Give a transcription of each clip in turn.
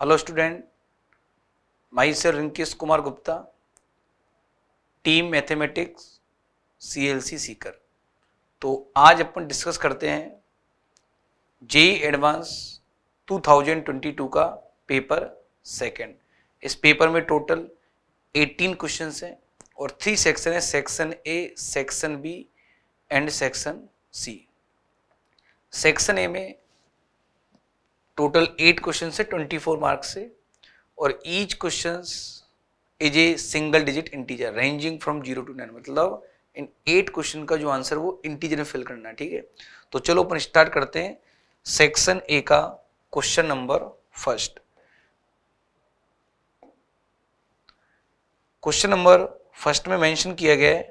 Hello student myself Rinkesh Kumar Gupta team mathematics C L C Sikar तो आज अपन discuss करते हैं जे एडवांस 2022 का पेपर सेकंड इस पेपर में टोटल 18 क्वेश्चंस हैं और थ्री सेक्शन है section A section B and section C section A में टोटल एट क्वेश्चन है ट्वेंटी फोर मार्क्स से और each question is a single digit integer ranging from zero to nine मतलब in eight question का जो answer वो integer में fill करना है ठीक है तो चलो अपन स्टार्ट करते हैं सेक्शन ए का question number first question number first में मेंशन किया गया है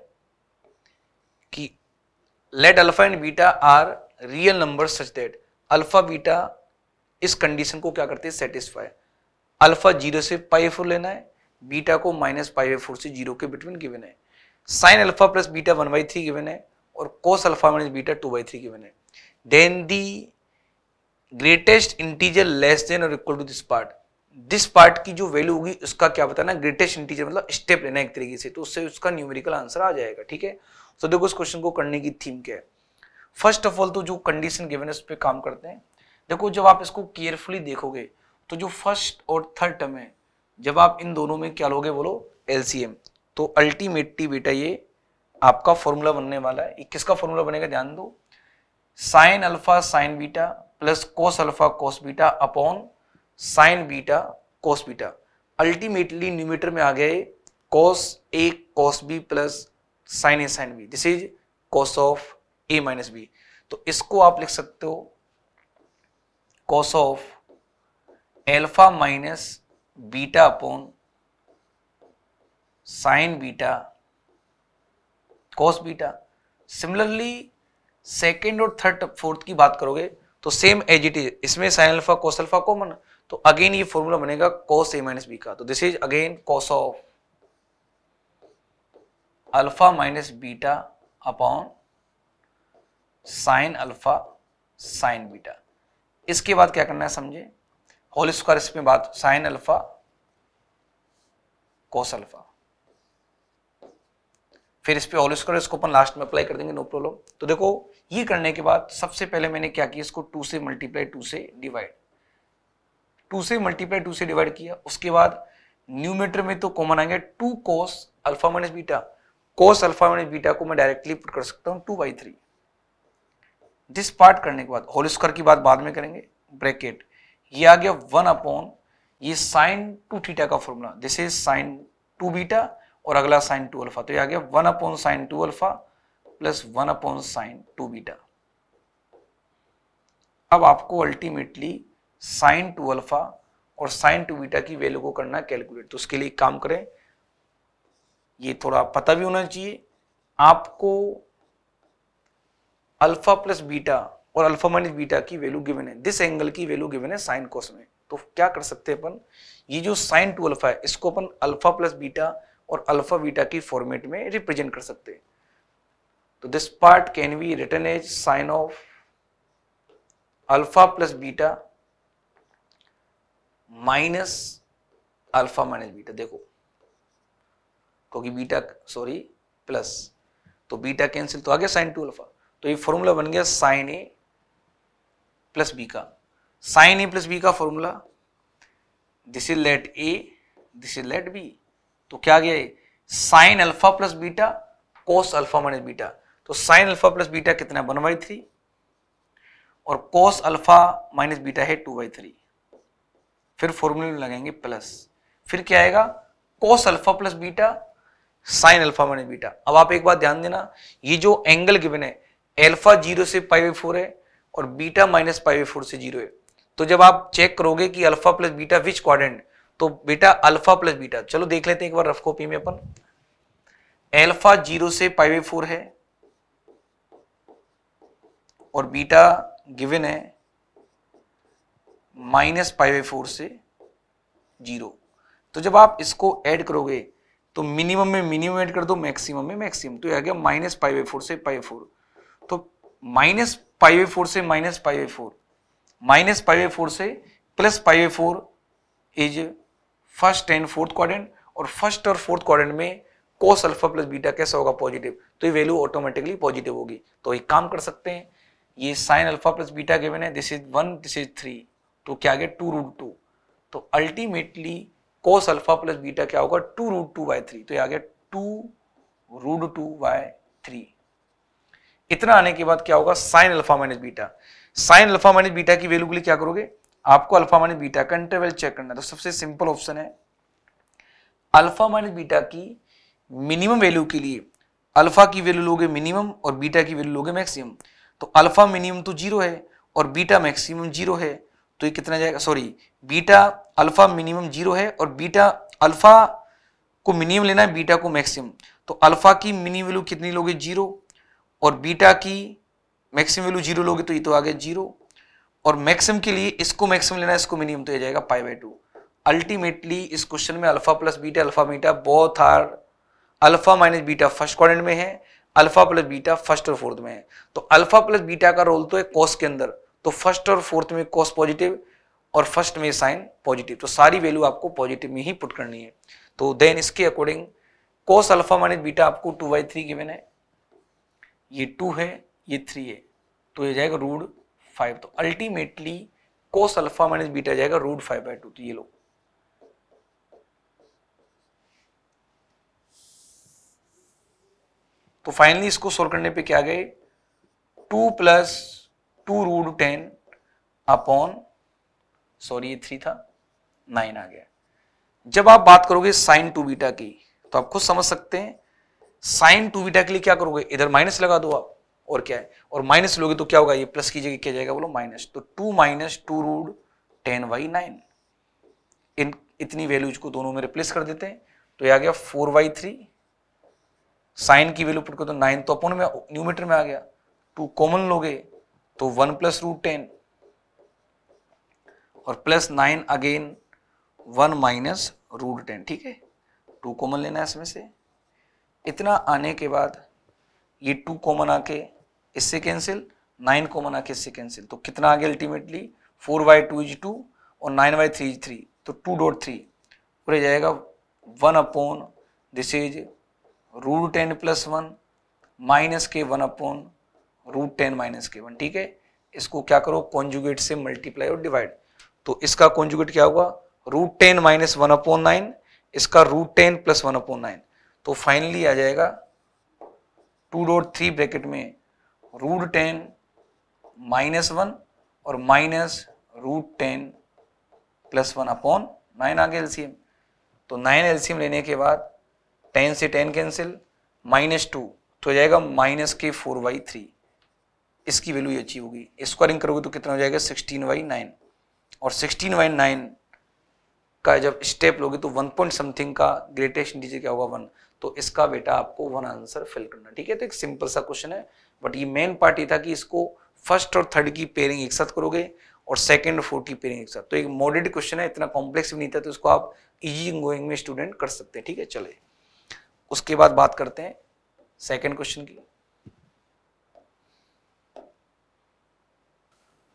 कि let alpha and beta are real number such that alpha beta इस कंडीशन को क्या करते हैं सेटिस्फाई अल्फा जीरो से पाई फोर लेना है बीटा को माइनस पाई फोर से जीरो के बिटवीन गिवन है sine alpha plus beta one by three given है और cos alpha minus beta two by three given है then the greatest integer less than और equal to this part this part की जो value होगी उसका क्या बताना ग्रेटेस्ट इंटीजर मतलब स्टेप लेना एक तरीके से तो उससे उसका न्यूमेरिकल आंसर आ जाएगा ठीक है तो देखो इस क्वेश्चन को करने की थीम क्या है फर्स्ट ऑफ ऑल तो जो कंडीशन गिवन है उस पर काम करते हैं देखो जब आप इसको केयरफुली देखोगे तो जो फर्स्ट और थर्ड टर्म है जब आप इन दोनों में क्या लोगे बोलो एलसीएम तो अल्टीमेटली बेटा ये आपका फॉर्मूला बनने वाला है किसका फॉर्मूला बनेगा ध्यान दो sine alpha sine beta plus cos alpha cos beta upon sine beta cos beta ultimately numerator में आ गए cos A cos B plus sine A sine B this is cos of A minus B तो इसको आप लिख सकते हो cos of alpha minus beta upon sine beta cos beta similarly second और थर्ड फोर्थ की बात करोगे तो सेम एज इट इज इसमें sine alpha cos alpha common तो अगेन ये फॉर्मूला बनेगा कोस ए माइनस बी का तो this is again cos of alpha minus beta upon sine alpha sine beta इसके बाद क्या करना है समझे होल स्क्वायर इसमें बात साइन अल्फा कोस अल्फा फिर इस पर होल स्क्वायर इसको अपन लास्ट में अप्लाई कर देंगे नो प्रॉब्लम तो देखो ये करने के बाद सबसे पहले मैंने क्या किया इसको टू से मल्टीप्लाई टू से डिवाइड टू से मल्टीप्लाई टू से डिवाइड किया उसके बाद न्यूमीटर में तो कॉमन आएंगे two cos alpha minus beta cos alpha minus beta को मैं डायरेक्टली पुट कर सकता हूँ two by three this part करने के बाद होल स्क्वायर की बात बाद में करेंगे ब्रैकेट ये आ गया वन अपॉन ये साइन टू थीटा का formula this is sine two beta और अगला साइन टू अल्फा तो ये आ गया one upon sine two alpha plus one upon sine two beta अब आपको अल्टीमेटली साइन टू अल्फा और साइन टू बीटा की वैल्यू को करना कैलकुलेट तो उसके लिए काम करें ये थोड़ा पता भी होना चाहिए आपको अल्फा प्लस बीटा और अल्फा माइनस बीटा की वैल्यू गिवन है दिस एंगल की वैल्यू गिवन है साइन कोस में तो क्या कर सकते हैं अपन ये जो साइन टू अल्फा है इसको अपन अल्फा प्लस बीटा और अल्फा बीटा की फॉर्मेट में रिप्रेजेंट कर सकते हैं तो this part can be written as sine of alpha plus beta minus alpha minus beta देखो क्योंकि बीटा सॉरी प्लस तो बीटा कैंसिल तो आ गया साइन टू अल्फा तो ये फॉर्मूला बन गया साइन ए प्लस बी का साइन ए प्लस बी का formula this is let A this is let B तो क्या गया ये sine alpha plus beta cos alpha minus beta तो साइन अल्फा प्लस बीटा कितना वन बाई थ्री और cos alpha minus beta है two by three फिर फॉर्मूले में लगाएंगे प्लस फिर क्या आएगा cos alpha plus beta sine alpha minus beta अब आप एक बात ध्यान देना ये जो एंगल गिवन है एल्फा जीरो से पाई बाई फोर है और beta minus pi by four से जीरो है तो जब आप चेक करोगे कि alpha plus beta which quadrant तो बेटा अल्फा प्लस बीटा चलो देख लेते हैं एक बार रफ कॉपी में अपन एल्फा जीरो से पाई बाई फोर है और बीटा गिवन है माइनस पाई बाई फोर से जीरो तो जब आप इसको ऐड करोगे तो मिनिमम में मिनिमम ऐड कर दो मैक्सिमम में मैक्सिमम तो आ गया माइनस पाई बाई फोर से pi four minus pi four से minus pi four minus pi four से plus pi four is first and fourth quadrant और फर्स्ट और फोर्थ क्वाड्रेंट में कोस अल्फा प्लस बीटा कैसा होगा पॉजिटिव तो ये वैल्यू ऑटोमेटिकली पॉजिटिव होगी तो एक काम कर सकते हैं ये sine alpha plus beta given है this is one this is three तो क्या आ गया टू रूट टू तो ultimately cos alpha plus beta क्या होगा two root two by three तो ये आ गया two root two by three इतना आने के बाद क्या होगा sine alpha minus beta sine alpha minus beta की वैल्यू के लिए क्या करोगे आपको अल्फा माइनस बीटा का इंटरवल चेक करना है तो सबसे सिंपल ऑप्शन है अल्फा माइनस बीटा की मिनिमम वैल्यू के लिए अल्फा की वैल्यू लोगे मिनिमम और बीटा की वैल्यू लोगे मैक्सिमम तो अल्फा मिनिमम तो जीरो है और बीटा मैक्सिमम जीरो है तो ये कितना जाएगा sorry beta alpha minimum zero है और बीटा अल्फा को मिनिमम लेना है बीटा को मैक्सिमम तो अल्फा की मिनिमम वैल्यू कितनी लोगे जीरो और बीटा की मैक्सिमम वैल्यू जीरो लोगे तो ये तो आ गया जीरो और मैक्सिम के लिए इसको मैक्सिमम लेना है इसको मिनिमम तो ये जाएगा पाई बाई टू अल्टीमेटली इस क्वेश्चन में alpha plus beta alpha beta बहुत हार alpha minus beta first quadrant में है अल्फा प्लस बीटा फर्स्ट और फोर्थ में है तो अल्फा प्लस बीटा का रोल तो है कॉस के अंदर तो फर्स्ट और फोर्थ में कॉस पॉजिटिव और फर्स्ट में साइन पॉजिटिव तो सारी वैल्यू आपको पॉजिटिव में ही पुट करनी है तो देन इसके according cos alpha minus beta आपको टू बाई थ्री गिवन है ये टू है ये थ्री है तो ये जाएगा रूड फाइव तो ultimately cos alpha minus beta जाएगा रूड फाइव बाई टू तो ये लो तो फाइनली इसको सोल्व करने पे क्या गए two plus two root ten upon sorry ये थ्री था नाइन आ गया जब आप बात करोगे साइन टू बीटा की तो आप खुद समझ सकते हैं साइन टू बीटा के लिए क्या करोगे इधर माइनस लगा दो आप और क्या है और माइनस लोगे तो क्या होगा ये प्लस की जगह क्या जाएगा बोलो माइनस तो two minus two root ten by nine इन इतनी वैल्यूज को दोनों में रिप्लेस कर देते हैं तो ये आ गया फोर बाई थ्री साइन की वैल्यू पुट कर दो नाइन तो अपन में न्यूमीटर में आ गया टू कॉमन लोगे तो वन प्लस रूट टेन और plus nine again one minus root ten ठीक है टू कॉमन लेना है इसमें से इतना आने के बाद ये टू कॉमन आके इससे कैंसिल नाइन कॉमन आके इससे कैंसिल तो कितना आ गया ultimately four by two is two और nine by three is three तो टू डॉट थ्री रह जाएगा one upon this is root ten plus one minus के one upon root ten minus के वन ठीक है इसको क्या करो कॉन्जुगेट से मल्टीप्लाई और डिवाइड तो इसका कॉन्जुगेट क्या हुआ root ten minus one upon nine इसका root ten plus one upon nine तो फाइनली आ जाएगा टू डॉट थ्री ब्रैकेट में रूट टेन माइनस वन और minus root ten plus one upon nine आगे एलसीएम तो नाइन एलसीएम लेने के बाद टेन से टेन कैंसिल माइनस टू तो हो जाएगा माइनस के फोर बाई थ्री इसकी वैल्यू अच्छी होगी स्क्वायरिंग करोगे तो कितना हो जाएगा सिक्सटीन बाई नाइन और सिक्सटीन बाई नाइन का जब स्टेप लोगे तो वन पॉइंट समथिंग का ग्रेटेस्ट इंटीजर क्या होगा वन तो इसका बेटा आपको वन आंसर फिल करना ठीक है तो एक सिंपल सा क्वेश्चन है बट ये मेन पार्ट ये था कि इसको फर्स्ट और थर्ड की पेयरिंग एक साथ करोगे और सेकेंड फोर्थ की पेयरिंग एक साथ तो एक मॉडर्ड क्वेश्चन है इतना कॉम्प्लेक्स भी नहीं था तो इसको आप इजी गोइंग में स्टूडेंट कर सकते हैं ठीक है चले उसके बाद बात करते हैं सेकेंड क्वेश्चन की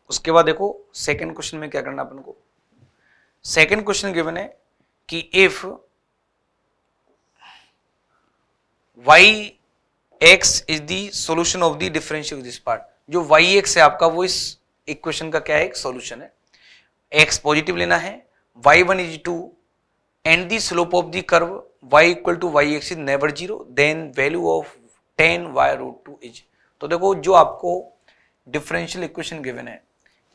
उसके बाद देखो सेकेंड क्वेश्चन में क्या करना अपन को सेकेंड क्वेश्चन गिवन है कि if y x is the solution of the differential this part जो वाई एक्स है आपका वो इस इक्वेशन का क्या है सोल्यूशन है एक्स पॉजिटिव लेना है y one is two and the slope of the curve Y equal to Y x is never zero then value of ten y root two is तो देखो जो आपको डिफरेंशियल इक्वेशन गिवन है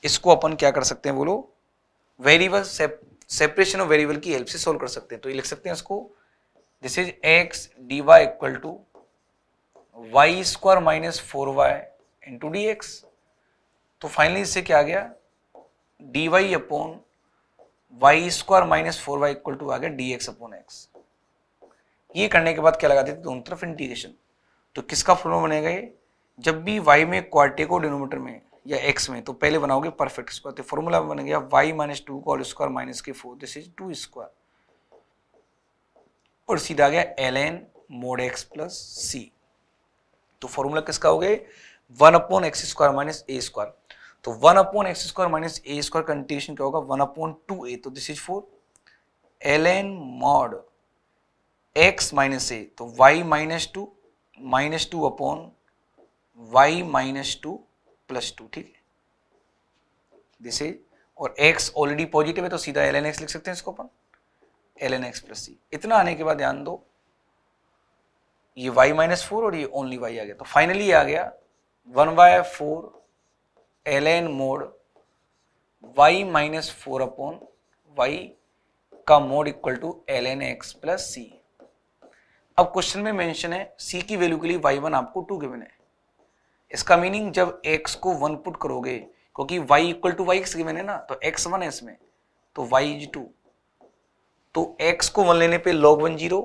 इसको अपन क्या कर सकते हैं बोलो वेरिएबल सेपरेशन ऑफ वेरिएबल की हेल्प से सोल्व कर सकते हैं तो ये लिख सकते हैं इसको this is x y equal to y square minus four y into d x तो फाइनली इससे क्या आ गया d y upon y square minus four y equal to आ गया डी एक्स अपॉन एक्स ये करने के बाद क्या लगा देते दोनों तरफ इंटीग्रेशन तो किसका फॉर्मूला बनेगा ये जब भी वाई में क्वार्टे को डिनोमीटर में या एक्स में तो पहले बनाओगे परफेक्ट स्क्वायर तो फॉर्मूला बन गया वाई माइनस टू का स्क्वायर माइनस के four this is two square और सीधा गया l n mod x plus सी तो फॉर्मूला किसका हो गया one upon x square minus a square तो one upon x square minus a square condition क्या होगा वन अपॉन टू ए तो this is four l n mod x minus a तो y minus two minus two upon Y minus two plus two ठीक है this is और x already positive है तो सीधा एल एन एक्स लिख सकते हैं इसको अपन एल एन एक्स प्लस सी इतना आने के बाद ध्यान दो ये वाई माइनस फोर और ये ओनली वाई आ गया तो फाइनली आ गया one by four l n mod y minus four upon y का mod equal to l n x plus c अब क्वेश्चन में मेंशन है सी की वैल्यू के लिए वाई वन आपको टू गिवन है इसका मीनिंग जब एक्स को वन पुट करोगे क्योंकि y equal to Y x given है ना तो एक्स वन है इसमें तो वाई इज टू तो x को वन लेने पे log वन जीरो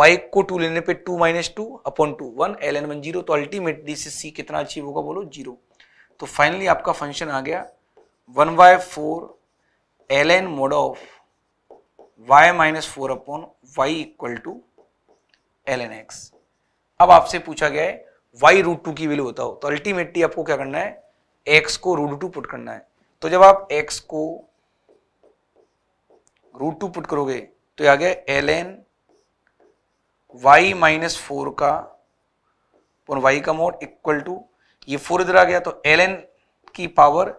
y को टू लेने पे two minus two upon two one l n one zero तो अल्टीमेटली से सी कितना अचीव होगा बोलो जीरो तो फाइनली आपका फंक्शन आ गया one by four l n mod of y minus four upon y equal to l n x अब आपसे पूछा गया है y रूट टू की वैल्यू बताओ तो अल्टीमेटली आपको क्या करना है x को रूट टू पुट करना है तो जब आप x को रूट टू पुट करोगे तो आ गया l n y minus four का अपन वाई का मोड इक्वल टू ये फोर इधर आ गया तो एल एन की पावर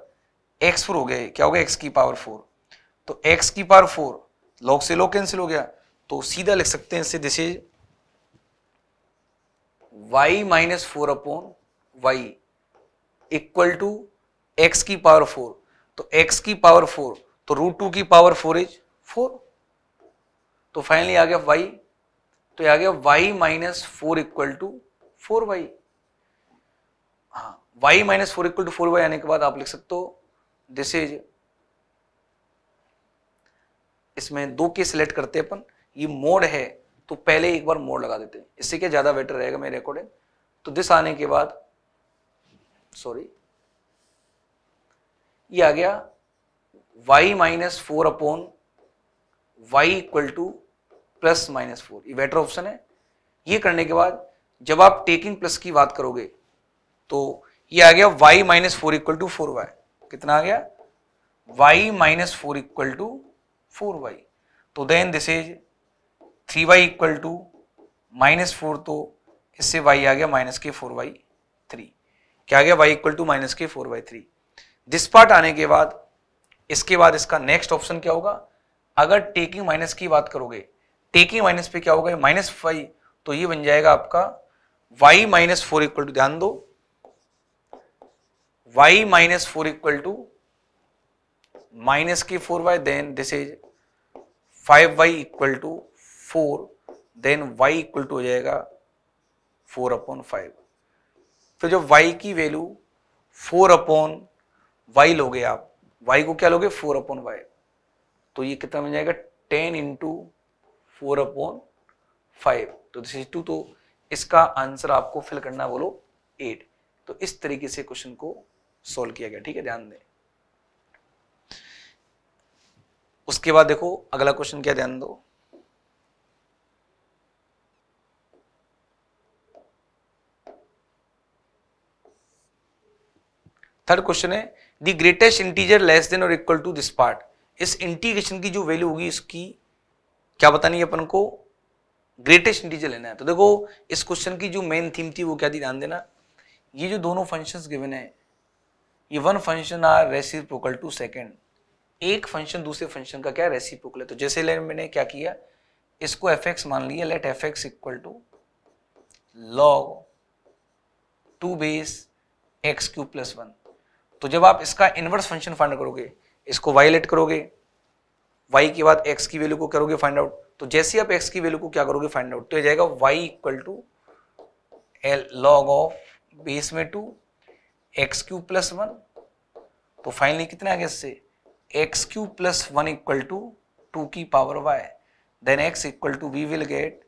एक्स फोर हो गया क्या हो गया एक्स की पावर फोर तो एक्स की पावर फोर लॉग से लॉग कैंसिल हो गया तो सीधा लिख सकते हैं इससे this is y minus four upon y equal to x की पावर फोर तो एक्स की पावर फोर तो रूट टू की पावर फोर इज फोर तो फाइनली आ गया वाई तो आ गया y minus four equal to four y हाँ y minus four equal to four y आने के बाद आप लिख सकते हो दिस इज इसमें दो के सिलेक्ट करते हैं अपन ये मोड है तो पहले एक बार मोड लगा देते हैं इससे क्या ज़्यादा बेटर रहेगा मेरे अकॉर्डिंग तो दिस आने के बाद सॉरी ये आ गया y minus four upon y equal to plus minus four ये बेटर ऑप्शन है ये करने के बाद जब आप टेकिंग प्लस की बात करोगे तो ये आ गया y minus four equal to four y कितना आ गया y minus four equal to four y तो then this is three y equal to minus four तो इससे वाई आ गया माइनस के फोर वाई थ्री क्या आ गया वाई इक्वल टू माइनस के four y three this part आने के बाद इसके बाद इसका नेक्स्ट ऑप्शन क्या होगा अगर टेकिंग माइनस की बात करोगे टेकिंग माइनस पे क्या होगा माइनस फाइव तो ये बन जाएगा आपका y minus four equal to ध्यान दो y minus four equal to minus की four y then this is five y equal to four then y equal to हो जाएगा फोर अपॉन फाइव तो जब वाई की वैल्यू फोर अपॉन वाई लोगे आप वाई को क्या लोगे फोर अपॉन वाई तो ये कितना बन जाएगा ten into four upon five तो दिस इज टू तो इसका आंसर आपको फिल करना बोलो एट तो इस तरीके से क्वेश्चन को सोल्व किया गया ठीक है ध्यान दें उसके बाद देखो अगला क्वेश्चन क्या ध्यान दो थर्ड क्वेश्चन है the greatest integer less than और इक्वल टू दिस पार्ट इस इंटीग्रेशन की जो वैल्यू होगी इसकी क्या बतानी है अपन को ग्रेटेस्ट इंटीजर लेना है तो देखो इस क्वेश्चन की जो मेन थीम थी वो क्या थी ध्यान देना ये जो दोनों फंक्शंस गिवन है ये one function are reciprocal to second एक फंक्शन दूसरे फंक्शन का क्या रेसिप्रोकल है तो जैसे ले मैंने क्या किया इसको एफ एक्स मान लिया let f x equal to log two base x cube plus one तो जब आप इसका इनवर्स फंक्शन फाइंड करोगे इसको वायलेट करोगे वाई के बाद एक्स की वैल्यू को करोगे फाइंड आउट तो जैसे आप एक्स की वैल्यू को क्या करोगे फाइंड आउट तो यह जाएगा y equal to l log of base में two x cube plus one तो फाइनली कितने आ गया इससे x cube plus one equal to two की power y then x equal to we will get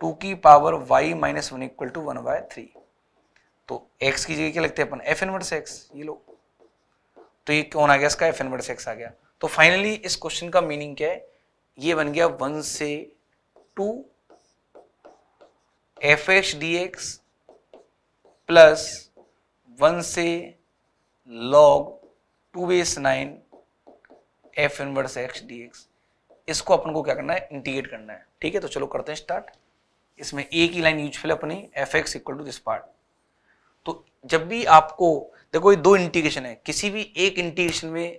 two की power y minus one equal to one by three तो x की जगह क्या लगते हैं अपन एफ एनवर्स एक्स ये लोग तो ये कौन आ गया इसका एफ इनवर्स एक्स आ गया तो फाइनली इस क्वेश्चन का मीनिंग क्या है ये बन गया वन से two f x d x plus one से log two base nine f inverse x d x इसको अपन को क्या करना है इंटीग्रेट करना है ठीक है तो चलो करते हैं स्टार्ट इसमें एक ही लाइन यूजफुल अपनी f x equal to this part तो जब भी आपको देखो ये दो इंटीग्रेशन है किसी भी एक इंटीग्रेशन में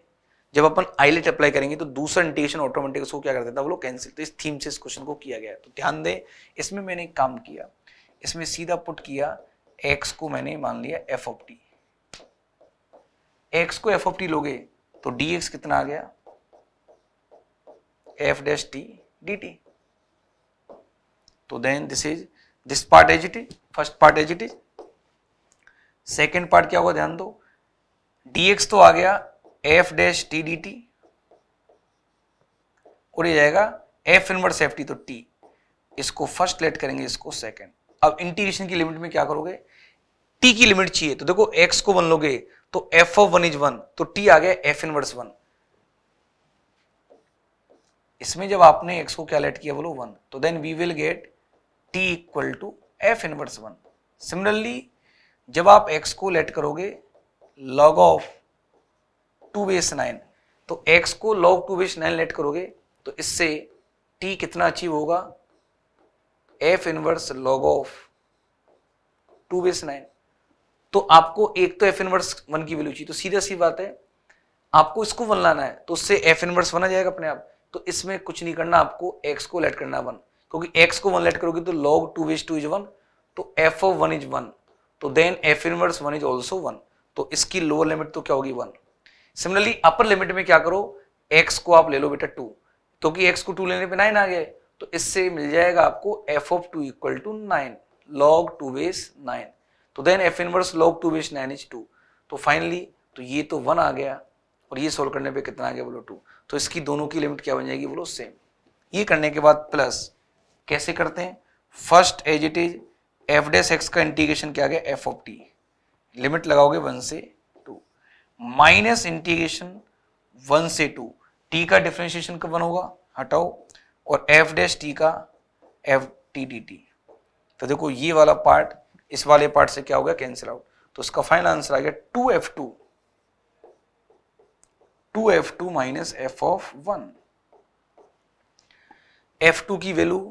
जब अपन आईलेट अप्लाई e करेंगे तो दूसरा इंटीग्रेशन ऑटोमेटिक उसको क्या कर देता है वो कैंसिल तो इस थीम से इस क्वेश्चन को किया गया तो ध्यान दें इसमें मैंने एक काम किया इसमें सीधा पुट किया एक्स को मैंने मान लिया एफ ऑफ टी एक्स को एफ ऑफ टी लोगे तो डी एक्स कितना आ गया f dash t d t तो then this is this part as it is first part as it is second part क्या होगा ध्यान दो dx तो आ गया f dash t d t और ये जाएगा एफ इनवर्स एफ टी तो टी इसको फर्स्ट लेट करेंगे इसको सेकेंड अब इंटीग्रेशन की लिमिट में क्या करोगे टी की लिमिट चाहिए तो देखो एक्स को बन लोगे तो f of one is one तो टी आ गया एफ इनवर्स वन इसमें जब आपने एक्स को क्या लेट किया बोलो वन तो then we will get t equal to f inverse one similarly जब आप x को लेट करोगे log of two base nine तो x को log two base nine let करोगे तो इससे t कितना अचीव होगा f inverse log of two base nine तो आपको एक तो f इनवर्स वन की वैल्यू चाहिए तो सीधा सी बात है आपको इसको वन लाना है तो उससे f इनवर्स वन आ जाएगा अपने आप तो इसमें कुछ नहीं करना आपको x को लेट करना वन क्योंकि x को वन लेट करोगे तो log two base two is one तो f of one is one तो then f inverse one is also one तो इसकी लोअर लिमिट तो क्या होगी वन सिमिलरली अपर लिमिट में क्या करो एक्स को आप ले लो बेटा टू क्योंकि एक्स को टू लेने पे नाइन आ गया तो इससे मिल जाएगा आपको f of two equal to nine log two base nine तो then f inverse log two base nine is two तो फाइनली तो ये तो वन आ गया और ये सोल्व करने पे कितना आ गया बोलो टू तो इसकी दोनों की लिमिट क्या बन जाएगी बोलो सेम ये करने के बाद प्लस कैसे करते हैं first as it is f dash x का इंटीग्रेशन क्या गया एफ ऑफ टी लिमिट लगाओगे वन से टू माइनस इंटीग्रेशन वन से टू टी का डिफ्रेंशिएशन कब वन होगा हटाओ और एफ डे टी का एफ टी डी टी तो देखो ये वाला पार्ट इस वाले पार्ट से क्या हो गया कैंसिल आउट तो उसका फाइनल आंसर आ गया two f two two f two minus f of one f two की value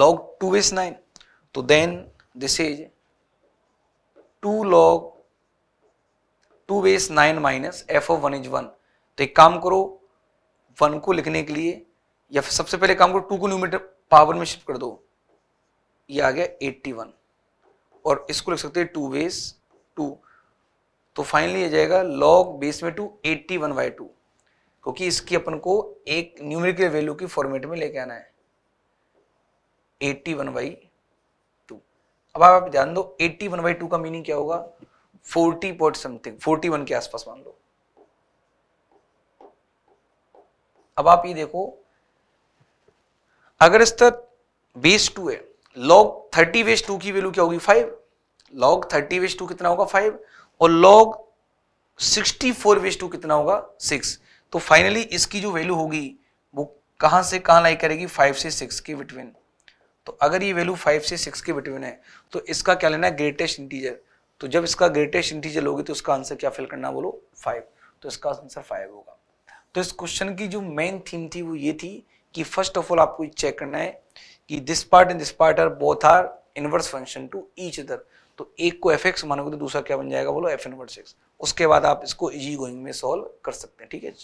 log two is nine तो then this is two log two base nine minus f of one is one तो एक काम करो one को लिखने के लिए या सबसे पहले काम करो टू को न्यूमीटर पावर में शिफ्ट कर दो ये आ गया एट्टी वन और इसको लिख सकते हैं टू बेस टू तो फाइनली आ जाएगा लॉग बेस में two eighty one by two क्योंकि इसकी अपन को एक न्यूमेरिकल वैल्यू की फॉर्मेट में लेके आना है एट्टी वन बाई अब आप ध्यान दो एट्टी वन बाई टू का मीनिंग क्या होगा forty point something forty one के आसपास मान लो अब आप ये देखो अगर इस तरह बेस टू है लॉग थर्टी बेस टू की वैल्यू क्या होगी five log thirty base two कितना होगा फाइव और log sixty four base two कितना होगा सिक्स तो फाइनली इसकी जो वैल्यू होगी वो कहां से कहां लाई करेगी फाइव से सिक्स के बिटवीन तो अगर ये वैल्यू फाइव से सिक्स के बिटवीन है तो इसका क्या लेना है ग्रेटेस्ट इंटीजर तो जब इसका ग्रेटेस्ट इंटीजर होगी तो उसका आंसर क्या फिल करना बोलो फाइव तो इसका आंसर तो फाइव होगा तो इस क्वेश्चन की जो मेन थीम थी वो ये थी कि फर्स्ट ऑफ ऑल आपको चेक करना है कि this part and this part are both are inverse function to each other तो एक को एफ एक्स मानोगे तो दूसरा क्या बन जाएगा बोलो एफ इनवर्स एक्स उसके बाद आप इसको इजी गोइंग में सॉल्व कर सकते हैं ठीक है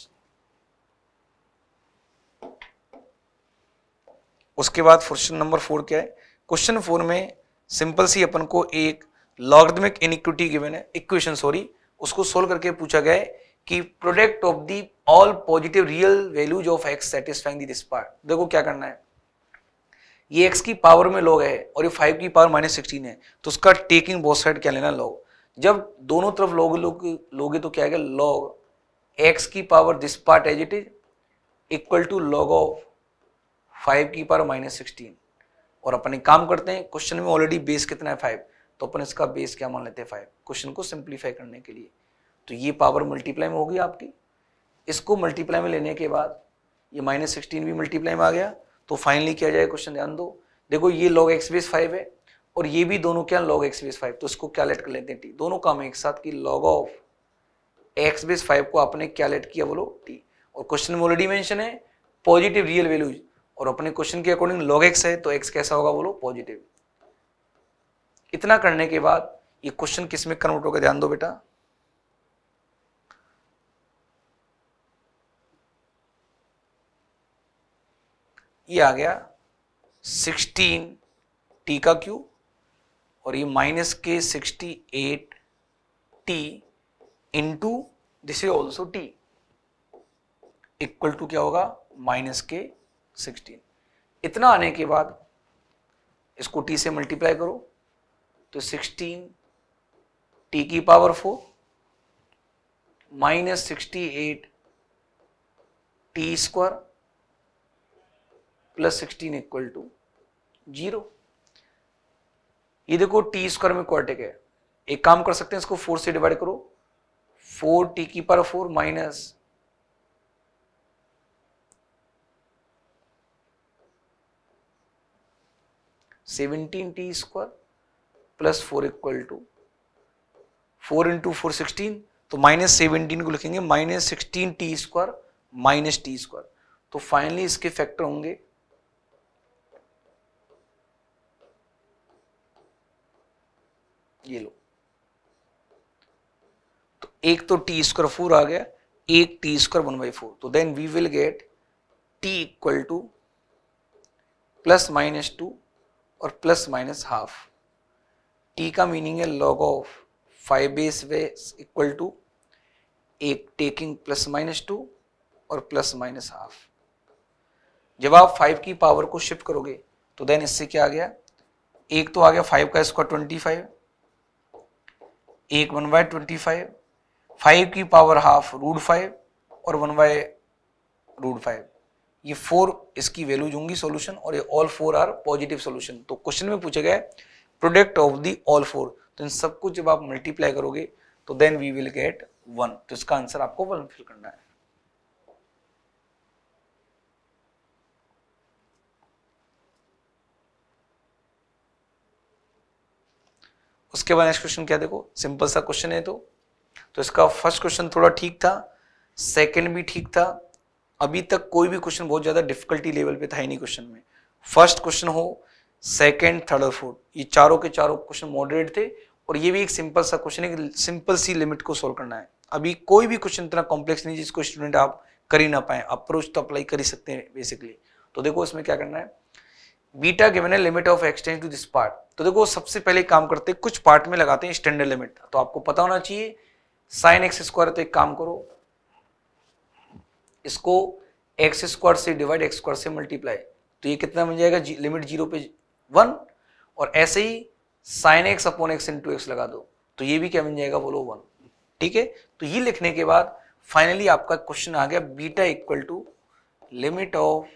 उसके बाद क्वेश्चन नंबर फोर क्या है क्वेश्चन फोर में सिंपल सी अपन को एक लॉगरिथमिक इनिक्विटी गिवन है इक्वेशन सॉरी उसको सोल्व करके पूछा गया है कि product of the all positive real values of x satisfying this part देखो क्या करना है ये एक्स की पावर में लॉग है और ये फाइव की पावर माइनस सिक्सटीन है तो उसका टेकिंग बोथ साइड क्या लेना लॉग जब दोनों तरफ लोग लोगे लोगे तो क्या है लॉग एक्स की power this part as it is equal to log of five की पावर माइनस सिक्सटीन और अपने एक काम करते हैं क्वेश्चन में ऑलरेडी बेस कितना है फाइव तो अपन इसका बेस क्या मान लेते हैं फाइव क्वेश्चन को सिंप्लीफाई करने के लिए तो ये पावर मल्टीप्लाई में होगी आपकी इसको मल्टीप्लाई में लेने के बाद ये माइनस सिक्सटीन भी मल्टीप्लाई में आ गया तो फाइनली क्या जाए क्वेश्चन ध्यान दो देखो ये लॉग एक्स बेस फाइव है और ये भी दोनों क्या लॉग एक्स बेस फाइव तो इसको क्या लेट कर लेते हैं टी दोनों काम एक साथ की log of x base five को आपने क्या लेट किया बोलो टी और क्वेश्चन में ऑलरेडी मेंशन है पॉजिटिव रियल वैल्यूज और अपने क्वेश्चन के अकॉर्डिंग लॉग एक्स है तो एक्स कैसा होगा बोलो पॉजिटिव इतना करने के बाद ये क्वेश्चन किस में कन्वर्ट होगा ध्यान दो बेटा ये आ गया 16 टी का क्यू और ये माइनस के 68 t into this is also t equal to क्या होगा माइनस के सिक्सटीन इतना आने के बाद इसको टी से मल्टीप्लाई करो तो सिक्सटीन टी की power four minus sixty eight t square plus sixteen equal to zero ये देखो टी स्क्वायर में क्वार्टिक है एक काम कर सकते हैं इसको फोर से डिवाइड करो फोर टी की power four minus seventeen t square plus four equal to four into four sixteen तो माइनस सेवनटीन को लिखेंगे minus sixteen t square minus t square तो फाइनली इसके फैक्टर होंगे ये लो तो एक तो टी स्क्वायर फोर आ गया एक t square one by four तो then we will get t equal to plus minus two और प्लस माइनस हाफ टी का मीनिंग है लॉग ऑफ फाइव बेस वे इक्वल टू एक टेकिंग प्लस माइनस टू और प्लस माइनस हाफ जब आप five की पावर को शिफ्ट करोगे तो देन इससे क्या आ गया एक तो आ गया फाइव का स्क्वायर ट्वेंटी फाइव एक one by twenty five five की पावर हाफ रूड फाइव और वन बाय रूड फाइव ये फोर इसकी वैल्यू होंगी सॉल्यूशन और ये all four are positive solution तो क्वेश्चन में पूछा गया है product of the all four तो इन सबको जब आप मल्टीप्लाई करोगे तो then we will get one तो इसका आंसर आपको वन फिल करना है उसके बाद नेक्स्ट क्वेश्चन क्या देखो सिंपल सा क्वेश्चन है तो तो इसका फर्स्ट क्वेश्चन थोड़ा ठीक था सेकंड भी ठीक था अभी तक कोई भी क्वेश्चन बहुत ज़्यादा डिफिकल्टी लेवल पे था ही नहीं क्वेश्चन में फर्स्ट क्वेश्चन हो सेकंड थर्ड और फोर्थ ये चारों के चारों क्वेश्चन मॉडरेट थे और ये भी एक सिंपल सा क्वेश्चन है कि सिंपल सी लिमिट को सोल्व करना है अभी कोई भी क्वेश्चन इतना कॉम्प्लेक्स नहीं जिसको स्टूडेंट आप कर ही ना पाए अप्रोच तो अप्लाई कर ही सकते हैं बेसिकली तो देखो इसमें क्या करना है बीटा गिवन है limit of x tend to this part तो देखो सबसे पहले काम करते कुछ पार्ट में लगाते हैं स्टैंडर्ड लिमिट तो आपको पता होना चाहिए साइन एक्स स्क्वायर तो एक काम करो इसको एक्स स्क्वायर से डिवाइड एक्स स्क्वायर से मल्टीप्लाई तो ये कितना बन जाएगा जी, लिमिट जीरो पे वन और ऐसे ही sine x upon x to x लगा दो तो ये भी क्या बन जाएगा बोलो वन ठीक है तो ये लिखने के बाद फाइनली आपका क्वेश्चन आ गया beta equal to limit of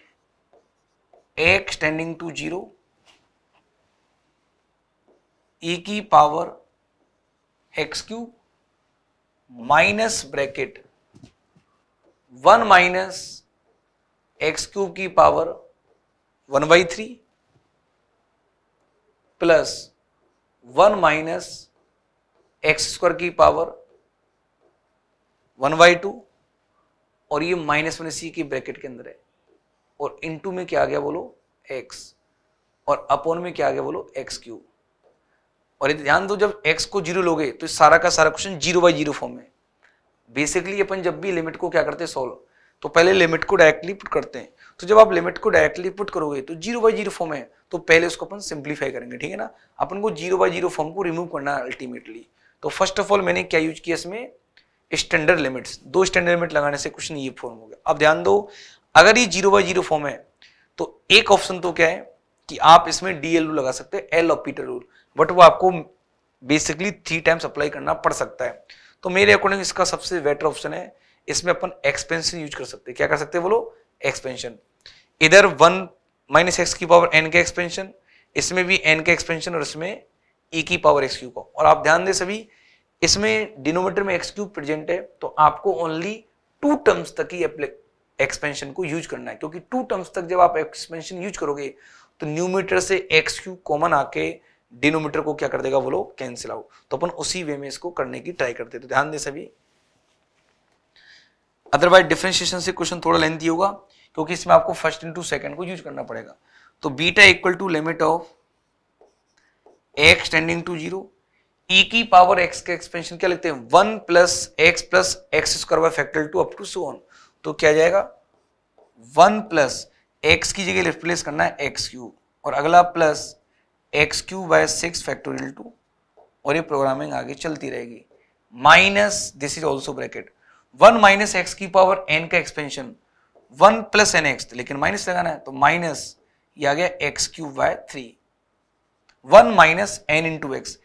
x tending to zero की power x cube minus bracket one minus x cube की power one by three plus one minus x square की पावर वन बाई टू और ये minus one सी की bracket के अंदर है और इनटू में क्या आ गया बोलो एक्स और अपोन में क्या आ गया बोलो एक्स क्यूब और ध्यान दो जब एक्स को जीरो लोगे तो सारा का सारा question zero by zero form में बेसिकली अपन जब भी लिमिट को क्या करते हैं सोल्व तो पहले लिमिट को डायरेक्टली पुट करते हैं तो जब आप लिमिट को डायरेक्टली पुट करोगे तो जीरो बाई जीरो फॉर्म है तो पहले उसको अपन सिंप्लीफाई करेंगे ठीक है ना अपन को जीरो बाई जीरो फॉर्म को रिमूव करना है अल्टीमेटली तो फर्स्ट ऑफ ऑल मैंने क्या यूज किया इसमें स्टैंडर्ड लिमिट्स दो स्टैंडर्ड लिमिट लगाने से कुछ नहीं ये फॉर्म हो गया अब ध्यान दो अगर ये जीरो बाई जीरो फॉर्म है तो एक ऑप्शन तो क्या है कि आप इसमें डी एल लगा सकते हैं एल ऑपीटर रूल बट वो आपको बेसिकली थ्री टाइम्स अप्लाई करना पड़ सकता है तो मेरे अकॉर्डिंग इसका सबसे बेटर ऑप्शन है इसमें अपन एक्सपेंशन यूज कर सकते क्या कर सकते हैं बोलो एक्सपेंशन इधर वन माइनस एक्स की पावर एन का एक्सपेंशन इसमें भी एन का एक्सपेंशन और इसमें ए e की पावर एक्स क्यू का और आप ध्यान दें सभी इसमें डिनोमीटर में एक्स क्यूब प्रेजेंट है तो आपको ओनली टू टर्म्स तक ही एक्सपेंशन को यूज करना है क्योंकि टू टर्म्स तक जब आप एक्सपेंशन यूज करोगे तो न्यूमीटर से एक्स क्यू कॉमन आके डिनोमीटर को क्या कर देगा वो लोग कैंसिल आउट तो अपन उसी वे में इसको करने की ट्राई करते तो ध्यान दे सभी अदरवाइज डिफ्रेंशिएशन से क्वेश्चन थोड़ा लेंथी होगा क्योंकि इसमें आपको फर्स्ट इंटू सेकंड को यूज करना पड़ेगा तो beta equal to limit of x tending to zero e की पावर एक्स के एक्सपेंशन क्या लिखते हैं one plus x plus x square by factor two up to so on तो क्या जाएगा वन प्लस एक्स की जगह रिप्लेस करना है एक्स क्यूब और अगला plus x cube by six factorial two और ये प्रोग्रामिंग आगे चलती रहेगी minus this is also bracket one minus x की पावर एन का expansion one plus n x लेकिन माइनस लगाना है तो माइनस ये आ गया x cube by three one minus n two x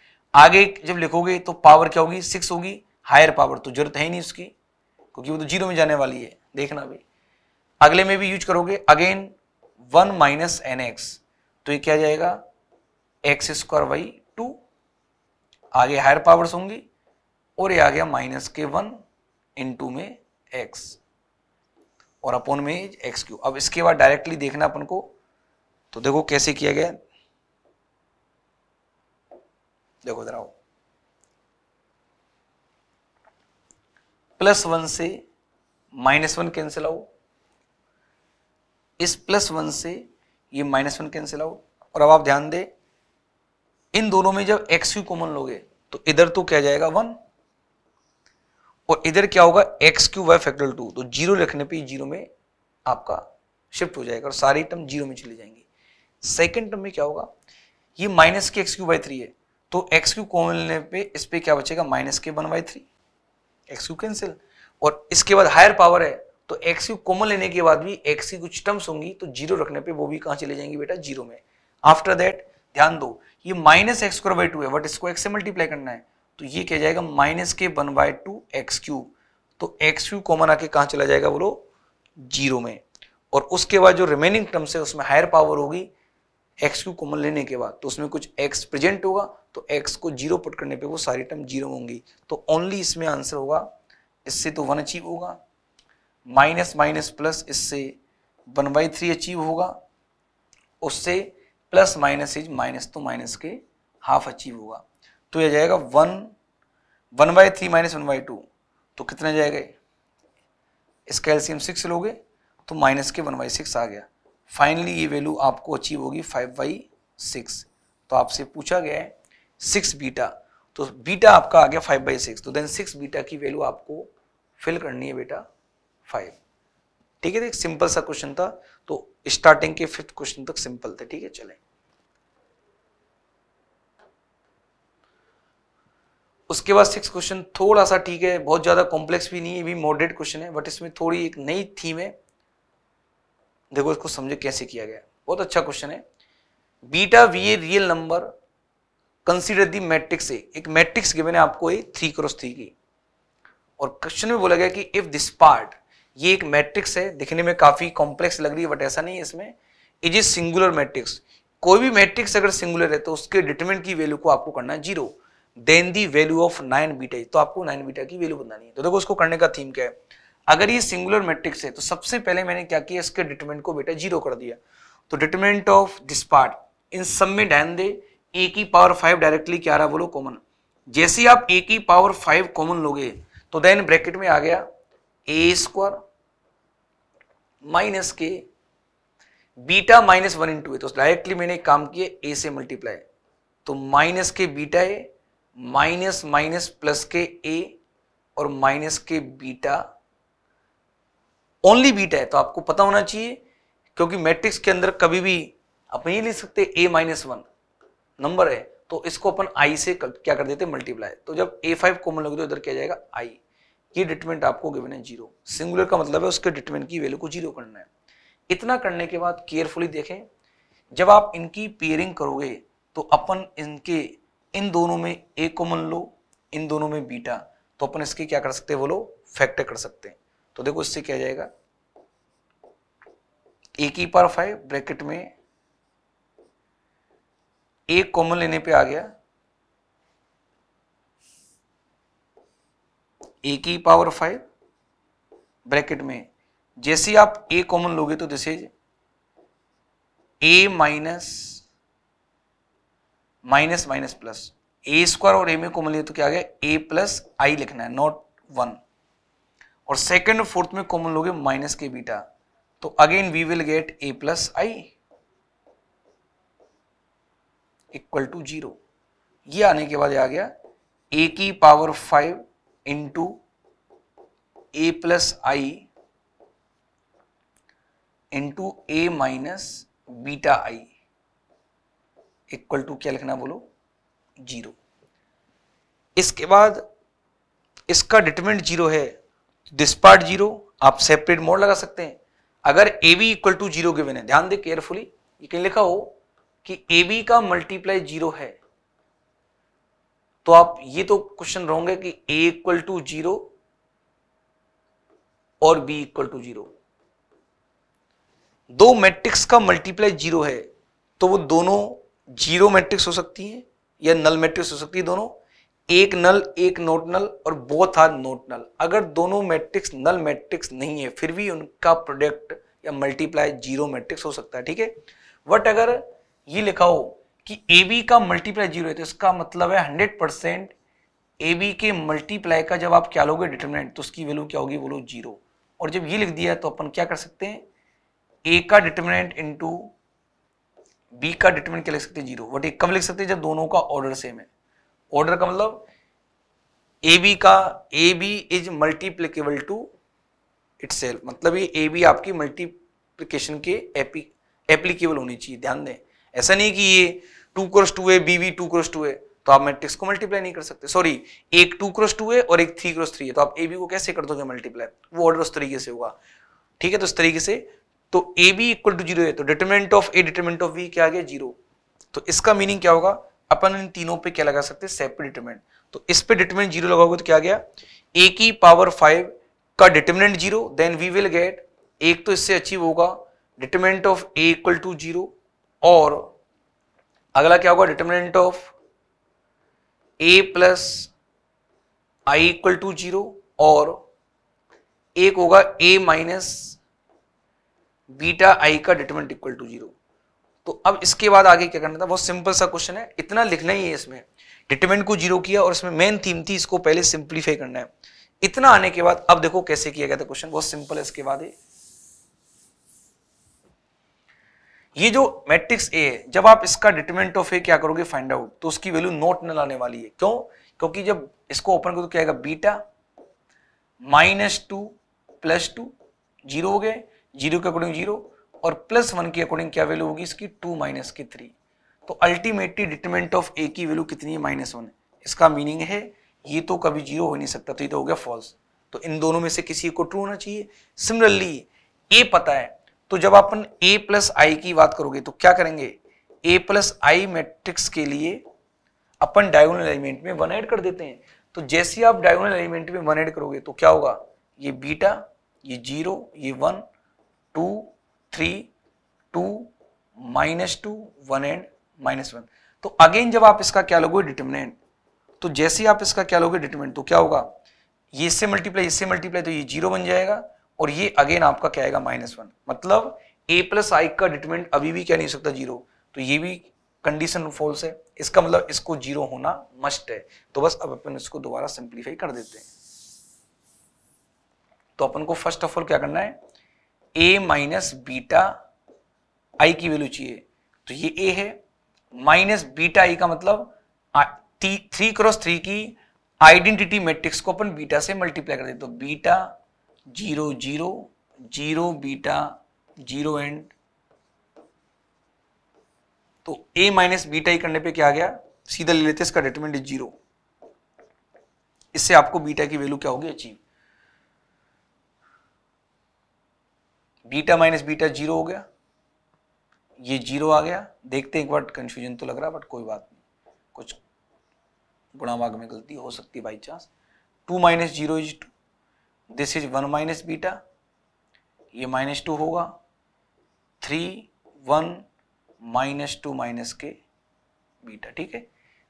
आगे जब लिखोगे तो पावर क्या होगी सिक्स होगी हायर पावर तो जरूरत है ही नहीं उसकी क्योंकि वो तो जीरो में जाने वाली है देखना भी अगले में भी यूज करोगे again one minus n x तो ये क्या जाएगा एक्स स्क्वायर वाई टू आगे हायर पावर्स होंगी और ये आ गया माइनस के वन टू में एक्स और अपॉन में एक्स क्यू अब इसके बाद डायरेक्टली देखना अपन को तो देखो कैसे किया गया देखो जरा प्लस वन से माइनस वन कैंसिल आओ इस प्लस वन से ये माइनस वन कैंसिल आओ और अब आप ध्यान दें इन दोनों में जब एक्स क्यू कॉमन लोगे तो इधर तो क्या जाएगा वन और इधर क्या होगा x cube by factor two तो जीरो रखने पे जीरो में आपका शिफ्ट हो जाएगा और सारी टर्म जीरो में चली जाएंगी सेकेंड टर्म में क्या होगा ये माइनस के एक्स क्यू बाई थ्री है तो एक्स क्यू कॉमन लेने पे इस पे क्या बचेगा माइनस के one by three x cube cancel और इसके बाद हायर पावर है तो एक्स क्यू कॉमन लेने के बाद भी एक्स की कुछ टर्म्स होंगी तो जीरो रखने पे वो भी कहाँ चले जाएंगी बेटा जीरो में आफ्टर दैट ध्यान दो ये minus x square by two है बट इसको एक्स से मल्टीप्लाई करना है तो ये क्या जाएगा माइनस के one by two x cube तो एक्स क्यूब कॉमन आके कहाँ चला जाएगा बोलो जीरो में और उसके बाद जो रिमेनिंग टर्म्स है उसमें हायर पावर होगी एक्स क्यूब कॉमन लेने के बाद तो उसमें कुछ एक्स प्रेजेंट होगा तो एक्स को जीरो पुट करने पे वो सारी टर्म जीरो होंगी तो ओनली इसमें आंसर होगा इससे तो वन अचीव होगा माइनस माइनस प्लस इससे वन बाई थ्री अचीव होगा उससे प्लस माइनस इज माइनस तो माइनस के हाफ अचीव होगा तो यह जाएगा one one by three minus one by two तो कितने जाएगा इसका एल्सियम सिक्स लोगे तो माइनस के वन बाई सिक्स आ गया फाइनली ये वैल्यू आपको अचीव होगी फाइव बाई सिक्स तो आपसे पूछा गया है सिक्स बीटा तो बीटा आपका आ गया फाइव बाई सिक्स तो देन सिक्स बीटा की वैल्यू आपको फिल करनी है बेटा फाइव ठीक है तो एक सिंपल सा क्वेश्चन था तो स्टार्टिंग के फिफ्थ क्वेश्चन तक सिंपल थे ठीक है चले उसके बाद सिक्स क्वेश्चन थोड़ा सा ठीक है बहुत ज़्यादा कॉम्प्लेक्स भी नहीं है भी मॉडरेट क्वेश्चन है बट इसमें थोड़ी एक नई थीम है देखो इसको समझे कैसे किया गया बहुत अच्छा क्वेश्चन है beta we a real number consider the matrix a एक मैट्रिक्स गिवन है आपको ए थ्री क्रॉस थ्री की और क्वेश्चन में बोला गया कि इफ दिस पार्ट ये एक मैट्रिक्स है दिखने में काफ़ी कॉम्प्लेक्स लग रही है बट ऐसा नहीं है इसमें इज इज सिंगुलर मैट्रिक्स कोई भी मैट्रिक्स अगर सिंगुलर है तो उसके डिटरमिनेंट की वैल्यू को आपको करना है zero then the value of nine beta तो आपको नाइन बीटा की वैल्यू बनानी है तो देखो उसको करने का थीम क्या है अगर ये सिंगुलर मैट्रिक्स है तो सबसे पहले मैंने क्या किया इसके डिटरमिनेंट को बेटा जीरो कर दिया तो डिटरमिनेंट ऑफ दिस पार्ट इन सब में ध्यान दे ए की पावर फाइव डायरेक्टली क्या रहा बोलो कॉमन जैसे आप ए की पावर फाइव कॉमन लोगे तो देन ब्रैकेट में आ गया ए स्क्वायर माइनस के beta minus one into a तो डायरेक्टली मैंने काम किया ए से मल्टीप्लाई तो माइनस के बीटा है माइनस माइनस प्लस के ए और माइनस के बीटा ओनली बीटा है तो आपको पता होना चाहिए क्योंकि मैट्रिक्स के अंदर कभी भी आप नहीं लिख सकते ए माइनस वन नंबर है तो इसको अपन आई से कर, क्या कर देते मल्टीप्लाई तो जब ए फाइव कॉमन लगे तो इधर क्या जाएगा आई ये डिटमेंट आपको गिवन है जीरो सिंगुलर का मतलब है उसके डिटमेंट की वैल्यू को जीरो करना है इतना करने के बाद केयरफुली देखें जब आप इनकी पेयरिंग करोगे तो अपन इनके इन दोनों में ए कॉमन लो इन दोनों में बीटा तो अपन इसके क्या कर सकते हैं बोलो फैक्टर कर सकते हैं तो देखो इससे क्या जाएगा ए की पार फाइव ब्रैकेट में ए कॉमन लेने पे आ गया ए की पावर फाइव ब्रैकेट में जैसे आप ए कॉमन लोगे तो this is a minus minus minus plus a square और ए में कॉमन लिया तो क्या आ गया ए प्लस आई लिखना है नॉट वन और सेकेंड और फोर्थ में कॉमन लोगे माइनस के बीटा तो again we will get a plus I equal to zero ये आने के बाद आ गया ए की power five into a plus I into a minus beta I equal to क्या लिखना बोलो जीरो इसके बाद इसका डिटरमिनेंट जीरो है दिस पार्ट जीरो आप सेपरेट मोड लगा सकते हैं अगर a b equal to zero given है ध्यान दे केयरफुली ये कहीं लिखा हो कि ए बी का मल्टीप्लाई जीरो है तो आप ये तो क्वेश्चन रहोगे कि ए इक्वल टू जीरो और बी इक्वल टू जीरो दो मैट्रिक्स का मल्टीप्लाई जीरो है तो वो दोनों जीरो मैट्रिक्स हो सकती है या नल मैट्रिक्स हो सकती है दोनों एक नल एक नोट नल और बोथ आर नोट नल अगर दोनों मैट्रिक्स नल मैट्रिक्स नहीं है फिर भी उनका प्रोडक्ट या मल्टीप्लाई जीरो मैट्रिक्स हो सकता है ठीक है बट अगर ये लिखा हो कि ए बी का मल्टीप्लाई जीरो है तो इसका मतलब है हंड्रेड परसेंट ए बी के मल्टीप्लाई का जब आप क्या लोगे डिटर्मिनेंट तो उसकी वैल्यू क्या होगी बोलो जीरो और जब ये लिख दिया तो अपन क्या कर सकते हैं ए का डिटर्मिनेंट इंटू बी का डिटरमिनेंट क्या लिख सकते हैं जीरो बट एक कब लिख सकते हैं जब दोनों का ऑर्डर सेम है ऑर्डर का मतलब ए बी का a B is multiplicable to its मतलब ये ए बी आपकी मल्टीप्लीकेशन के एप्लीकेबल होनी चाहिए ध्यान दें ऐसा नहीं कि ये टू क्रॉस टू है b b two cross two है तो आप मैट्रिक्स को मल्टीप्लाई नहीं कर सकते सॉरी एक टू क्रॉस टू है और एक थ्री क्रॉस थ्री है तो आप ए बी को कैसे कर दोगे मल्टीप्लाई वो ऑर्डर उस तरीके से होगा ठीक है तो इस तरीके से तो a b equal to zero है तो determinant of a determinant of b क्या आ गया जीरो तो इसका मीनिंग क्या होगा अपन इन तीनों पे क्या लगा सकते हैं सेपरेट तो इस पे डिटर्मिनेंट जीरो लगाओगे तो क्या गया ए की पावर फाइव का determinant zero then we will get एक तो इससे अचीव होगा determinant of a equal to zero और अगला क्या होगा determinant of a plus I equal to zero और एक होगा ए माइनस बीटा आई का डिटर्मेंट इक्वल टू जीरो तो अब इसके बाद आगे क्या करना था बहुत सिंपल सा क्वेश्चन है इतना लिखना ही है इसमें डिटर्मेंट को जीरो किया और इसमें मेन थीम थी इसको पहले सिंप्लीफाई करना है इतना आने के बाद अब देखो कैसे किया गया था क्वेश्चन बहुत सिंपल है इसके बाद है। ये जो मैट्रिक्स ए है जब आप इसका डिटर्मेंट ऑफ ए क्या करोगे फाइंड आउट तो उसकी वैल्यू नोट न लाने वाली है क्यों क्योंकि जब इसको ओपन करो तो क्या आएगा beta minus two plus two zero हो गए जीरो के अकॉर्डिंग जीरो और प्लस वन के अकॉर्डिंग क्या वैल्यू होगी इसकी टू माइनस की थ्री तो अल्टीमेटली डिटरमेंट ऑफ ए की वैल्यू कितनी है माइनस वन इसका मीनिंग है ये तो कभी जीरो हो नहीं सकता तो ये तो हो गया फॉल्स तो इन दोनों में से किसी को ट्रू होना चाहिए सिमिलरली ए पता है तो जब अपन ए प्लस आई की बात करोगे तो क्या करेंगे ए प्लस आई मैट्रिक्स के लिए अपन डायगोनल एलिमेंट में वन ऐड कर देते हैं तो जैसे आप डायगोनल एलिमेंट में वन ऐड करोगे तो क्या होगा ये बीटा ये जीरो ये one two three two minus two one and minus one तो अगेन जब आप इसका क्या लोगे डिटर्मिनेंट तो जैसे आप इसका क्या लोगे डिटर्मिनेंट तो क्या होगा ये इससे मल्टीप्लाई इससे मल्टीप्लाई तो ये जीरो बन जाएगा और ये अगेन आपका क्या आएगा माइनस वन मतलब ए प्लस आई का डिटर्मिनेंट अभी भी क्या नहीं हो सकता जीरो तो ये भी कंडीशन फॉल्स है इसका मतलब इसको जीरो होना मस्ट है तो बस अब अपन इसको दोबारा सिंप्लीफाई कर देते हैं तो अपन को फर्स्ट ऑफ ऑल क्या करना है ए माइनस बीटा आई की वैल्यू चाहिए तो ये ए है माइनस बीटा आई का मतलब थ्री क्रॉस थ्री की आइडेंटिटी मैट्रिक्स को अपन बीटा से मल्टीप्लाई कर देते तो beta zero zero zero beta zero and तो ए माइनस बीटा ही करने पे क्या आ गया सीधा ले लेते इसका डिटरमिनेंट जीरो इससे आपको बीटा की वैल्यू क्या होगी अचीव बीटा माइनस बीटा जीरो हो गया ये जीरो आ गया देखते हैं एक बार कन्फ्यूजन तो लग रहा बट कोई बात नहीं कुछ गुणाभाग में गलती हो सकती है by chance two minus zero is two this is one minus beta ये माइनस टू होगा three one minus two minus के बीटा ठीक है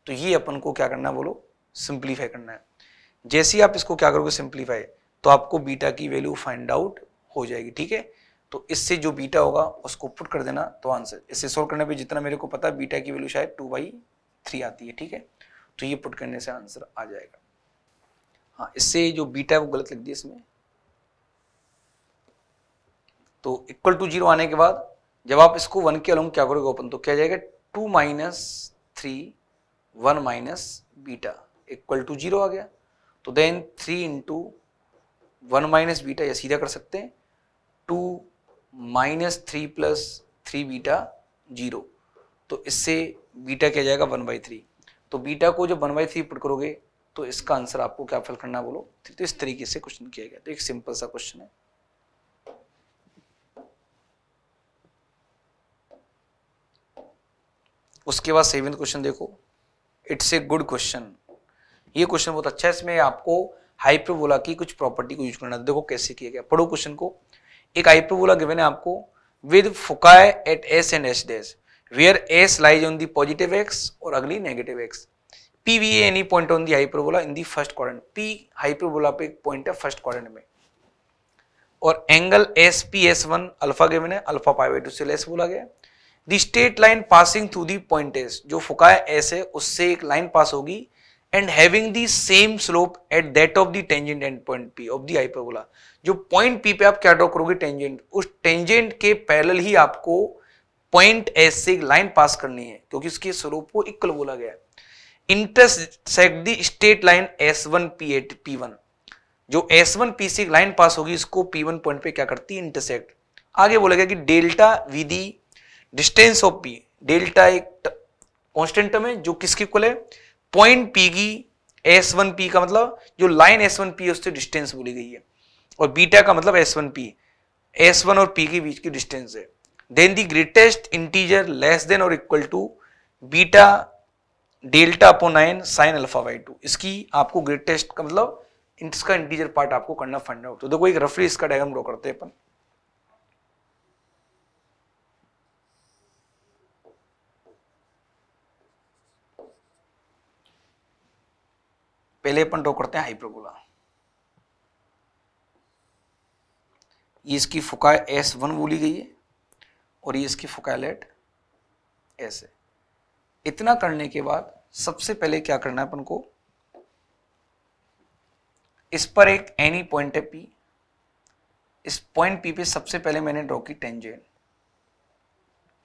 तो ये अपन को क्या करना है बोलो सिंप्लीफाई करना है जैसे ही आप इसको क्या करोगे सिंप्लीफाई तो आपको बीटा की वैल्यू फाइंड आउट हो जाएगी ठीक है तो इससे जो बीटा होगा उसको पुट कर देना तो आंसर इससे सोल्व करने पे जितना मेरे को पता है बीटा की वैल्यू शायद टू बाई थ्री आती है ठीक है तो ये पुट करने से आंसर आ जाएगा हाँ इससे जो बीटा है वो गलत लग दिया इसमें तो इक्वल टू जीरो आने के बाद जब आप इसको वन के अलोंग क्या करोगे ओपन तो क्या जाएगा two minus three one minus beta equal to zero आ गया तो then three into one minus beta या सीधा कर सकते हैं two minus three plus three beta zero तो इससे बीटा क्या जाएगा वन बाई थ्री तो बीटा को जब वन बाई थ्री पुट करोगे तो इसका आंसर आपको क्या फल करना बोलो तो इस तरीके से क्वेश्चन किया गया तो एक सिंपल सा क्वेश्चन है उसके बाद सेवन क्वेश्चन देखो इट्स ए गुड क्वेश्चन ये क्वेश्चन बहुत अच्छा है इसमें आपको हाइपरबोला की कुछ प्रॉपर्टी को यूज करना देखो कैसे किया गया पढ़ो क्वेश्चन को एक हाइपरबोला गिवन है आपको with foci at S and S dash where S lies on the positive x और अगली negative x P be any point on the hyperbola in the first quadrant P hyperbola पे एक point है first quadrant में और angle S P S one alpha given है alpha pi by two से less बोला गया the straight line passing through the point S जो फुकाय एस है उससे एक लाइन पास होगी and having the same slope at that of the tangent and point P of the hyperbola जो point P पे आप क्या ड्रॉ करोगे टेंजेंट उस टेंजेंट के पैरेलल ही आपको पॉइंट एस से लाइन पास करनी है क्योंकि उसके स्लोप को इक्वल बोला गया है intersect the straight line S one P at P one जो एस वन पी से लाइन पास होगी इसको पी वन पॉइंट पे क्या करती है इंटरसेक्ट आगे बोला गया कि डेल्टा विधि डिस्टेंस ऑफ पी डेल्टा एक कॉन्स्टेंट टर्म है जो किसके इक्वल है पॉइंट पी की एस वन पी का मतलब जो लाइन एस वन पी है उससे डिस्टेंस बोली गई है और बीटा का मतलब S one P S one और पी के बीच की डिस्टेंस है then the greatest integer less than और equal to beta delta upon nine sine alpha by two इसकी आपको ग्रेटेस्ट का मतलब इसका इंटीजर पार्ट आपको करना फाइंड आउट तो देखो एक रफली इसका डायग्राम ड्रॉ करते हैं अपन पहले अपन ड्रॉ करते हैं हाइपरबोला ये इसकी फुका एस वन बोली गई है और ये इसकी फुकालेट एस है इतना करने के बाद सबसे पहले क्या करना है अपन को इस पर एक एनी पॉइंट है पी इस पॉइंट पी पे सबसे पहले मैंने ड्रॉ की टेंजेंट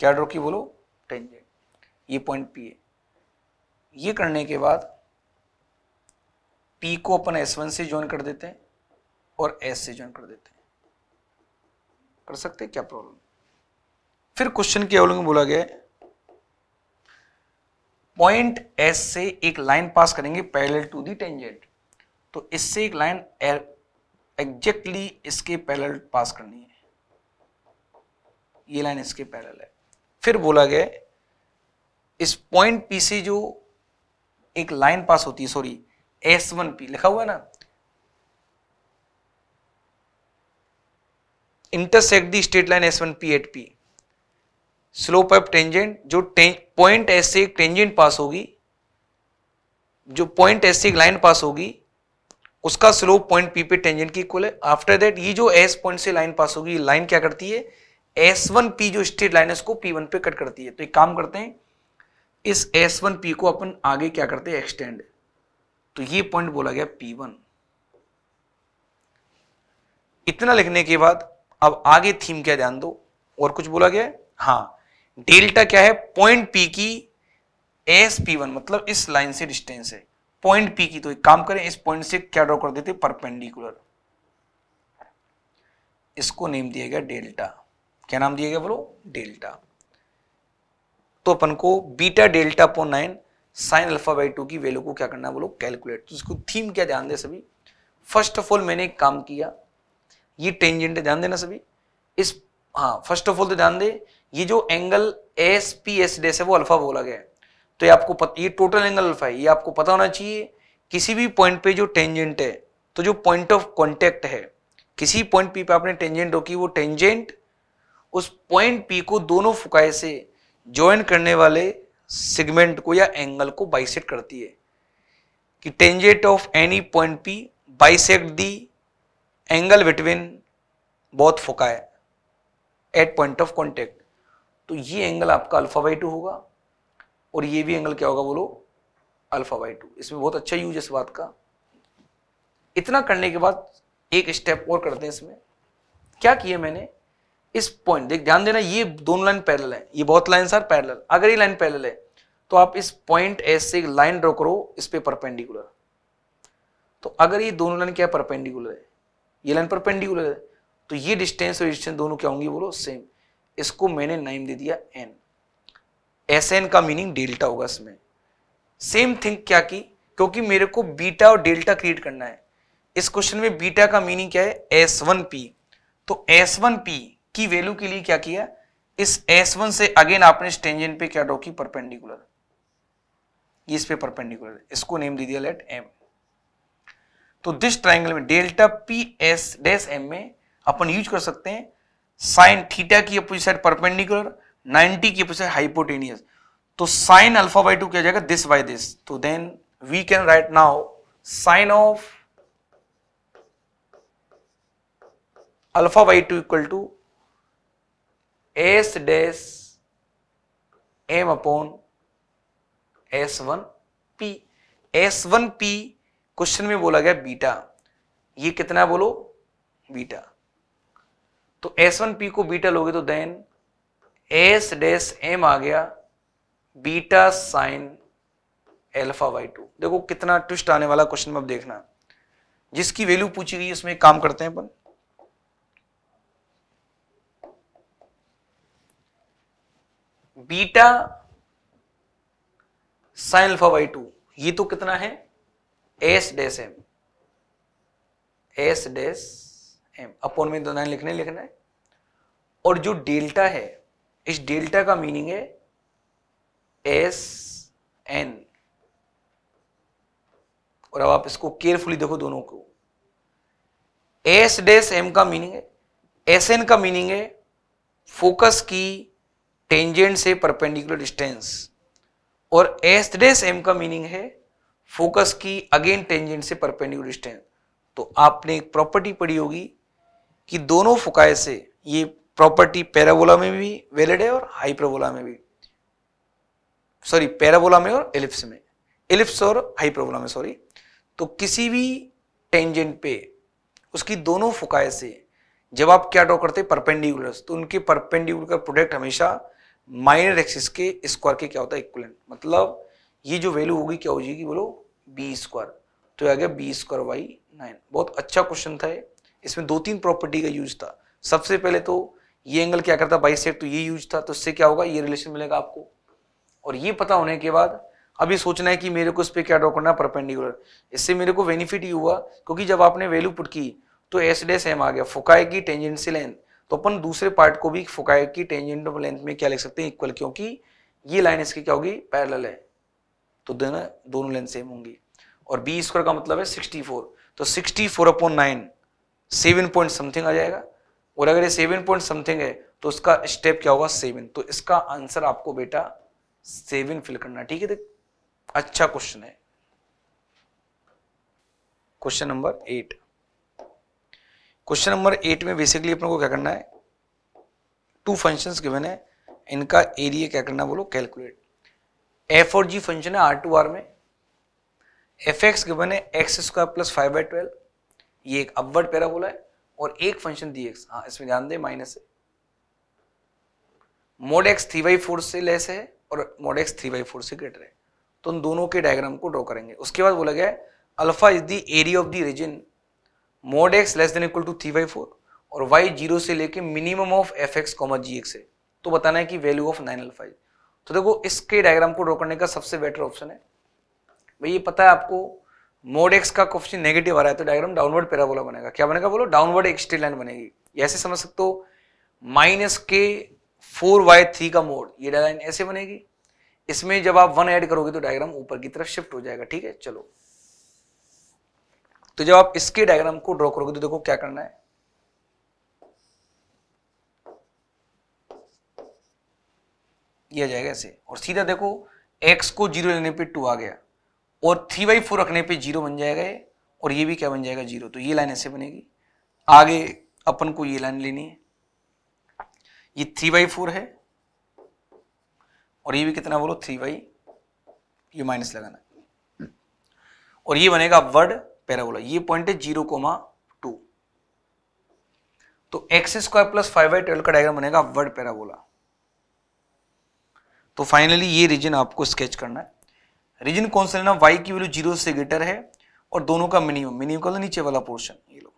क्या ड्रॉ की बोलो टेंजेंट ये पॉइंट पी है ये करने के बाद टी को अपन एस वन से ज्वाइन कर देते हैं और एस से ज्वाइन कर देते हैं कर सकते हैं क्या प्रॉब्लम फिर क्वेश्चन के अवलोकन बोला गया पॉइंट एस से एक लाइन पास करेंगे पैरेलल टू दी टेंजेंट तो इससे एक लाइन एग्जैक्टली er- इसके पैरेलल पास करनी है ये लाइन इसके पैरेलल है फिर बोला गया इस पॉइंट पी से जो एक लाइन पास होती है सॉरी एस वन पी लिखा हुआ है ना intersect the straight line S one P at P slope of tangent जो पॉइंट एस से एक टेंजेंट पास होगी जो पॉइंट एस से एक लाइन पास होगी उसका स्लोप पॉइंट पी पे टेंजेंट की इक्वल है आफ्टर दैट ये जो एस पॉइंट से लाइन पास होगी लाइन क्या करती है एस वन पी जो स्ट्रेट लाइन है उसको पी वन पे कट करती है तो एक काम करते हैं इस एस वन पी को अपन आगे क्या करते हैं एक्सटेंड है। तो ये पॉइंट बोला गया पी वन इतना लिखने के बाद अब आगे थीम क्या ध्यान दो और कुछ बोला गया हाँ डेल्टा क्या है पॉइंट पी की एस पी वन मतलब इस लाइन से डिस्टेंस है पॉइंट पी की तो एक काम करें इस पॉइंट से क्या ड्रॉ कर देते परपेंडिकुलर इसको नेम दिया गया डेल्टा क्या नाम दिया गया बोलो डेल्टा तो अपन को beta delta point nine sine alpha by two की वैल्यू को क्या करना है बोलो कैलकुलेट तो इसको थीम क्या ध्यान दे सभी फर्स्ट ऑफ ऑल मैंने एक काम किया ये टेंजेंट ध्यान देना सभी इस हाँ फर्स्ट ऑफ ऑल तो ध्यान दे ये जो angle S P S dash है वो अल्फा बोला गया है तो ये आपको पत, ये टोटल एंगल अल्फा है ये आपको पता होना चाहिए किसी भी पॉइंट पे जो टेंजेंट है तो जो पॉइंट ऑफ कॉन्टेक्ट है किसी पॉइंट पी पे आपने टेंजेंट रोकी वो टेंजेंट उस पॉइंट पी को दोनों फुकाए से ज्वाइन करने वाले सिगमेंट को या एंगल को बाइसेट करती है कि tangent of any point P bisect the angle between both foci at point of contact तो ये एंगल आपका अल्फा बाई टू होगा और ये भी एंगल क्या होगा बोलो अल्फा बाई टू इसमें बहुत अच्छा यूज है इस बात का इतना करने के बाद एक स्टेप और करते हैं इसमें क्या किया मैंने इस पॉइंट देख ध्यान देना ये दोनों लाइन पैरल है ये बहुत लाइन सर पैरल अगर ये लाइन पैरल है तो आप इस पॉइंट एस से लाइन ड्रॉ करो इस पे परपेंडिकुलर तो अगर ये दोनों लाइन क्या परपेंडिकुलर है ये लाइन परपेंडिकुलर है तो ये डिस्टेंस और डिस्टेंस दोनों क्या होंगी बोलो सेम इसको मैंने नाम दे दिया एन एस एन का मीनिंग डेल्टा होगा इसमें सेम थिंग क्या की क्योंकि मेरे को बीटा और डेल्टा क्रिएट करना है इस क्वेश्चन में बीटा का मीनिंग क्या है एस वन पी तो एस वन पी की वैल्यू के लिए क्या किया इस S1 से अगेन आपने स्टेंजन पे क्या डॉकी की परपेंडिकुलर इस पे परपेंडिकुलर इसको नेम दे दिया लेट M तो दिस ट्राइंगल में delta P S dash M में अपन यूज कर सकते हैं साइन थीटा की अपोजिट साइड परपेंडिकुलर 90 की अपोजिट हाइपोटेनियस तो साइन अल्फा बाई टू क्या जाएगा दिस बाय दिस तो then we can write now sine of alpha by two equal to S dash M upon S one P S one P question में बोला गया beta ये कितना बोलो बीटा तो एस वन पी को बीटा लोगे तो देन एस डैश एम आ गया beta sine alpha by two देखो कितना ट्विस्ट आने वाला क्वेश्चन में अब देखना जिसकी वैल्यू पूछी गई उसमें काम करते हैं अपन beta sine alpha by two ये तो कितना है S dash M S dash M upon में दो लिखने लिखना है और जो डेल्टा है इस डेल्टा का मीनिंग है एस एन और अब आप इसको केयरफुली देखो दोनों को एस डेस एम का मीनिंग है एस एन का मीनिंग है फोकस की टेंजेंट से परपेंडिकुलर डिस्टेंस और एस डेस एम का मीनिंग है फोकस की अगेन टेंजेंट से परपेंडिकुलर डिस्टेंस तो आपने एक प्रॉपर्टी पढ़ी होगी कि दोनों फुकाए से ये प्रॉपर्टी पैराबोला में भी वैलिड है और हाइपरबोला में भी सॉरी पैराबोला में और एलिप्स में एलिप्स और हाइपरबोला में सॉरी तो किसी भी टेंजेंट पे उसकी दोनों फुकाए से जब आप क्या ड्रॉ करते हैं परपेंडिकुलर तो उनके परपेंडिकुलर का प्रोडक्ट हमेशा माइनर एक्सिस के स्क्वायर के क्या होता है इक्वलेंट मतलब ये जो वैल्यू होगी क्या हो जाएगी बोलो बी स्क्वायर तो आ गया बी स्क्वायर वाई नाइन बहुत अच्छा क्वेश्चन था इसमें दो तीन प्रॉपर्टी का यूज था सबसे पहले तो ये एंगल क्या करता बाई सेट तो ये यूज था तो इससे क्या होगा ये रिलेशन मिलेगा आपको और ये पता होने के बाद अभी सोचना है कि मेरे को इस पर क्या ड्रॉ करना है परपेंडिकुलर इससे मेरे को बेनिफिट ही हुआ क्योंकि जब आपने वैल्यू पुट की तो एस डे सेम आ गया फुकाए की टेंजेंसी लेंथ तो अपन दूसरे पार्ट को भी फुकाए की टेंजेंट ऑफ लेंथ में क्या लिख सकते हैं इक्वल क्योंकि ये लाइन इसकी क्या होगी पैरेलल है तो दोनों दोनों लेंथ सेम होंगी और बी स्क्वायर का मतलब है 64 तो 64 four upon nine seven point something आ जाएगा और अगर ये सेवन पॉइंट समथिंग है तो उसका स्टेप क्या होगा सेवन तो इसका आंसर आपको बेटा सेवन फिल करना ठीक है देख अच्छा क्वेश्चन है question number eight question number eight में बेसिकली अपने को क्या करना है टू फंक्शंस गिवन है इनका एरिया क्या करना है बोलो कैलकुलेट एफ और जी फंक्शन है आर टू आर में एफ एक्स गिवन है x square plus five by twelve ये एक अपवर्ड बोला है और एक फंक्शन डी एक्स हाँ इसमें ध्यान दे माइनस है mod x three by four से लेस है और mod x three by four से ग्रेटर है तो उन दोनों के डायग्राम को ड्रॉ करेंगे उसके बाद बोला गया है alpha is the area of the region mod x less than equal to three by four और वाई जीरो से लेके minimum of F x comma G x है तो बताना है कि वैल्यू ऑफ नाइन अल्फा तो देखो इसके डायग्राम को ड्रॉ करने का सबसे बेटर ऑप्शन है भाई ये पता है आपको मोड एक्स का क्वेश्चन नेगेटिव आ रहा है तो डायग्राम डाउनवर्ड पेराबोला बनेगा क्या बनेगा बोलो डाउनवर्ड एक्सट्री लाइन बनेगी ऐसे समझ सकते हो माइनस के फोर वाई थ्री का मोड ये लाइन ऐसे बनेगी इसमें जब आप वन ऐड करोगे तो डायग्राम ऊपर की तरफ शिफ्ट हो जाएगा ठीक है चलो तो जब आप इसके डायग्राम को ड्रॉ करोगे तो देखो क्या करना है ये आ जाएगा ऐसे और सीधा देखो x को जीरो लेने पे टू आ गया और थ्री बाई फोर रखने पे जीरो बन जाएगा ये और ये भी क्या बन जाएगा जीरो तो ये लाइन ऐसे बनेगी आगे अपन को ये लाइन लेनी है ये थ्री बाई फोर है और ये भी कितना बोलो थ्री बाई ये माइनस लगाना और ये बनेगा वर्ड पैराबोला ये पॉइंट है जीरो कोमा टू तो x square plus five by twelve का डायग्राम बनेगा वर्ड पैराबोला तो फाइनली ये रीजन आपको स्केच करना है रीजन कौन सा लेना वाई की वैल्यू जीरो से ग्रेटर है और दोनों का मिनिमम मिनिमम का तो नीचे वाला पोर्शन ये लो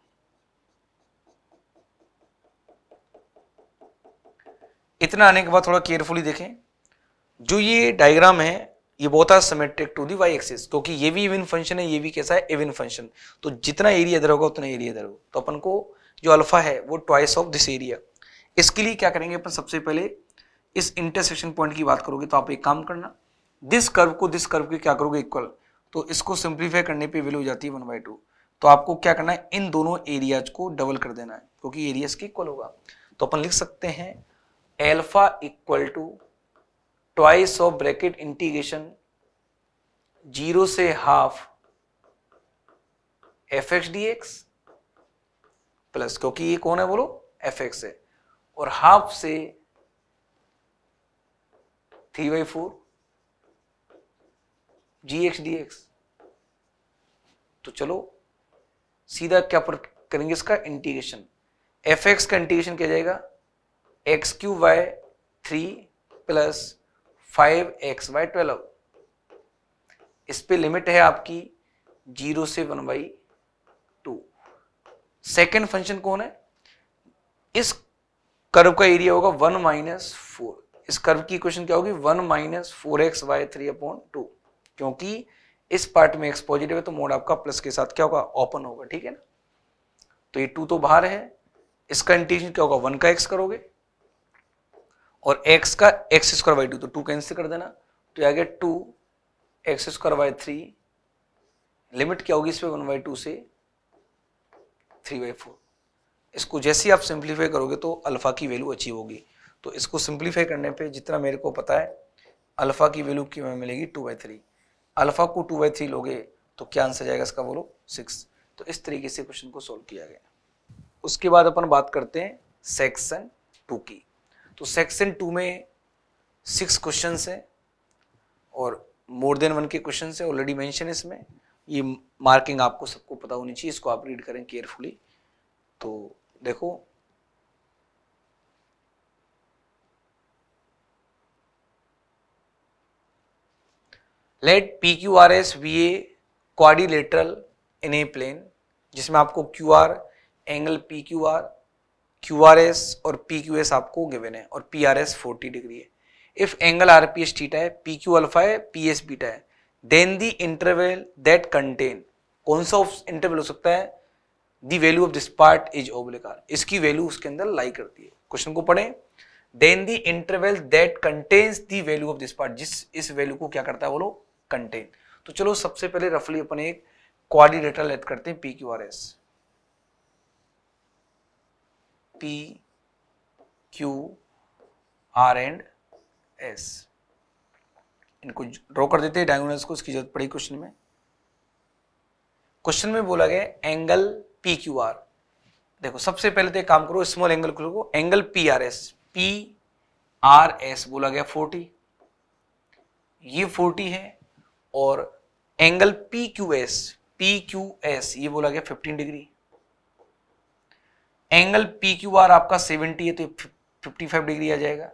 इतना आने के बाद थोड़ा केयरफुली देखें जो ये डायग्राम है ये बहुत are symmetric to the y axis क्योंकि ये भी इवन फंक्शन है ये भी कैसा है इवन फंक्शन तो जितना एरिया इधर होगा उतना एरिया इधर होगा तो अपन को जो अल्फा है वो ट्वाइस ऑफ दिस एरिया इसके लिए क्या करेंगे अपन सबसे पहले इस इंटरसेक्शन पॉइंट की बात करोगे तो आप एक काम करना दिस कर्व को दिस कर्व के क्या करोगे इक्वल तो इसको सिंप्लीफाई करने पर वैल्यू हो जाती है वन बाई टू तो आपको क्या करना है इन दोनों एरियाज को डबल कर देना है क्योंकि एरियाज के इक्वल होगा तो अपन लिख सकते हैं alpha equal to twice of bracket integration zero से half F x d x plus क्योंकि ये कौन है बोलो एफ एक्स है और हाफ से three by four G x d x तो चलो सीधा क्या पर करेंगे इसका इंटीग्रेशन एफ एक्स का इंटीग्रेशन क्या जाएगा x cube by three plus five x by twelve इस पे लिमिट है आपकी जीरो से one by two second function कौन है इस कर्व का एरिया होगा वन माइनस फोर इस कर्व की इक्वेशन क्या होगी one minus four x by three upon to क्योंकि इस पार्ट में एक्स पॉजिटिव है तो मोड आपका प्लस के साथ क्या होगा ओपन होगा ठीक है ना तो ये टू तो बाहर है इसका इंटीग्रेशन क्या होगा वन का एक्स करोगे और x का एक्स स्क्वायर बाई टू तो टू कैंसिल कर देना तो आ गया two x square by three limit क्या होगी इस पर वन बाई टू से थ्री बाई फोर इसको जैसे ही आप सिंप्लीफाई करोगे तो अल्फ़ा की वैल्यू अचीव होगी तो इसको सिंप्लीफाई करने पे जितना मेरे को पता है अल्फ़ा की वैल्यू क्यों मिलेगी टू बाई थ्री अल्फ़ा को टू बाई थ्री लोगे तो क्या आंसर जाएगा इसका बोलो सिक्स तो इस तरीके से क्वेश्चन को सोल्व किया गया उसके बाद अपन बात करते हैं सेक्शन टू की तो सेक्शन टू में सिक्स क्वेश्चन है और मोर देन वन के क्वेश्चन है ऑलरेडी मैंशन है इसमें ये मार्किंग आपको सबको पता होनी चाहिए इसको आप रीड करें केयरफुली तो देखो let P Q R S be a quadrilateral in a plane जिसमें आपको Q R angle P Q R Q R S और पी क्यू एस आपको गिवन है और P R S forty degree है if angle R P S theta है P Q alpha है P S beta है then the interval that contain कौन सा इंटरवल हो सकता है the value of this part is ओबलिकार इसकी वैल्यू उसके अंदर लाई करती है क्वेश्चन को पढ़ें then the interval that contains the value of this part जिस इस वैल्यू को क्या करता है बोलो कंटेन तो चलो सबसे पहले रफली अपन एक क्वारिलेटर लेट करते हैं P Q R S P, Q, R and S इनको ड्रॉ कर देते हैं डायगोनल्स को इसकी जरूरत पड़ी क्वेश्चन में क्वेश्चन में बोला गया एंगल पी क्यू आर देखो सबसे पहले तो एक काम करो स्मॉल एंगल को angle P R S P R S बोला गया 40 ये 40 है और angle P Q S P Q S ये बोला गया 15 degree angle P Q R आपका 70 है तो 55 डिग्री आ जाएगा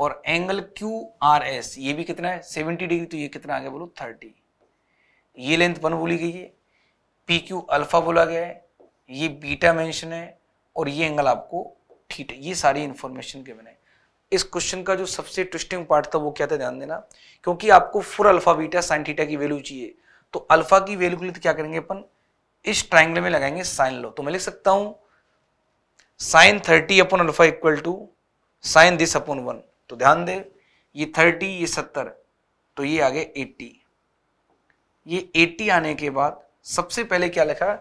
और एंगल क्यू आर एस ये भी कितना है 70 डिग्री तो ये कितना आ गया बोलो 30 ये लेंथ वन बोली गई है पी क्यू अल्फा बोला गया है ये बीटा मेंशन है और ये एंगल आपको ठीक है ये सारी इंफॉर्मेशन के बने इस क्वेश्चन का जो सबसे ट्विस्टिंग पार्ट था वो क्या था ध्यान देना क्योंकि आपको full alpha beta sine theta की वैल्यू चाहिए तो अल्फा की वैल्यू के लिए तो क्या करेंगे अपन इस ट्राइंगल में लगाएंगे साइन लो तो मैं लिख सकता हूँ sine thirty upon alpha equal to sine this upon one तो ध्यान दे ये थर्टी ये सत्तर तो ये आ एट्टी ये एट्टी आने के बाद सबसे पहले क्या लिखा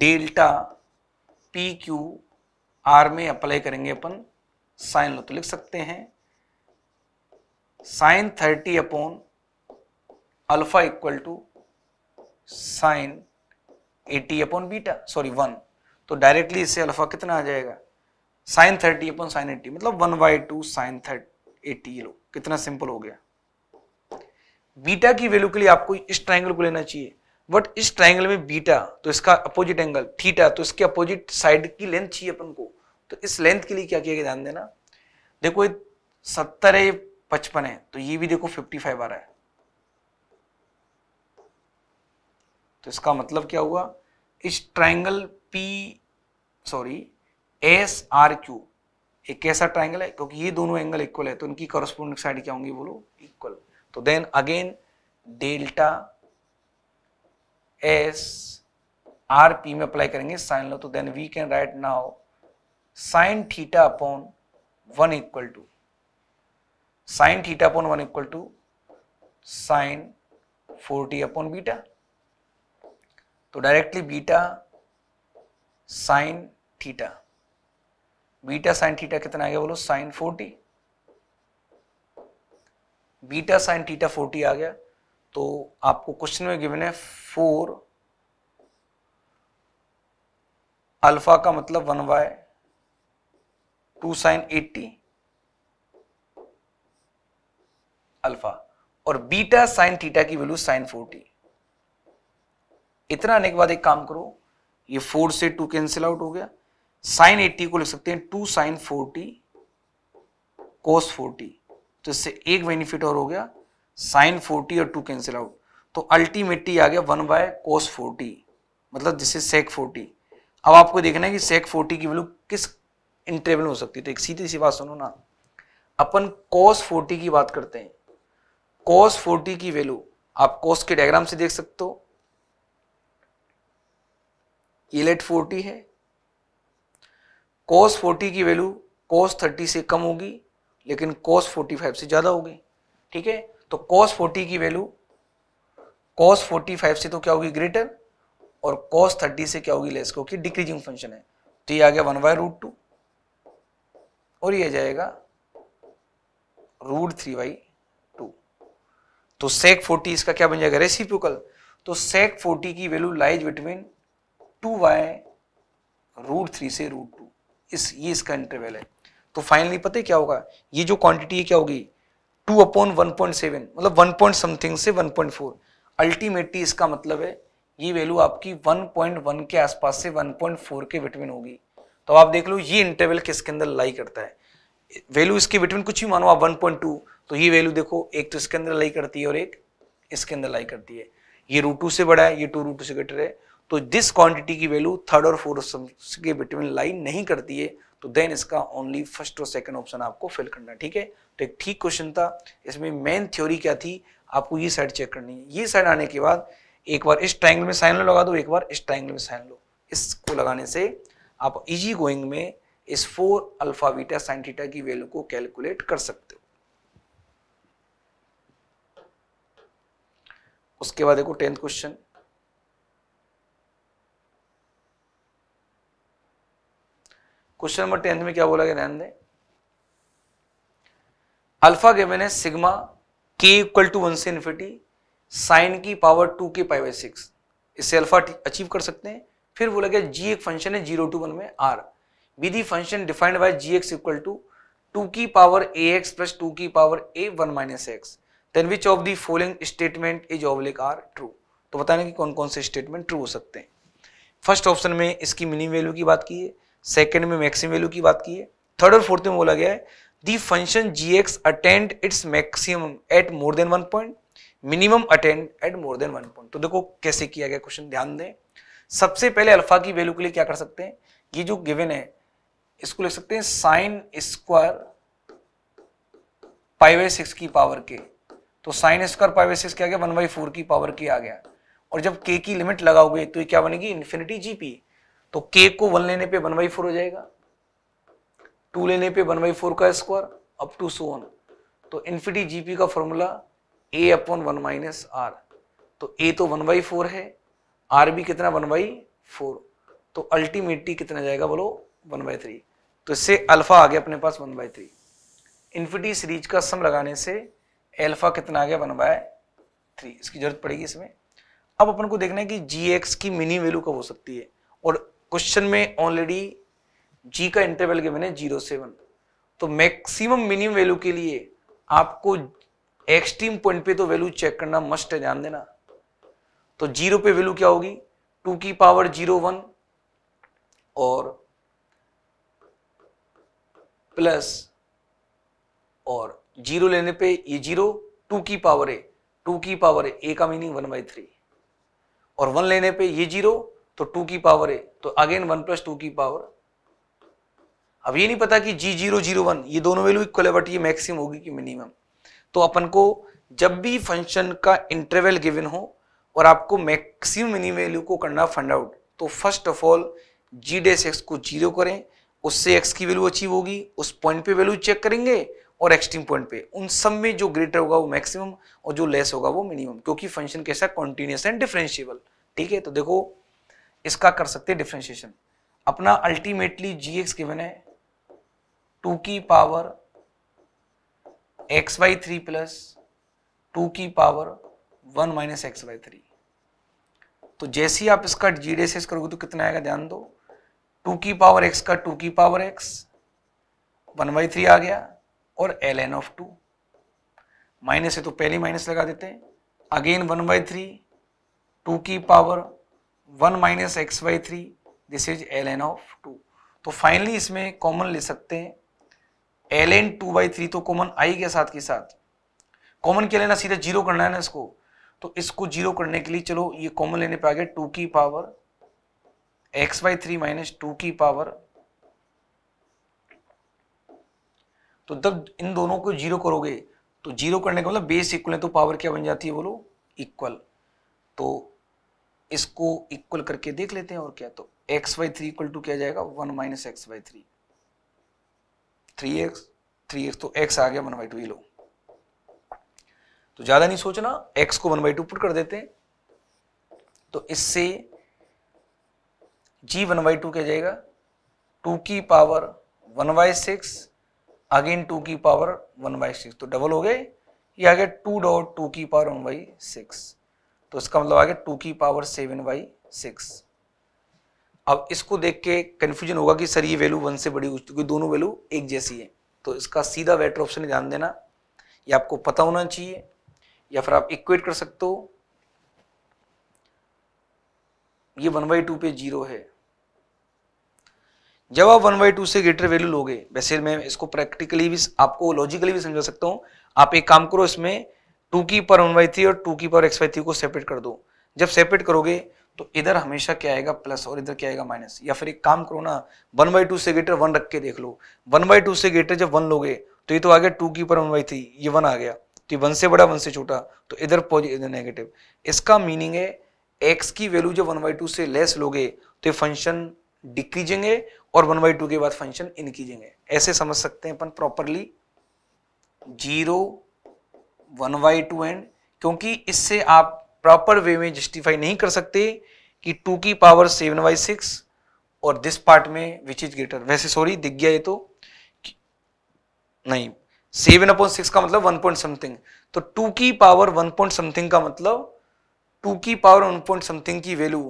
डेल्टा पी क्यू आर में अप्लाई करेंगे अपन साइन लो तो लिख सकते हैं sine thirty upon alpha equal to sine eighty upon beta sorry one तो डायरेक्टली इससे अल्फा कितना आ जाएगा sine thirty upon sine eighty मतलब one by two sine thirty eighty लो कितना सिंपल हो गया बीटा की वैल्यू के लिए आपको इस ट्राइंगल को लेना चाहिए बट इस ट्राइंगल में बीटा तो इसका अपोजिट एंगल थीटा तो इसके अपोजिट साइड की लेंथ चाहिए अपन को तो इस लेंथ के लिए क्या किया ध्यान देना देखो ये सत्तर है पचपन है तो ये भी देखो फिफ्टी फाइव आ रहा है तो इसका मतलब क्या हुआ इस triangle P sorry S R Q एक कैसा ट्राइंगल है क्योंकि ये दोनों एंगल इक्वल है तो इनकी कॉरस्पोंडिंग साइड क्या होंगी बोलो इक्वल तो then again delta S R P में अप्लाई करेंगे साइन लो तो then we can write now sine theta upon one equal to sine theta upon one equal to sine forty upon beta तो directly beta sine theta beta sine theta कितना आ गया बोलो sine forty beta sine theta forty आ गया तो आपको question में गिवन है फोर अल्फा का मतलब one by two sine eighty alpha और बीटा साइन थीटा की वैल्यू साइन फोर्टी इतना आने के बाद एक काम करो ये फोर से टू कैंसिल आउट हो गया साइन 80 को लिख सकते हैं टू साइन 40 कोस 40 तो इससे एक बेनिफिट और हो गया साइन 40 और टू कैंसिल आउट तो अल्टीमेटली आ गया वन बाय कोस फोर्टी मतलब जिससे सेक 40 अब आपको देखना है कि सेक 40 की वैल्यू किस इंटरवल में हो सकती है तो एक सीधी सी बात सुनो ना अपन कोस 40 की बात करते हैं कोस 40 की वैल्यू आप कोस के डायग्राम से देख सकते हो इलेट 40 है कोस फोर्टी की वैल्यू कोस थर्टी से कम होगी लेकिन कोस फोर्टी फाइव से ज़्यादा होगी ठीक है तो कोस फोर्टी की वैल्यू कोस फोर्टी फाइव से तो क्या होगी ग्रेटर और कोस थर्टी से क्या होगी लेस क्योंकि डिक्रीजिंग फंक्शन है तो ये आ गया वन बाय रूट टू और ये आ जाएगा रूट थ्री बाई टू तो सेक फोर्टी इसका क्या बन जाएगा रेसिप्रोकल तो सेक फोर्टी की value lies between two by root three से रूट इस ये इसका इंटरवल है तो फाइनली पता है क्या होगा ये जो क्वांटिटी है क्या होगी two upon one point seven मतलब वन पॉइंट समथिंग से वन पॉइंट फोर अल्टीमेटली इसका मतलब है ये वैल्यू आपकी वन पॉइंट वन के आसपास से वन पॉइंट फोर के बिटवीन होगी तो आप देख लो ये इंटरवल किसके अंदर लाई करता है वैल्यू इसके बिटवीन कुछ भी मानो आप वन पॉइंट टू तो ये वैल्यू देखो एक तो इसके अंदर लाई करती है और एक इसके अंदर लाई करती है ये रूट टू से बड़ा है ये टू रूट टू से ग्रेटर है तो दिस क्वांटिटी की वैल्यू थर्ड और फोर्थ के बिटवीन लाइन नहीं करती है तो देन इसका ओनली फर्स्ट और सेकंड ऑप्शन आपको फिल करना ठीक है तो एक ठीक क्वेश्चन था इसमें मेन थ्योरी क्या थी आपको ये साइड चेक करनी है ये साइड आने के बाद एक बार इस ट्राइंगल में साइन लगा दो एक बार इस ट्राइंगल में साइन लो इसको लगाने से आप इजी गोइंग में इस four alpha beta sine theta की वैल्यू को कैलकुलेट कर सकते हो उसके बाद देखो tenth question question number tenth में क्या बोला गया ध्यान दें अल्फा गिवन है सिग्मा के इक्वल टू वन से इन्फिटी साइन की power two K pi by six इससे अल्फा अचीव कर सकते हैं फिर बोला गया जी एक फंक्शन है जीरो टू वन में आर विधि function defined by G X equal to two की power A X plus two की power A one minus X then which of the following statement is oblique are true तो बताने की कौन कौन से स्टेटमेंट ट्रू हो सकते हैं फर्स्ट ऑप्शन में इसकी मिनिमम वैल्यू की बात की है सेकेंड में मैक्सिमम वैल्यू की बात की है थर्ड और फोर्थ में बोला गया है the function G X attend its maximum at more than one point minimum attend at more than one point तो देखो कैसे किया गया क्वेश्चन ध्यान दें सबसे पहले अल्फा की वैल्यू के लिए क्या कर सकते हैं ये जो गिवन है इसको लिख सकते हैं sine square pi by six की पावर के तो sine square pi by six क्या गया वन बाई फोर की पावर के आ गया और जब के की लिमिट लगाओगे तो ये क्या बनेगी इन्फिनिटी जीपी तो के को वन लेने पे वन बाई फोर हो जाएगा टू लेने पे वन बाई फोर का square up to so one तो इन्फिटी जीपी का formula A upon one minus R तो ए तो वन बाई फोर है आर भी कितना वन बाई फोर तो अल्टीमेटली कितना जाएगा बोलो वन बाई थ्री तो इससे अल्फा आ गया अपने पास one by three infinity series का सम लगाने से अल्फा कितना आ गया वन बाय थ्री इसकी जरूरत पड़ेगी इसमें अब अपन को देखना है कि जी एक्स की मिनी वैल्यू कब हो सकती है और क्वेश्चन में ऑलरेडी जी का इंटरवल गिवन है जीरो सेवन तो मैक्सिमम मिनिमम वैल्यू के लिए आपको एक्सट्रीम पॉइंट पे तो वैल्यू चेक करना मस्ट है ध्यान देना तो जीरो पे वैल्यू क्या होगी टू की पावर जीरो वन और प्लस और जीरो लेने पे ये जीरो टू की पावर है टू की पावर है ए का मीनिंग वन बाई थ्री और वन लेने पे ये जीरो तो टू की पावर है तो अगेन वन प्लस टू की पावर अब ये नहीं पता कि जी जीरो जीरो वन ये दोनों वैल्यू इक्वल है बट ये मैक्सिमम होगी कि मिनिमम तो अपन को जब भी फंक्शन का इंटरवल गिवन हो और आपको मैक्सिमम मिनिमम वैल्यू को करना फंड आउट तो first of all G dash X को जीरो करें उससे एक्स की वैल्यू अचीव होगी उस पॉइंट पे वैल्यू चेक करेंगे और एक्सट्रीम पॉइंट पे उन सब में जो ग्रेटर होगा वो मैक्सिमम और जो लेस होगा वो मिनिमम क्योंकि फंक्शन कैसा कॉन्टिन्यूस एंड डिफरेंशियबल ठीक है तो देखो इसका कर सकते डिफ्रेंशिएशन अपना अल्टीमेटली जी एक्स गिवन है टू की power X by three plus two की power one minus X by three तो जैसे ही आप इसका जी डे से करोगे तो कितना आएगा ध्यान दो टू की पावर एक्स का टू की power X one by three आ गया और L N of two minus है तो पहले माइनस लगा देते हैं again one by three two की power one minus X by three this is L N of two तो फाइनली इसमें कॉमन ले सकते हैं L N two by three तो कॉमन आई गया साथ के साथ कॉमन क्या लेना सीधा जीरो करना है ना इसको तो इसको जीरो करने के लिए चलो ये कॉमन लेने पे आ गया टू की power X by three minus two की पावर तो जब इन दोनों को जीरो करोगे तो जीरो करने का मतलब बेस इक्वल है तो पावर क्या बन जाती है बोलो इक्वल तो इसको इक्वल करके देख लेते हैं और क्या तो X Y three equal to क्या जाएगा one minus X Y three three X three X तो एक्स आ गया वन बाई टू ये लो तो ज्यादा नहीं सोचना एक्स को वन बाई टू पुट कर देते हैं तो इससे जी वन बाई टू क्या जाएगा टू की power one by six again two की पावर वन बाई सिक्स तो डबल हो गए ये आ गया टू डॉट टू की पावर वन बाई सिक्स तो इसका मतलब आ गया टू की पावर सेवन बाई सिक्स अब इसको देख के कन्फ्यूजन होगा कि सर ये वैल्यू वन से बड़ी क्योंकि दोनों वैल्यू एक जैसी है तो इसका सीधा बेटर ऑप्शन ध्यान देना ये आपको पता होना चाहिए या फिर आप इक्वेट कर सकते हो ये वन बाई टू पे जीरो है जब आप वन बाई टू से ग्रेटर वैल्यू लोगे वैसे मैं इसको प्रैक्टिकली भी आपको लॉजिकली भी समझा सकता हूँ आप एक काम करो इसमें टू की पर वन बाई थ्री और टू की पर एक्स बाई थ्री को सेपरेट कर दो जब सेपरेट करोगे तो इधर हमेशा क्या आएगा प्लस और इधर क्या आएगा माइनस या फिर एक काम करो ना वन बाई टू से ग्रेटर वन रख के देख लो वन बाई टू से ग्रेटर जब वन लोगे तो ये तो आ गया टू की पर वन बाई थ्री ये वन आ गया तो ये वन से बड़ा वन से छोटा तो इधर पॉजिटिव नेगेटिव इसका मीनिंग है एक्स की वैल्यू जब वन बाई टू से लेस लोगे तो ये फंक्शन डिक्रीजेंगे और वन बाई टू के बाद फंक्शन इनक्रीजेंगे ऐसे समझ सकते हैं अपन properly zero one by two and क्योंकि इससे आप प्रॉपर वे में जस्टिफाई नहीं कर सकते कि टू की पावर सेवन बाई सिक्स और दिस पार्ट में विच इज ग्रेटर वैसे सॉरी दिख गया ये तो नहीं सेवन अपॉइंट सिक्स का मतलब वन पॉइंट समथिंग तो टू की पावर वन पॉइंट समथिंग का मतलब टू की पावर वन पॉइंट समथिंग की वैल्यू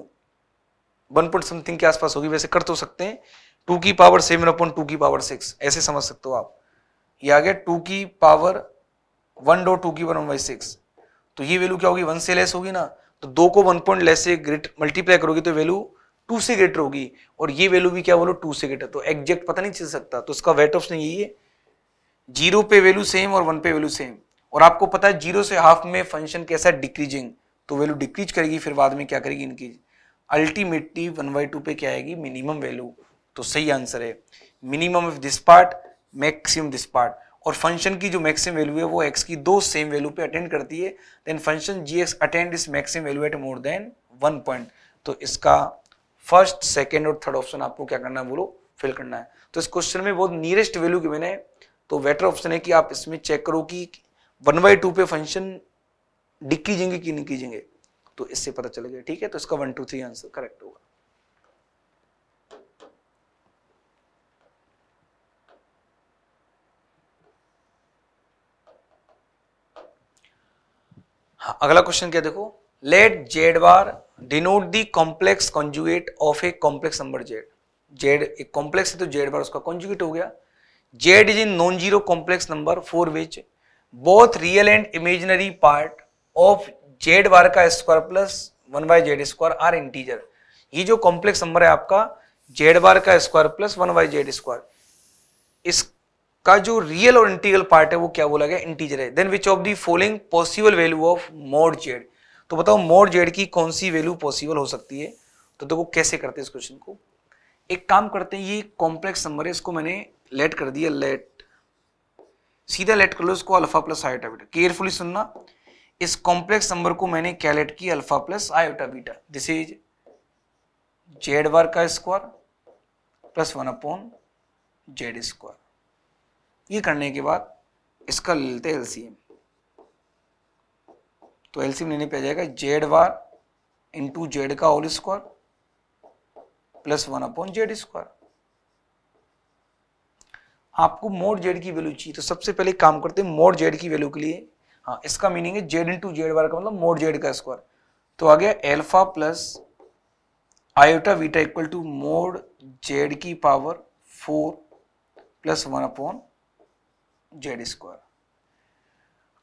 वन पॉइंट समथिंग के आसपास होगी वैसे कर तो सकते हैं टू की पावर सेवन अपॉइंट टू की पावर सिक्स ऐसे समझ सकते हो आप ये आ गया टू की पावर वन डॉट टू की वन बाई सिक्स तो ये वैल्यू क्या होगी वन से लेस होगी ना तो दो को वन पॉइंट लेस से ग्रेट मल्टीप्लाई करोगे तो वैल्यू टू से ग्रेटर होगी और ये वैल्यू भी क्या बोलो टू से ग्रेटर तो एग्जैक्ट पता नहीं चल सकता तो इसका वेट ऑप्शन यही है जीरो पे वैल्यू सेम और वन पे वैल्यू सेम और आपको पता है जीरो से हाफ में फंक्शन कैसा है डिक्रीजिंग तो वैल्यू डिक्रीज करेगी फिर बाद में क्या करेगी इनकी अल्टीमेटली वन बाई टू पे क्या आएगी मिनिमम वैल्यू तो सही आंसर है minimum of this part maximum this part और फंक्शन की जो मैक्सिम वैल्यू है वो एक्स की दो सेम वैल्यू पे अटेंड करती है then function G X attend is maximum value at more than one point तो इसका फर्स्ट सेकेंड और थर्ड ऑप्शन आपको क्या करना है बोलो फिल करना है तो इस क्वेश्चन में बहुत नियरेस्ट वैल्यू की मैंने तो बेटर ऑप्शन है कि आप इसमें चेक करो कि वन बाई टू पे फंक्शन डिक कीजेंगे कि नहीं कीजेंगे तो इससे पता चलेगा ठीक है तो इसका one two three answer correct होगा हाँ, अगला क्वेश्चन क्या देखो let Z bar denote the complex conjugate of a complex number Z Z एक कॉम्प्लेक्स है तो जेड बार उसका कॉन्जुगेट हो गया Z is in non zero complex number for which both real and imaginary part of Z bar का square plus one by Z square are integer ये जो complex number है आपका जेड बार का square plus one by Z square इस का जो real और इंटीग्रल पार्ट है वो क्या बोला गया इंटीजर है then which of the following possible value of mod Z तो बताओ मोड जेड की कौन सी वैल्यू पॉसिबल हो सकती है तो देखो तो कैसे करते हैं इस क्वेश्चन को एक काम करते हैं ये कॉम्प्लेक्स नंबर है इसको मैंने लेट कर दिया लेट सीधा लेट कर लो इसको alpha plus iota beta carefully सुनना इस कॉम्प्लेक्स नंबर को मैंने क्या लेट किया alpha plus iota beta this is Z bar का square plus one upon Z square ये करने के बाद इसका ले लेते हैं एलसीएम तो एलसीएम लेने पे आ जाएगा जेड वार इंटू जेड का whole square plus one upon Z square आपको मोड जेड की वैल्यू चाहिए तो सबसे पहले काम करते हैं मोड जेड की वैल्यू के लिए हाँ इसका मीनिंग है जेड इंटू जेड वार का मतलब मोड जेड का स्क्वायर तो आ गया alpha plus iota beta equal to mod Z की power four plus one upon Z square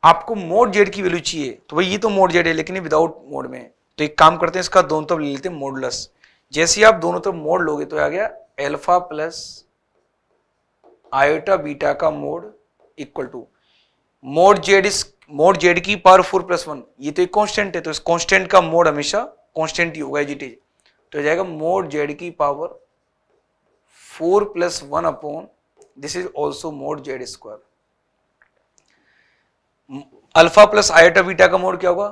आपको मोड जेड की वैल्यू चाहिए तो भाई ये तो मोड जेड है लेकिन विदाउट मोड में तो एक काम करते हैं इसका दोनों तरफ ले लेते हैं मोडलस जैसे आप दोनों तरफ मोड लोगे तो आ गया एल्फा प्लस आयोटा बीटा का mod equal to mod Z इस मोड जेड की पावर फोर प्लस वन ये तो एक कांस्टेंट है तो इस कांस्टेंट का मोड हमेशा कांस्टेंट ही होगा एज इट इज तो जाएगा मोड जेड की power four plus one upon this is also mod Z square alpha plus iota beta का मोड क्या होगा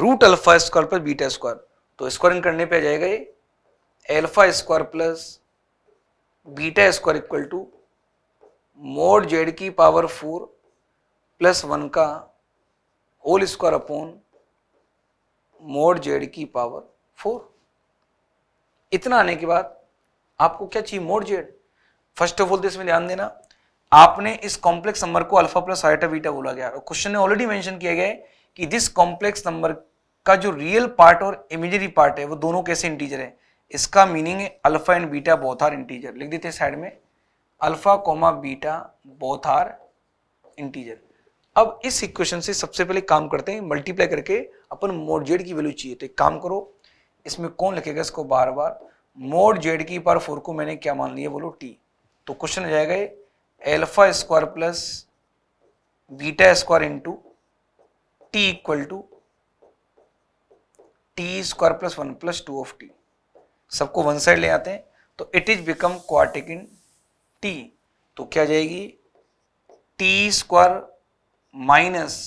root alpha square plus beta square तो स्क्वायरिंग करने पे आ जाएगा ये alpha square plus beta square equal to mod Z की पावर फोर प्लस वन का whole square upon mod Z की पावर फोर इतना आने के बाद आपको क्या चाहिए mode Z first of all तो इसमें ध्यान देना आपने इस कॉम्प्लेक्स नंबर को अल्फा प्लस आइटा बीटा बोला गया क्वेश्चन ने ऑलरेडी मेंशन किया गया है कि दिस कॉम्प्लेक्स नंबर का जो रियल पार्ट और इमेजरी पार्ट है वो दोनों कैसे इंटीजर है इसका मीनिंग है alpha and beta both are integer लिख देते हैं साइड में alpha comma beta both are integer अब इस इक्वेशन से सबसे पहले काम करते हैं मल्टीप्लाई करके अपन मोड जेड की वैल्यू चाहिए तो एक काम करो इसमें कौन लिखेगा इसको बार बार मोड जेड की पार फोर को मैंने क्या मान लिया बोलो टी तो क्वेश्चन आ जाएगा alpha square plus beta square into T equal to T square plus one plus two of T सबको वन साइड ले आते हैं तो it is become quartic in T तो क्या जाएगी T square minus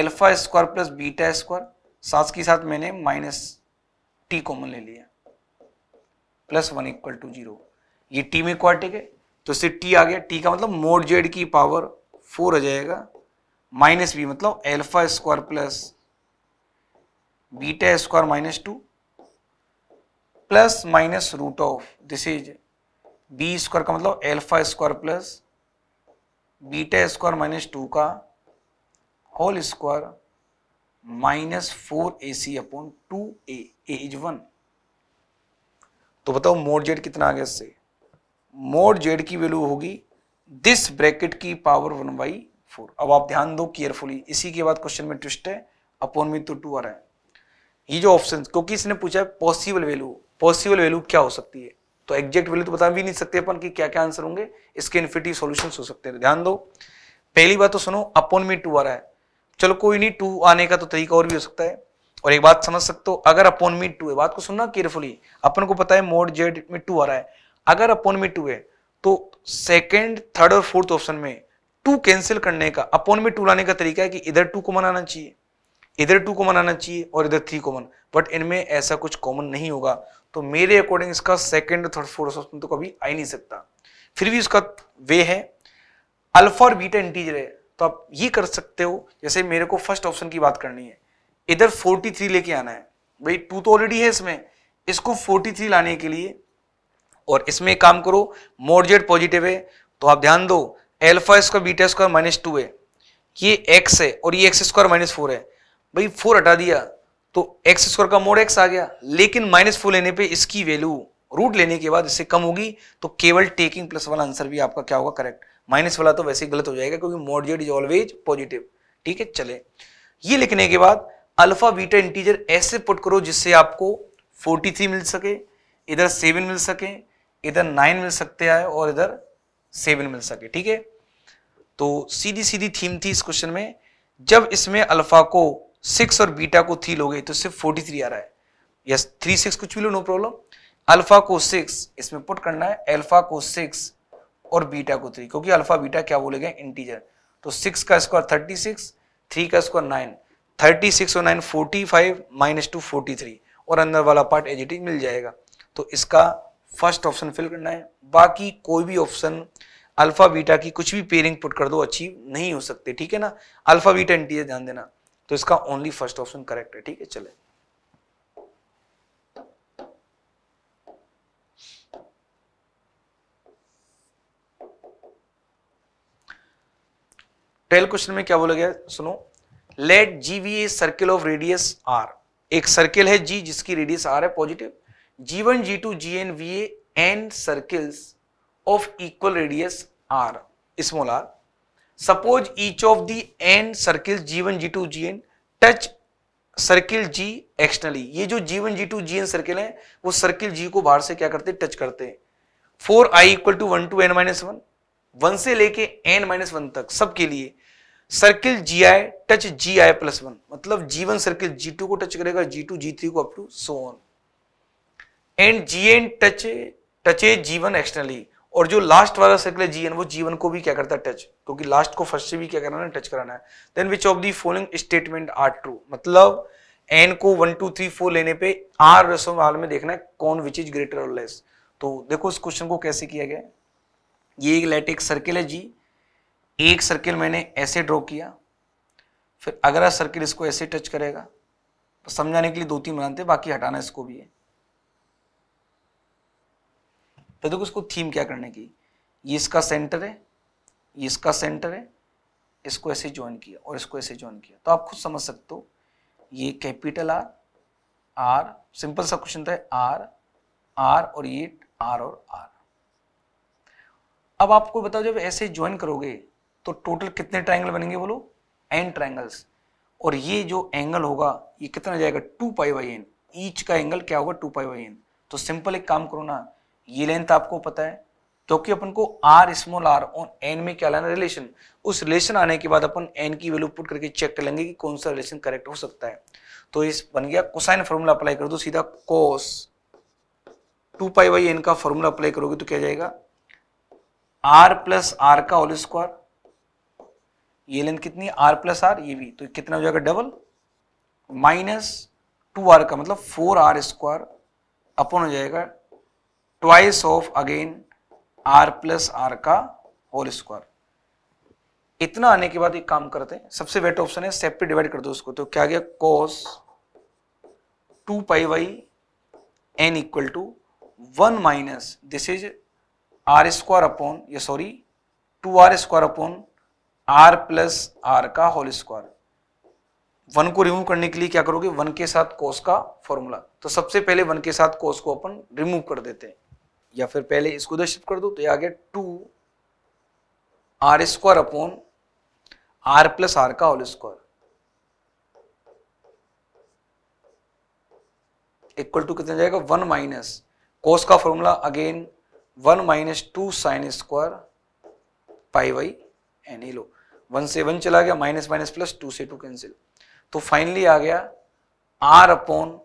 alpha square plus beta square साथ के साथ मैंने माइनस टी कॉमन ले लिया plus one equal to zero ये टी में क्वार्टिक है तो इससे टी आ गया टी का मतलब मोड जेड की पावर फोर आ जाएगा माइनस बी मतलब alpha square plus beta square minus two plus minus root of this is B square का मतलब alpha square plus beta square minus two का whole square minus four A C upon two A A is one तो बताओ mod Z कितना आ गया इससे mod Z की वैल्यू होगी दिस ब्रैकेट की पावर वन बाई फोर अब आप ध्यान दो केयरफुली इसी के बाद क्वेश्चन में ट्विस्ट है अपोन में तो टू आ रहा है ये जो ऑप्शन क्योंकि इसने पूछा है पॉसिबल वैल्यू पॉसिबल वैल्यू क्या हो सकती है तो एग्जैक्ट वैल्यू तो बता भी नहीं सकते अपन कि क्या क्या आंसर होंगे इसके इन्फिटिव सोल्यूशन हो सकते हैं ध्यान दो पहली बात तो सुनो अपोन में टू आ रहा है चलो कोई नहीं टू आने का तो तरीका और भी हो सकता है और एक बात समझ सकते हो अगर अपोन मी टू है बात को सुनना केयरफुली अपन को पता है मोड जेड में टू आ रहा है अगर अपॉइंटमेंट तो में टू है तो सेकेंड थर्ड और फोर्थ ऑप्शन में टू कैंसिल करने का अपॉइंटमेंट में टू लाने का तरीका है कि इधर टू को मनाना चाहिए इधर टू को मनाना चाहिए और इधर थ्री कॉमन बट इनमें ऐसा कुछ कॉमन नहीं होगा तो मेरे अकॉर्डिंग इसका सेकेंड थर्ड फोर्थ ऑप्शन तो कभी आ ही नहीं सकता फिर भी उसका वे है अल्फा और बीटा इंटीजर है तो आप ये कर सकते हो जैसे मेरे को फर्स्ट ऑप्शन की बात करनी है इधर 43 लेके आना है भाई टू तो ऑलरेडी है इसमें इसको 43 लाने के लिए और इसमें काम करो मोरजेड पॉजिटिव है तो आप ध्यान दो alpha square beta square minus two है ये एक्स है और ये एक्स स्क्वायर माइनस फोर है भाई फोर हटा दिया तो एक्स स्क्वायर का मोड एक्स आ गया लेकिन माइनस फोर लेने पे इसकी वैल्यू रूट लेने के बाद इससे कम होगी तो केवल टेकिंग प्लस वाला आंसर भी आपका क्या होगा करेक्ट माइनस वाला तो वैसे ही गलत हो जाएगा क्योंकि mod Z is always positive ठीक है चले ये लिखने के बाद अल्फा बीटा इंटीजर ऐसे पुट करो जिससे आपको 43 मिल सके इधर सेवन मिल सके इधर नाइन मिल सकते हैं और इधर सेवन मिल सके ठीक है तो सीधी सीधी थीम थी इस क्वेश्चन में जब इसमें अल्फा को सिक्स और बीटा को थ्री लोगे तो सिर्फ फोर्टी थ्री आ रहा है यस थ्री सिक्स कुछ भी लो नो प्रॉब्लम अल्फा को सिक्स इसमें पुट करना है अल्फा को सिक्स और बीटा को थ्री क्योंकि अल्फा बीटा क्या बोले गए इंटीजर तो सिक्स का स्क्वायर थर्टी सिक्स थ्री का स्क्वायर नाइन थर्टी सिक्स और nine forty five minus two forty three और अंदर वाला पार्ट एजिटिव मिल जाएगा तो इसका फर्स्ट ऑप्शन फिल करना है बाकी कोई भी ऑप्शन अल्फा बीटा की कुछ भी पेयरिंग पुट कर दो अचीव नहीं हो सकते ठीक है ना अल्फा बीटा इंटीजर ध्यान देना तो इसका ओनली फर्स्ट ऑप्शन करेक्ट है ठीक है चले टेल क्वेश्चन में क्या बोला गया सुनो let G be a circle of radius R एक सर्किल है जी जिसकी रेडियस आर है positive G1, G2, Gn, Va and circles of equal radius r small r. Suppose each of the n circles G1, G2, Gn touch circle G externally ये जो G one G two G N circle है वो circle जी को बाहर से क्या करते हैं टच करते हैं for I equal to one to N minus one one से लेके एन माइनस वन तक सबके लिए circle G I touch G I plus one मतलब G one circle G two को टच करेगा जी टू जी थ्री को up to so on and G N touch touches G one externally और जो last वाला सर्कल है G N वो जीवन को भी क्या करता है टच क्योंकि लास्ट को फर्स्ट से भी क्या करना है टच कराना है then which of the following statement are true मतलब एन को वन टू थ्री फोर लेने पे आर रसम हाल में देखना है कौन विच इज ग्रेटर और लेस तो देखो इस क्वेश्चन को कैसे किया गया ये एक लेट एक सर्किल है जी एक सर्किल मैंने ऐसे ड्रॉ किया फिर अगला सर्किल इसको ऐसे टच करेगा तो समझाने के लिए दो तीन बनाते बाकी हटाना इसको भी है तो देखो इसको थीम क्या करने की ये इसका सेंटर है ये इसका सेंटर है इसको ऐसे ज्वाइन किया और इसको ऐसे ज्वाइन किया तो आप खुद समझ सकते हो ये कैपिटल आर आर सिंपल सा क्वेश्चन था आर आर और ये आर और आर अब आपको बताओ जब ऐसे ज्वाइन करोगे तो टोटल कितने ट्राइंगल बनेंगे बोलो एन ट्राइंगल्स और ये जो एंगल होगा ये कितना जाएगा two pi by N each का एंगल क्या होगा टू पाई वाई एन तो सिंपल एक काम करो ना ये लेंथ आपको पता है क्योंकि तो अपन को आर स्मॉल आर और एन में क्या लाना रिलेशन उस रिलेशन आने के बाद अपन एन की वैल्यू पुट करके चेक कर लेंगे कि कौन सा रिलेशन करेक्ट हो सकता है तो इस बन गया कोसाइन फॉर्मूला अप्लाई कर दो सीधा cos two pi by N का फॉर्मूला अप्लाई करोगे तो क्या जाएगा आर प्लस आर का होल स्क्वायर ये लेंथ कितनी आर प्लस आर ये भी तो कितना हो जाएगा डबल माइनस टू आर का मतलब फोर आर स्क्वायर अपन हो जाएगा twice of again R plus R का होल स्क्वायर इतना आने के बाद एक काम करते हैं सबसे बेटर ऑप्शन है सेपरेट डिवाइड कर दो उसको तो क्या गया cos two pi by N equal to one minus this is R square upon ये sorry two R square upon R plus R का होल स्क्वायर वन को रिमूव करने के लिए क्या करोगे वन के साथ कोस का फॉर्मूला तो सबसे पहले वन के साथ कोस को अपन रिमूव कर देते हैं या फिर पहले इसको उधर शिफ्ट कर दो तो ये आ गया two R square upon R plus R का होल स्क्वायर इक्वल टू कितना जाएगा वन माइनस कोस का formula again one minus two sine square pi by N ही लो वन से वन चला गया माइनस माइनस प्लस टू से टू कैंसिल तो फाइनली आ गया R upon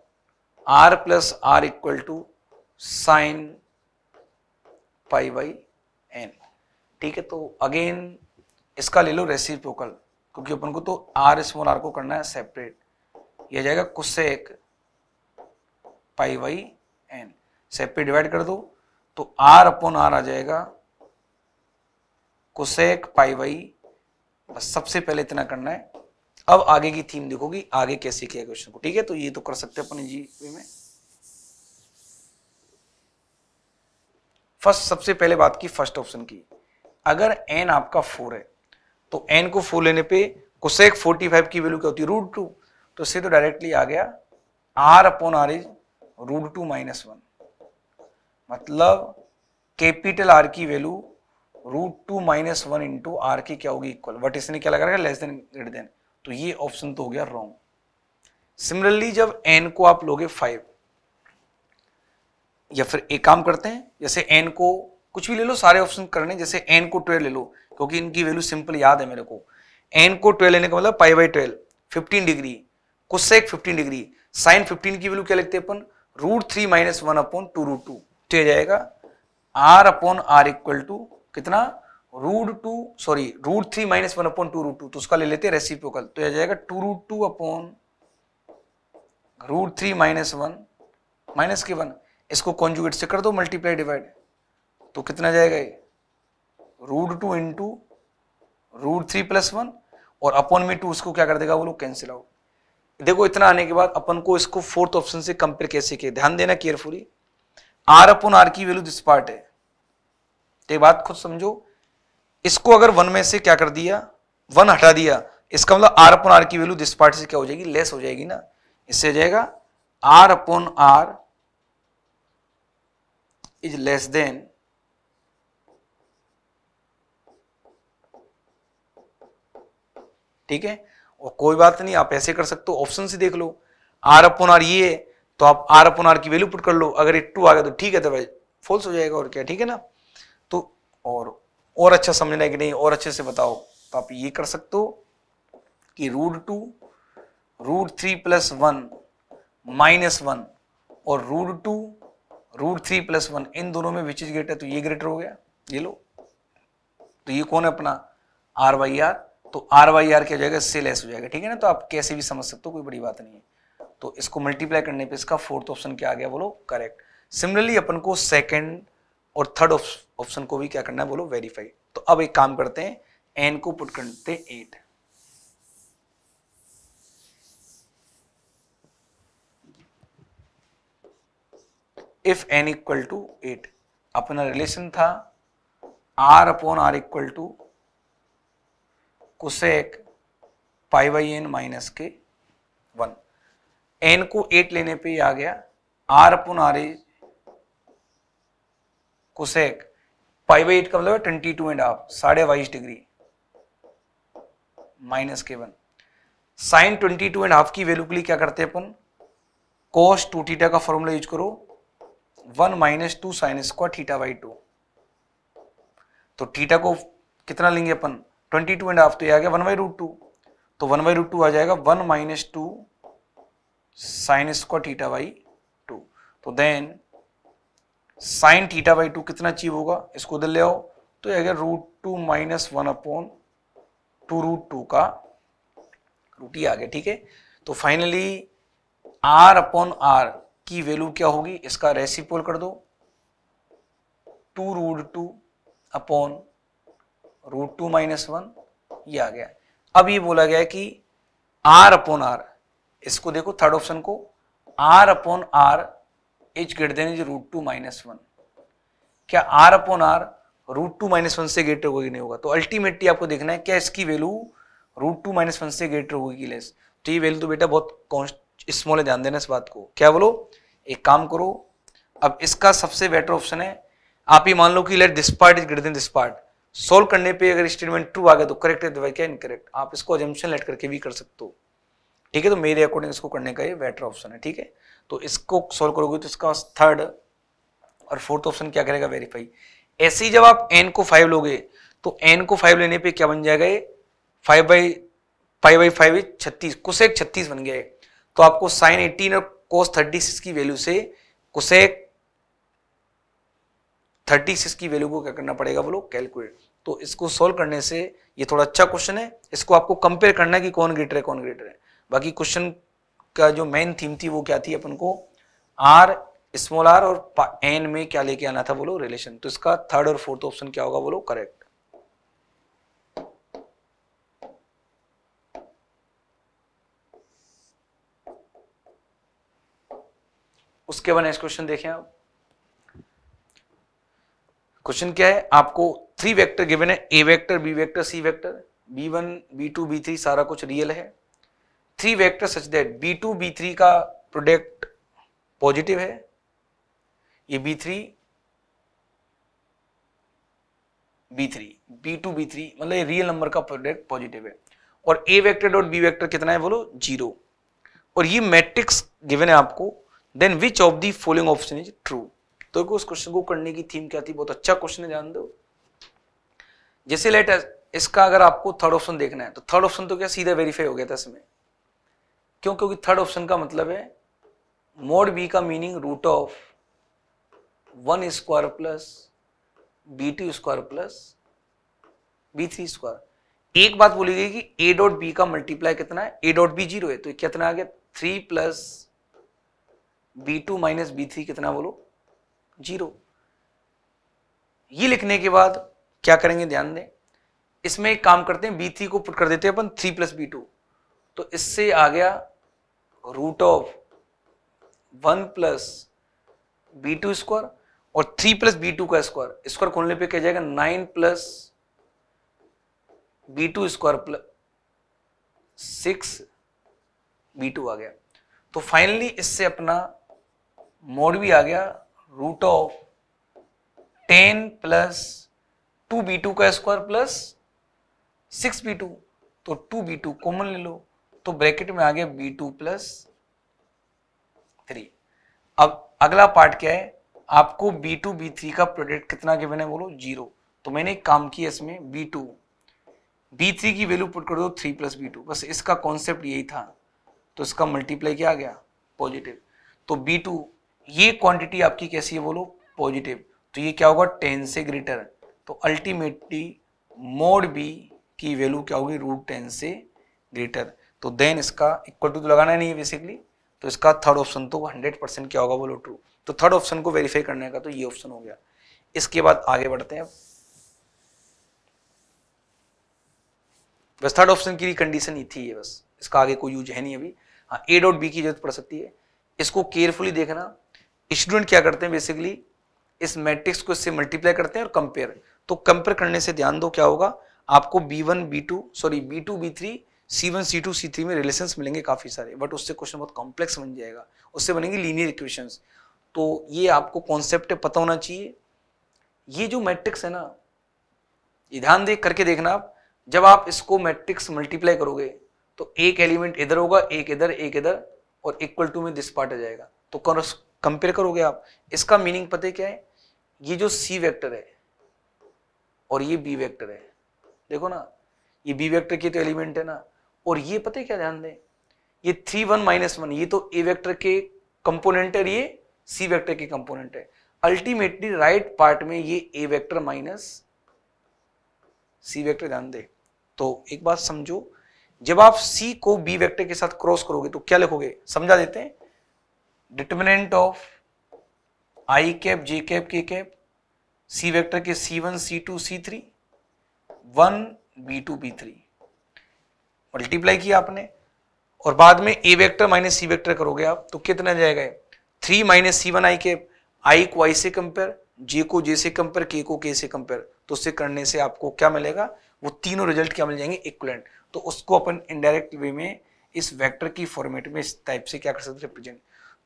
R plus R equal to sine pi by N ठीक है तो अगेन इसका ले लो रेसिप्रोकल क्योंकि अपन को तो आर स्मॉल आर को करना है सेपरेट यह जाएगा कुछ से एक pi by N separate divide कर दो तो आर अपॉन आर आ जाएगा कुसेक पाई बाई बस सबसे पहले इतना करना है अब आगे की थीम देखोगी आगे कैसे किया क्वेश्चन को ठीक है तो ये तो कर सकते हैं अपन जी में फर्स्ट सबसे पहले बात की फर्स्ट ऑप्शन की अगर एन आपका फोर है तो एन को फोर लेने पे कुसेक फोर्टी फाइव की वैल्यू क्या होती है रूट टू तो इससे तो डायरेक्टली आ गया R upon R is root two minus one मतलब कैपिटल आर की value root two minus one into R की क्या होगी इक्वल बट इसने क्या लगा रहेगा लेस देन ग्रेटर देन तो ये ऑप्शन तो हो गया रॉन्ग सिमिलरली जब एन को आप लोगे फाइव या फिर एक काम करते हैं जैसे एन को कुछ भी ले लो सारे ऑप्शन करने जैसे एन को ट्वेल्व ले लो क्योंकि इनकी वैल्यू सिंपल याद है मेरे को एन को ट्वेल्व लेने का मतलब pi by twelve fifteen degree कुछ से एक फिफ्टीन डिग्री साइन फिफ्टीन की वैल्यू क्या लिखते हैं अपन root three minus one upon two root two तो जाएगा R upon R equal to कितना root two sorry root three minus one upon two root two तो उसका ले लेते हैं रेसिप्रोकल तो यह जाएगा two root two upon root three minus one minus के वन इसको कॉन्जुगेट से कर दो मल्टीप्लाई डिवाइड तो कितना जाएगा ये root two in to root three plus one और अपॉन में टू उसको क्या कर देगा वो लोग कैंसिल आउट देखो इतना आने के बाद अपन को इसको फोर्थ ऑप्शन से कंपेयर कैसे किए ध्यान देना केयरफुली आर अपॉन आर की वैल्यू दिस पार्ट है तो ये बात खुद समझो इसको अगर वन में से क्या कर दिया वन हटा दिया इसका मतलब आर अपॉन आर की वैल्यू दिस पार्ट से क्या हो जाएगी लेस हो जाएगी ना इससे जाएगा R upon R is less than ठीक है और कोई बात नहीं आप ऐसे कर सकते हो ऑप्शन से देख लो आर अपन आर ये तो आप आर अपन आर की वैल्यू पुट कर लो अगर ये टू आ गया तो ठीक है तो भाई फॉल्स हो जाएगा और क्या ठीक है ना तो और और अच्छा समझना है कि नहीं और अच्छे से बताओ तो आप ये कर सकते हो कि root two root three plus one minus one और root two root three plus one इन दोनों में विच इज ग्रेटर तो ये ग्रेटर हो गया ये लो तो ये कौन है अपना आर वाई आर तो आर वाई आर क्या जाएगा इससे लेस हो जाएगा ठीक है ना तो आप कैसे भी समझ सकते हो कोई बड़ी बात नहीं है तो इसको मल्टीप्लाई करने पे इसका फोर्थ ऑप्शन क्या आ गया बोलो करेक्ट सिमिलरली अपन को सेकेंड और थर्ड ऑप्शन को भी क्या करना है बोलो वेरीफाई तो अब एक काम करते हैं एन को पुट करते हैं eight if N equal to eight अपना रिलेशन था R upon R equal to cosec pi by N minus के वन एन को एट लेने पे ही आ गया R upon R is cosec pi by eight का मतलब ट्वेंटी टू एंड हाफ साढ़े बाईस डिग्री माइनस के one sine twenty two and half की वैल्यू के लिए क्या करते हैं अपन कोस टू टीटा का फॉर्मूला यूज करो one minus two sine square theta by two तो थीटा को कितना लेंगे अपन ट्वेंटी टू एंड हाफ तो ये आ गया वन बाई रूट टू तो वन बाई रूट टू आ जाएगा one minus two sine square theta by two तो then sine theta by two कितना अचीव होगा इसको उधर ले आओ तो यह आ गया root two minus one upon two root two का रूट ही आ गया ठीक है तो फाइनली आर अपॉन आर की वैल्यू क्या होगी इसका रेसिपोल कर दो two root two upon root two minus one ये आ गया अब ये बोला गया कि आर अपॉन आर इसको देखो थर्ड ऑप्शन को R upon R is greater than is root two minus one क्या R upon R root two minus one से ग्रेटर होगी नहीं होगा तो अल्टीमेटली आपको देखना है क्या इसकी value root two minus one से ग्रेटर होगी लेस तो ये वैल्यू तो बेटा बहुत कॉन्स्ट स्मॉल ध्यान देना इस बात को क्या बोलो एक काम करो अब इसका सबसे बेटर ऑप्शन है आप ही मान लो कि let this part is greater than this part solve करने पे अगर स्टेटमेंट ट्रू आ गया तो करेक्ट है तो क्या इनकरेक्ट आप इसको एजम्पन लेट करके भी कर सकते हो ठीक है तो मेरे अकॉर्डिंग इसको करने का ये बेटर ऑप्शन है ठीक है तो इसको सोल्व करोगे तो इसका थर्ड और फोर्थ ऑप्शन क्या करेगा वेरीफाई ऐसे ही जब आप एन को फाइव लोगे तो एन को फाइव लेने पे क्या बन जाएगा ये five by five by five छत्तीस कुछ एक छत्तीस बन गया है तो आपको साइन एटीन और कोस थर्टी सिक्स की वैल्यू से कुसेक थर्टी सिक्स की वैल्यू को क्या करना पड़ेगा बोलो कैलकुलेट तो इसको सोल्व करने से ये थोड़ा अच्छा क्वेश्चन है इसको आपको कंपेयर करना है कि कौन ग्रेटर है कौन ग्रेटर है बाकी क्वेश्चन का जो मेन थीम थी वो क्या थी अपन को आर स्मॉल आर और एन में क्या लेके आना था बोलो रिलेशन तो इसका थर्ड और फोर्थ ऑप्शन क्या होगा बोलो करेक्ट उसके बाद नेक्स्ट क्वेश्चन देखें आप क्वेश्चन क्या है आपको थ्री वेक्टर गिवन है A vector B vector C vector B one B two B three सारा कुछ रियल है three vector such that B two B three का प्रोडक्ट पॉजिटिव है ये B three B three B two B three मतलब ये real number का product positive है और A vector dot B vector कितना है बोलो जीरो और ये मैट्रिक्स गिवन है आपको then which of the following option is true तो उस क्वेश्चन को करने की थीम क्या थी बहुत अच्छा क्वेश्चन है जान दो जैसे लेट इसका अगर आपको थर्ड ऑप्शन देखना है तो थर्ड ऑप्शन तो क्या सीधा वेरीफाई हो गया था इसमें क्यों क्योंकि थर्ड ऑप्शन का मतलब है मोड बी का meaning root of one square plus B two square plus B three square एक बात बोली गई कि ए डॉट बी का मल्टीप्लाई कितना है ए डॉट बी जीरो है तो कितना आ गया three plus B two minus B three कितना बोलो जीरो ये लिखने के बाद क्या करेंगे ध्यान दें इसमें एक काम करते हैं बी थ्री को पुट कर देते हैं अपन थ्री प्लस बी टू तो इससे आ गया root of one plus B two square और थ्री प्लस बी टू का स्क्वायर स्क्वायर खोलने पे क्या जाएगा nine plus B two square plus six B two आ गया तो फाइनली इससे अपना मोड भी आ गया root of ten plus two B two का square plus six B two तो टू बी टू कॉमन ले लो तो ब्रैकेट में आ गया बी टू प्लस थ्री अब अगला पार्ट क्या है आपको बी टू बी थ्री का प्रोडक्ट कितना गिवन है बोलो जीरो तो मैंने एक काम किया इसमें बी टू बी थ्री की वैल्यू पुट कर दो थ्री प्लस बी टू बस इसका कॉन्सेप्ट यही था तो इसका मल्टीप्लाई क्या आ गया पॉजिटिव तो बी टू ये क्वांटिटी आपकी कैसी है बोलो पॉजिटिव तो ये क्या होगा टेन से ग्रेटर तो अल्टीमेटली मोड बी की वैल्यू क्या होगी रूट टेन से ग्रेटर तो देन इसका इक्वल टू तो लगाना नहीं है बेसिकली तो इसका थर्ड ऑप्शन तो हंड्रेड परसेंट क्या होगा बोलो ट्रू तो थर्ड ऑप्शन को वेरीफाई करने का तो ये ऑप्शन हो गया इसके बाद आगे बढ़ते हैं बस थर्ड ऑप्शन की कंडीशन ही थी ये बस इसका आगे कोई यूज है नहीं अभी हाँ ए डॉट बी की जरूरत पड़ सकती है इसको केयरफुली देखना स्टूडेंट क्या करते हैं बेसिकली इस मैट्रिक्स को इससे मल्टीप्लाई करते हैं और कंपेयर तो कंपेयर करने से ध्यान दो क्या होगा आपको B one B two sorry B two B three C one C two C three में रिलेशन मिलेंगे काफ़ी सारे बट उससे क्वेश्चन बहुत कॉम्प्लेक्स बन जाएगा उससे बनेंगे लीनियर इक्वेशन तो ये आपको कॉन्सेप्ट पता होना चाहिए ये जो मैट्रिक्स है ना ये ध्यान दे करके देखना आप जब आप इसको मैट्रिक्स मल्टीप्लाई करोगे तो एक एलिमेंट इधर होगा एक इधर एक इधर और इक्वल टू में दिस पार्ट आ जाएगा तो कंपेयर करोगे आप इसका मीनिंग पता क्या है ये जो सी वेक्टर है और ये बी वेक्टर है देखो ना ये बी वेक्टर के तो एलिमेंट है ना और ये पता है क्या ध्यान दें ये थ्री वन माइनस वन ये तो ए वेक्टर के कंपोनेंट है ये सी वेक्टर के कंपोनेंट है अल्टीमेटली राइट पार्ट में ये A vector minus C vector ध्यान दे तो एक बात समझो जब आप सी को बी वेक्टर के साथ क्रॉस करोगे तो क्या लिखोगे समझा देते हैं determinant of I cap J cap K cap C vector के C one C two C three one B two B three multiply किया आपने और बाद में A vector minus C vector करोगे आप तो कितना जाएगा three minus C one I cap I को आई से कंपेयर जे को जे से कंपेयर के को के से कंपेयर तो उससे करने से आपको क्या मिलेगा वो तीनों रिजल्ट क्या मिल जाएंगे इक्वलेंट तो उसको अपन इनडायरेक्ट वे में इस वेक्टर की फॉर्मेट में इस टाइप से क्या कर सकते हैं रिप्रेजेंट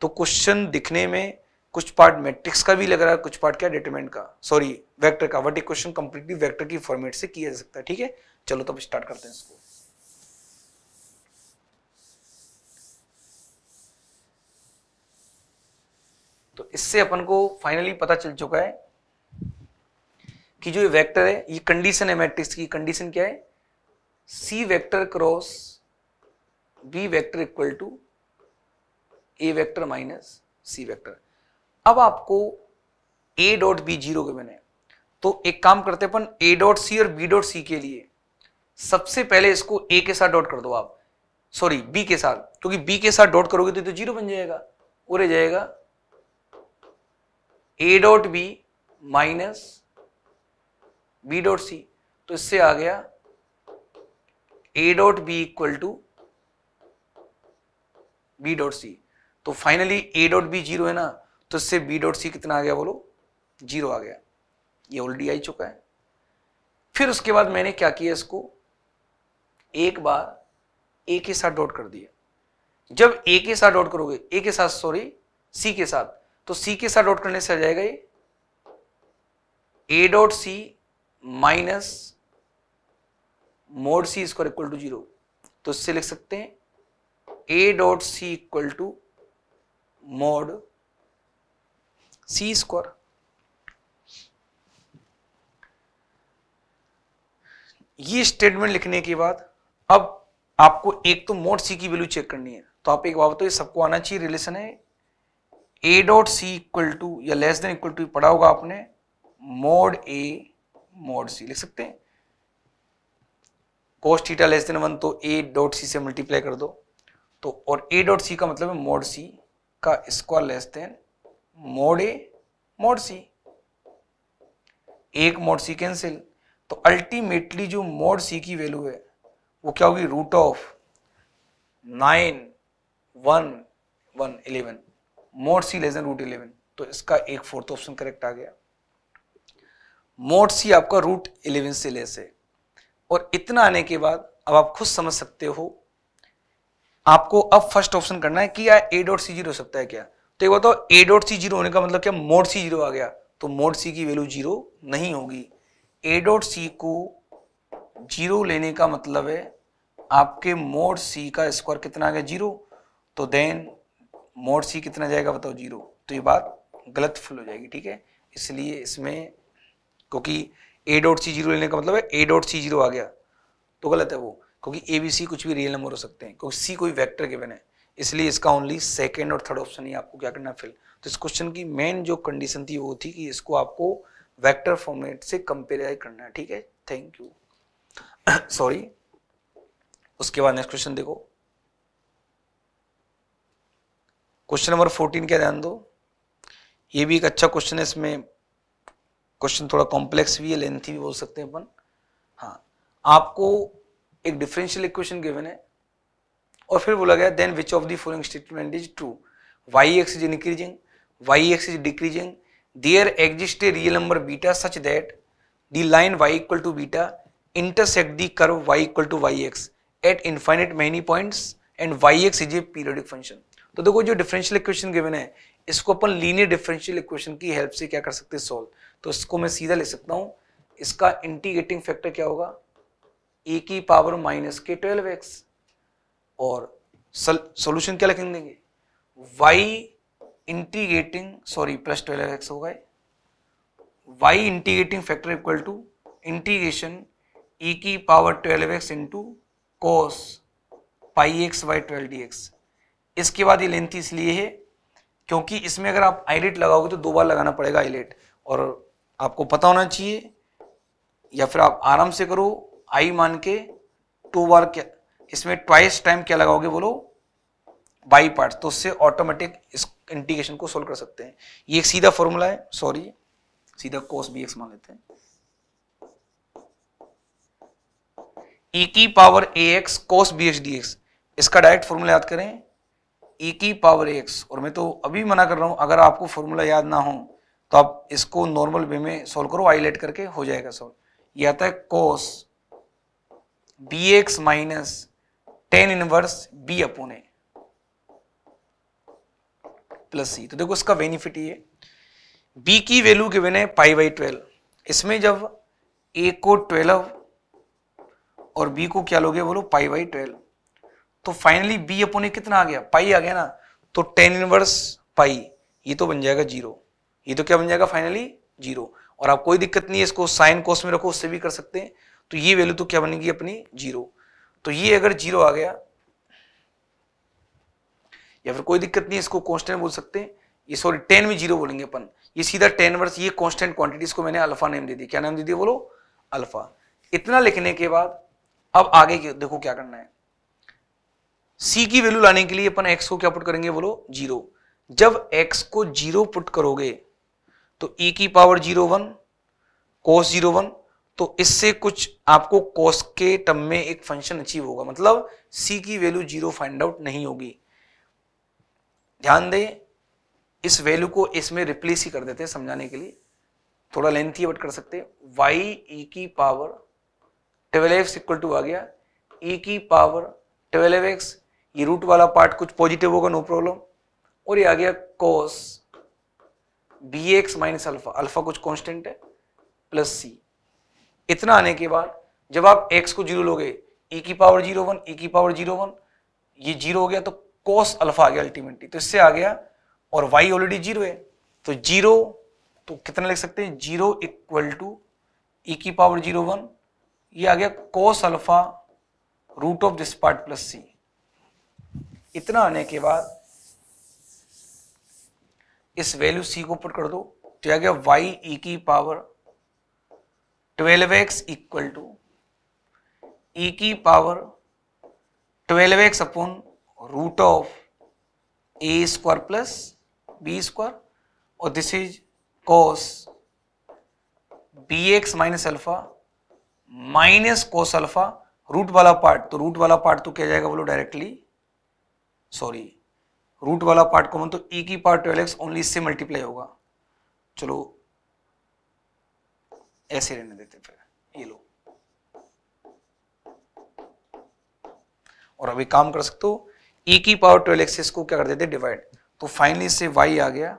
तो क्वेश्चन दिखने में कुछ पार्ट मैट्रिक्स का भी लग रहा है कुछ पार्ट क्या डिटरमेंट का सॉरी वेक्टर का बट एक क्वेश्चन कंप्लीटली वेक्टर की फॉर्मेट से किया जा सकता है ठीक है चलो तब स्टार्ट करते हैं इसको तो इससे अपन को फाइनली पता चल चुका है कि जो ये वेक्टर है ये कंडीशन है मैट्रिक्स की कंडीशन क्या है C vector cross B vector equal to A vector minus C vector अब आपको ए डॉट बी जीरो के बने तो एक काम करते अपन ए डॉट सी और बी डॉट सी के लिए सबसे पहले इसको ए के साथ डॉट कर दो आप सॉरी बी के साथ क्योंकि बी के साथ डॉट करोगे तो तो जीरो बन जाएगा और रह जाएगा A dot B minus B dot C तो इससे आ गया A dot B equal to B dot C तो finally A dot B zero है ना तो इससे बी डॉट सी कितना आ गया बोलो जीरो आ गया ये ऑलरेडी आई चुका है फिर उसके बाद मैंने क्या किया इसको एक बार ए के साथ डॉट कर दिया जब ए के साथ डॉट करोगे ए के साथ सॉरी सी के साथ तो सी के साथ डॉट करने से आ जाएगा ये A dot C minus mod C square equal to zero तो इससे लिख सकते हैं A dot C equal to mod c square ये स्टेटमेंट लिखने के बाद अब आपको एक तो मोड सी की वैल्यू चेक करनी है तो आप एक बात तो ये सबको आना चाहिए रिलेशन है A dot C equal to या लेस देन इक्वल टू पढ़ा होगा आपने मोड ए मोड सी लिख सकते हैं cos theta less than one तो ए डॉट सी से मल्टीप्लाई कर दो तो और ए डॉट सी का मतलब है मोड सी का square less than mod A mod C एक मोड सी कैंसिल तो अल्टीमेटली जो मोड सी की वैल्यू है वो क्या होगी root of nine one one eleven mod C less than root eleven तो इसका एक फोर्थ ऑप्शन करेक्ट आ गया मोड सी आपका रूट इलेवन से लेस है और इतना आने के बाद अब आप खुद समझ सकते हो आपको अब फर्स्ट ऑप्शन करना है कि यार ए डॉट सी जीरो सकता है क्या तो बताओ ए डॉट सी जीरो होने का मतलब क्या मोड सी जीरो आ गया तो मोड सी की वैल्यू जीरो नहीं होगी ए डॉट सी को जीरो लेने का मतलब है आपके मोड सी का स्क्वायर कितना आ गया जीरो तो देन मोड सी कितना जाएगा बताओ जीरो तो ये बात गलत फुल हो जाएगी ठीक है इसलिए इसमें क्योंकि ए डॉट सी जीरो लेने का मतलब है ए डॉट सी जीरो आ गया तो गलत है वो क्योंकि ए बी सी कुछ भी रियल नंबर हो सकते हैं क्योंकि सी कोई वैक्टर गिवन है इसलिए इसका ओनली सेकेंड और थर्ड ऑप्शन ही आपको क्या करना फिल तो इस क्वेश्चन की मेन जो कंडीशन थी वो थी कि इसको आपको वैक्टर फॉर्मेट से कंपेयर करना है ठीक है थैंक यू सॉरी उसके बाद नेक्स्ट क्वेश्चन देखो क्वेश्चन नंबर फोर्टीन क्या ध्यान दो ये भी एक अच्छा क्वेश्चन है इसमें क्वेश्चन थोड़ा कॉम्प्लेक्स भी है लेंथी भी बोल सकते हैं अपन हाँ आपको एक डिफरेंशियल इक्वेशन गिवन है और फिर बोला गया then which of the following statement is true Y x is increasing Y x is decreasing there exist a real number beta such that the line Y equal to beta intersect curve Y equal to Y X at infinite many points and Y x is a periodic function तो देखो जो differential equation given है इसको अपन linear differential equation की help से क्या कर सकते हैं सॉल्व तो इसको मैं सीधा ले सकता हूँ इसका इंटीग्रेटिंग फैक्टर क्या होगा ए की पावर माइनस के ट्वेल्व एक्स और सोल्यूशन क्या लिखेंगे देंगे Y integrating sorry plus twelve X हो गए Y integrating factor equal to integration e की power twelve X into cos pi X Y twelve D X इसके बाद ये लेंथ इसलिए है क्योंकि इसमें अगर आप आईलेट लगाओगे तो दो बार लगाना पड़ेगा आईलेट और आपको पता होना चाहिए या फिर आप आराम से करो आई मान के टू बार क्या इसमें ट्वाइस टाइम क्या लगाओगे बोलो बाई पार्ट तो उससे ऑटोमेटिक इस इंटीग्रेशन को सोल्व कर सकते हैं ये एक सीधा फॉर्मूला है सॉरी सीधा कोस बी एक्स मान लेते हैं e की power A X cos B H D X इसका डायरेक्ट फॉर्मूला याद करें e की पावर ए एक्स और मैं तो अभी मना कर रहा हूं अगर आपको फॉर्मूला याद ना हो तो आप इसको नॉर्मल वे में सोल्व करो आईलेट करके हो जाएगा सोल्व यह आता है cos B x minus tan inverse B upon A plus सी तो देखो इसका बेनिफिट ये बी की वैल्यू के बिना पाई बाई ट्वेल्व इसमें जब ए को ट्वेल्व और बी को क्या लोगे बोलो पाई बाई ट्वेल्व तो फाइनली बी अपोन ए कितना आ गया पाई आ गया ना तो टेन इनवर्स पाई ये तो बन जाएगा जीरो ये तो क्या बन जाएगा फाइनली जीरो और आप कोई दिक्कत नहीं है इसको साइन कोस में रखो उससे भी कर सकते हैं तो ये वैल्यू तो क्या बनेगी अपनी जीरो तो ये अगर जीरो आ गया या फिर कोई दिक्कत नहीं इसको कॉन्स्टेंट बोल सकते हैं ये सॉरी टेन में जीरो बोलेंगे अपन ये सीधा टेन वर्स ये कॉन्स्टेंट क्वांटिटी इसको मैंने अल्फा नेम दे दिया क्या नाम दे दिया बोलो अल्फा इतना लिखने के बाद अब आगे देखो क्या करना है सी की वैल्यू लाने के लिए अपन एक्स को क्या पुट करेंगे बोलो जीरो जब एक्स को जीरो पुट करोगे तो ई e की power zero one cos zero one तो इससे कुछ आपको कॉस के टर्म में एक फंक्शन अचीव होगा मतलब सी की वैल्यू जीरो फाइंड आउट नहीं होगी ध्यान दें इस वैल्यू को इसमें रिप्लेस ही कर देते हैं समझाने के लिए थोड़ा लेंथी बट कर सकते हैं वाई ई e की power twelve x equal to आ गया ई e की पावर ट्वेल्व एक्स ये रूट वाला पार्ट कुछ पॉजिटिव होगा नो प्रॉब्लम और ये आ गया cos B x minus alpha alpha कुछ कांस्टेंट है प्लस सी इतना आने के बाद जब आप x को जीरो लोगे e की पावर जीरो वन e की पावर जीरो वन ये जीरो हो गया तो cos अल्फा आ गया अल्टीमेटली तो इससे आ गया और y ऑलरेडी जीरो है तो जीरो तो कितना लिख सकते हैं जीरो इक्वल टू ई की पावर जीरो वन ये आ गया cos alpha root of this part plus सी इतना आने के बाद इस वैल्यू सी को पुट कर दो तो आ गया वाई ई e की power twelve x equal to e e की power twelve x upon root of A square plus B square और this is cos B x minus alpha minus cos alpha root वाला part तो root वाला part तो क्या जाएगा बोलो directly sorry root वाला पार्ट कॉमन तो ई e की पावर ट्वेल्व एक्स ओनली इससे मल्टीप्लाई होगा चलो ऐसे रहने देते फिर ये लो और अभी काम कर सकते हो e की पावर ट्वेल्व एक्स इसको क्या कर देते डिवाइड तो फाइनली इससे y आ गया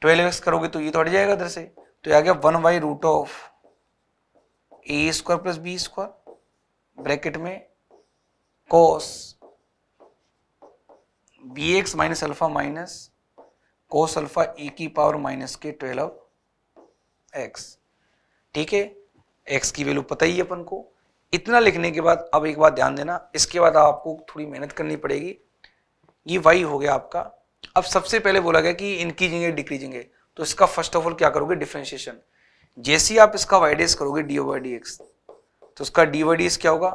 ट्वेल्व एक्स करोगे तो ये तो हट जाएगा इधर से तो आ गया one Y root of A square plus B square bracket में cos B x minus alpha minus cos alpha E की पावर माइनस के ट्वेल्व एक्स ठीक है एक्स की वैल्यू पता ही है अपन को इतना लिखने के बाद अब एक बात ध्यान देना इसके बाद आपको थोड़ी मेहनत करनी पड़ेगी ये वाई हो गया आपका अब सबसे पहले बोला गया कि इंक्रीजिंग है डिक्रीजिंग है तो इसका फर्स्ट ऑफ ऑल क्या करोगे डिफ्रेंशिएशन जैसे आप इसका वाई डी करोगे डी ओवर डी एक्स तो उसका डी वाई डी क्या होगा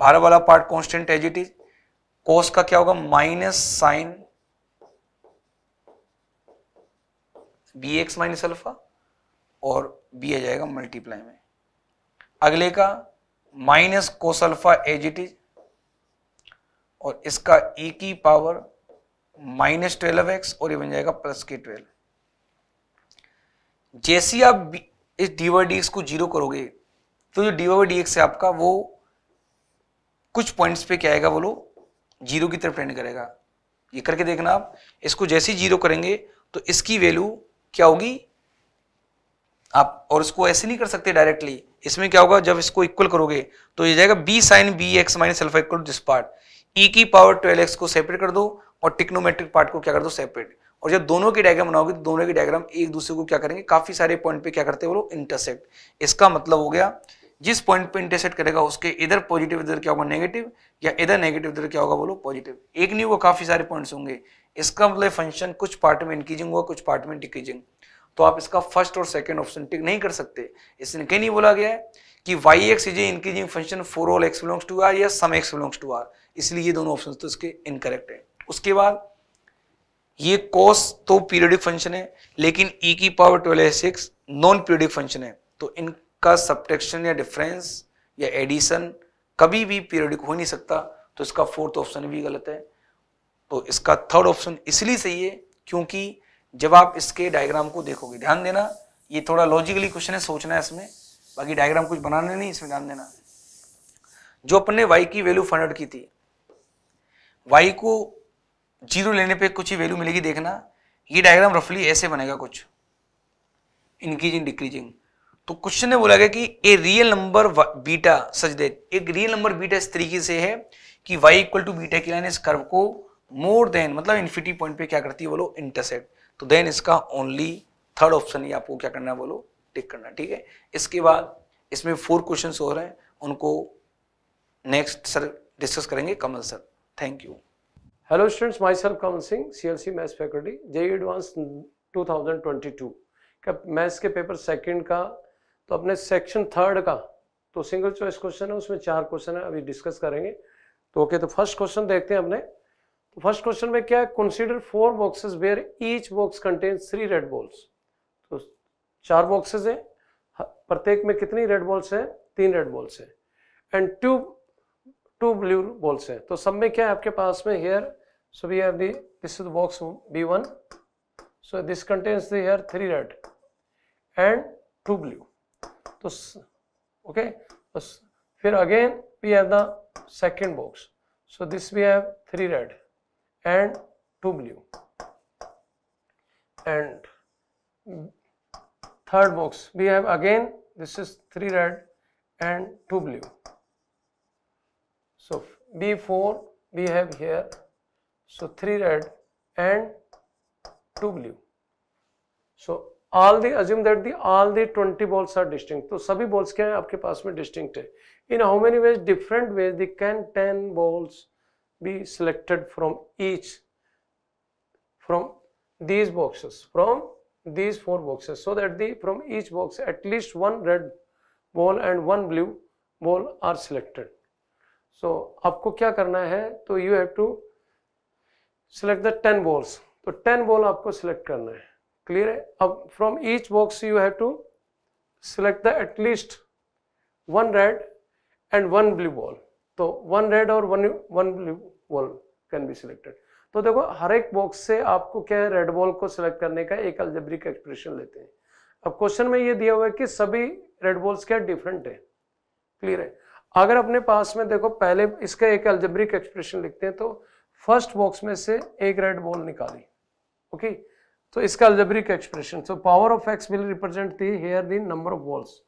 बाहर वाला part constant as it is cos का क्या होगा minus sine b x minus alpha और बी आ जाएगा मल्टीप्लाई में अगले का minus cos alpha as it is और इसका ई e की पावर माइनस ट्वेल्व एक्स और ये बन जाएगा प्लस के ट्वेल्व जैसे आप इस डी वाई डी एक्स को जीरो करोगे तो जो डी वाई डी एक्स है आपका वो कुछ पॉइंट्स पे क्या आएगा बोलो जीरो की तरफ ट्रेंड करेगा ये करके देखना आप इसको जैसे जीरो करेंगे तो इसकी वैल्यू क्या होगी आप और इसको ऐसे नहीं कर सकते डायरेक्टली इसमें क्या होगा जब इसको इक्वल करोगे तो ये जाएगा b sine b x minus alpha equal this part e की पावर ट्वेल्व एक्स को सेपरेट कर दो और टिक्नोमेट्रिक पार्ट को क्या कर दो सेपरेट और जब दोनों के डायग्राम बनाओगे तो दोनों के डायग्राम एक दूसरे को क्या करेंगे काफी सारे पॉइंट पे क्या करते हैं वो इंटरसेक्ट इसका मतलब हो गया जिस पॉइंट पे इंटरसेक्ट करेगा उसके इधर पॉजिटिव इधर क्या होगा नेगेटिव या इधर नेगेटिव इधर क्या होगा बोलो पॉजिटिव एक नहीं होगा काफी सारे पॉइंट्स होंगे इसका मतलब फंक्शन कुछ पार्ट में इंक्रीजिंग हुआ कुछ पार्ट में डिक्रीजिंग तो आप इसका फर्स्ट और सेकेंड ऑप्शन टिक नहीं कर सकते इसलिए कहीं नहीं बोला गया है कि y x is increasing function for all x belongs to R या some x belongs to R इसलिए ये दोनों ऑप्शन तो इसके इनकरेक्ट है उसके बाद ये कॉस तो पीरियडिक फंक्शन है लेकिन ई e की power twelve s six non periodic function है तो इनका सब्ट्रैक्शन या डिफरेंस या एडिशन कभी भी पीरियडिक हो नहीं सकता तो इसका फोर्थ ऑप्शन भी गलत है तो इसका थर्ड ऑप्शन इसलिए सही है क्योंकि जब आप इसके डायग्राम को देखोगे ध्यान देना ये थोड़ा लॉजिकली क्वेश्चन है सोचना है इसमें बाकी डायग्राम कुछ बनाने नहीं इसमें ध्यान देना जो अपन ने वाई की वैल्यू फाइंड की थी वाई को जीरो लेने पे कुछ ही वैल्यू मिलेगी देखना ये डायग्राम रफली ऐसे बनेगा कुछ इंक्रीजिंग डिक्रीजिंग तो क्वेश्चन ने बोला गया कि a real number beta such that एक रियल नंबर बीटा इस तरीके से है कि वाई इक्वल टू बीटा की लाइन इस कर्व को मोर देन मतलब इन्फिटी पॉइंट पे क्या करती है बोलो इंटरसेक्ट तो देन इसका ओनली थर्ड ऑप्शन ही आपको क्या करना है बोलो टिक करना ठीक है इसके बाद इसमें फोर क्वेश्चन हो रहे हैं उनको नेक्स्ट सर डिस्कस करेंगे Kamal sir thank you hello students myself Kamal Singh C L C maths faculty J advance two क्या मैथ्स के पेपर सेकेंड का तो अपने सेक्शन थर्ड का तो सिंगल चॉइस क्वेश्चन है उसमें चार क्वेश्चन है अभी डिस्कस करेंगे तो ओके okay, तो फर्स्ट क्वेश्चन देखते हैं अपने फर्स्ट क्वेश्चन में क्या है consider four boxes where each box contain three red balls तो चार बॉक्सेस है प्रत्येक में कितनी रेड बॉल्स है तीन रेड बॉल्स है and two two blue balls है तो सब में क्या है आपके पास में here so we have the this is box b one so this contains the here three red and two blue तो ओके तो फिर again we have the second box so this we have three red and 2 blue and third box we have again this is 3 red and 2 blue so b4 we have here so 3 red and 2 blue so all the assume that the all the 20 balls are distinct तो sabhi balls kya hai aapke paas mein distinct hai in how many ways different ways the can 10 balls be selected from each from these boxes from these four boxes so that the from each box at least one red ball and one blue ball are selected so aapko kya karna hai तो you have to select the 10 balls तो 10 ball aapko select karna hai clear hai ab from each box you have to select the at least one red and one blue ball तो one red और one one blue ball can be selected तो देखो हर एक box से आपको क्या है red ball को सिलेक्ट करने का एक अल्जेब्रिक एक्सप्रेशन लेते हैं अब क्वेश्चन में ये दिया हुआ है कि सभी रेड बॉल्स क्या डिफरेंट है क्लियर है अगर अपने पास में देखो पहले इसका एक अल्जेब्रिक एक्सप्रेशन लिखते हैं तो फर्स्ट बॉक्स में से एक रेड बॉल निकाली ओके तो इसका algebraic expression so power of x will represent the here the number of balls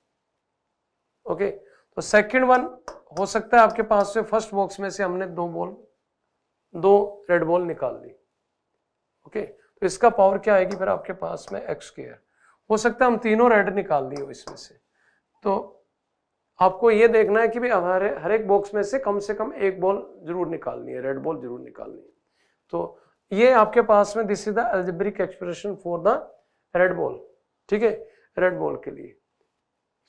okay okay. तो सेकंड वन हो सकता है आपके पास से फर्स्ट बॉक्स में से हमने दो बॉल दो रेड बॉल निकाल ली ओके तो इसका पावर क्या आएगी फिर आपके पास में एक्स स्केयर हो सकता है हम तीनों रेड निकाल दिए इसमें से तो आपको ये देखना है कि भाई हर हर एक बॉक्स में से कम से कम एक बॉल जरूर निकालनी है रेड बॉल जरूर निकालनी है तो ये आपके पास में this is the algebraic expression for the red ball ठीक है रेड बॉल के लिए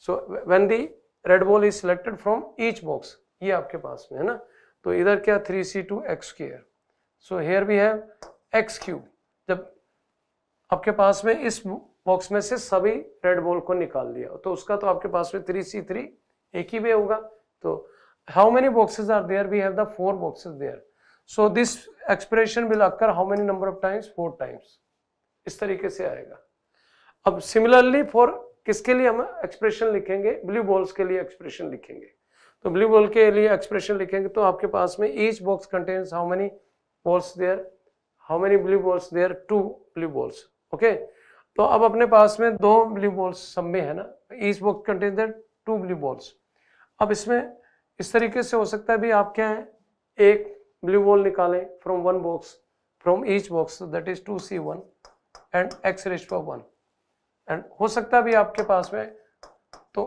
so when the red ball is selected from each box ये आपके पास में है ना तो इधर क्या three C two x square so here we have x cube जब आपके पास में इस बॉक्स में से सभी रेड बॉल को निकाल लिया तो उसका तो आपके पास में थ्री सी थ्री एक ही वे होगा तो how many boxes are there we have the four boxes there so this expression will occur how many number of times four times इस तरीके से आएगा अब सिमिलरली फॉर किसके लिए हम एक्सप्रेशन लिखेंगे ब्लू बॉल्स के लिए एक्सप्रेशन लिखेंगे तो ब्लू बॉल के लिए एक्सप्रेशन लिखेंगे तो आपके पास में each box contains how many balls there how many blue balls there two blue balls okay तो अब अपने पास में दो ब्लू बॉल्स सब में है ना each box contains there two blue balls अब इसमें इस तरीके से हो सकता है भी आप क्या है एक ब्लू बॉल निकालें from one box from each box that is two C one and x rest one and हो सकता है भी आपके पास में तो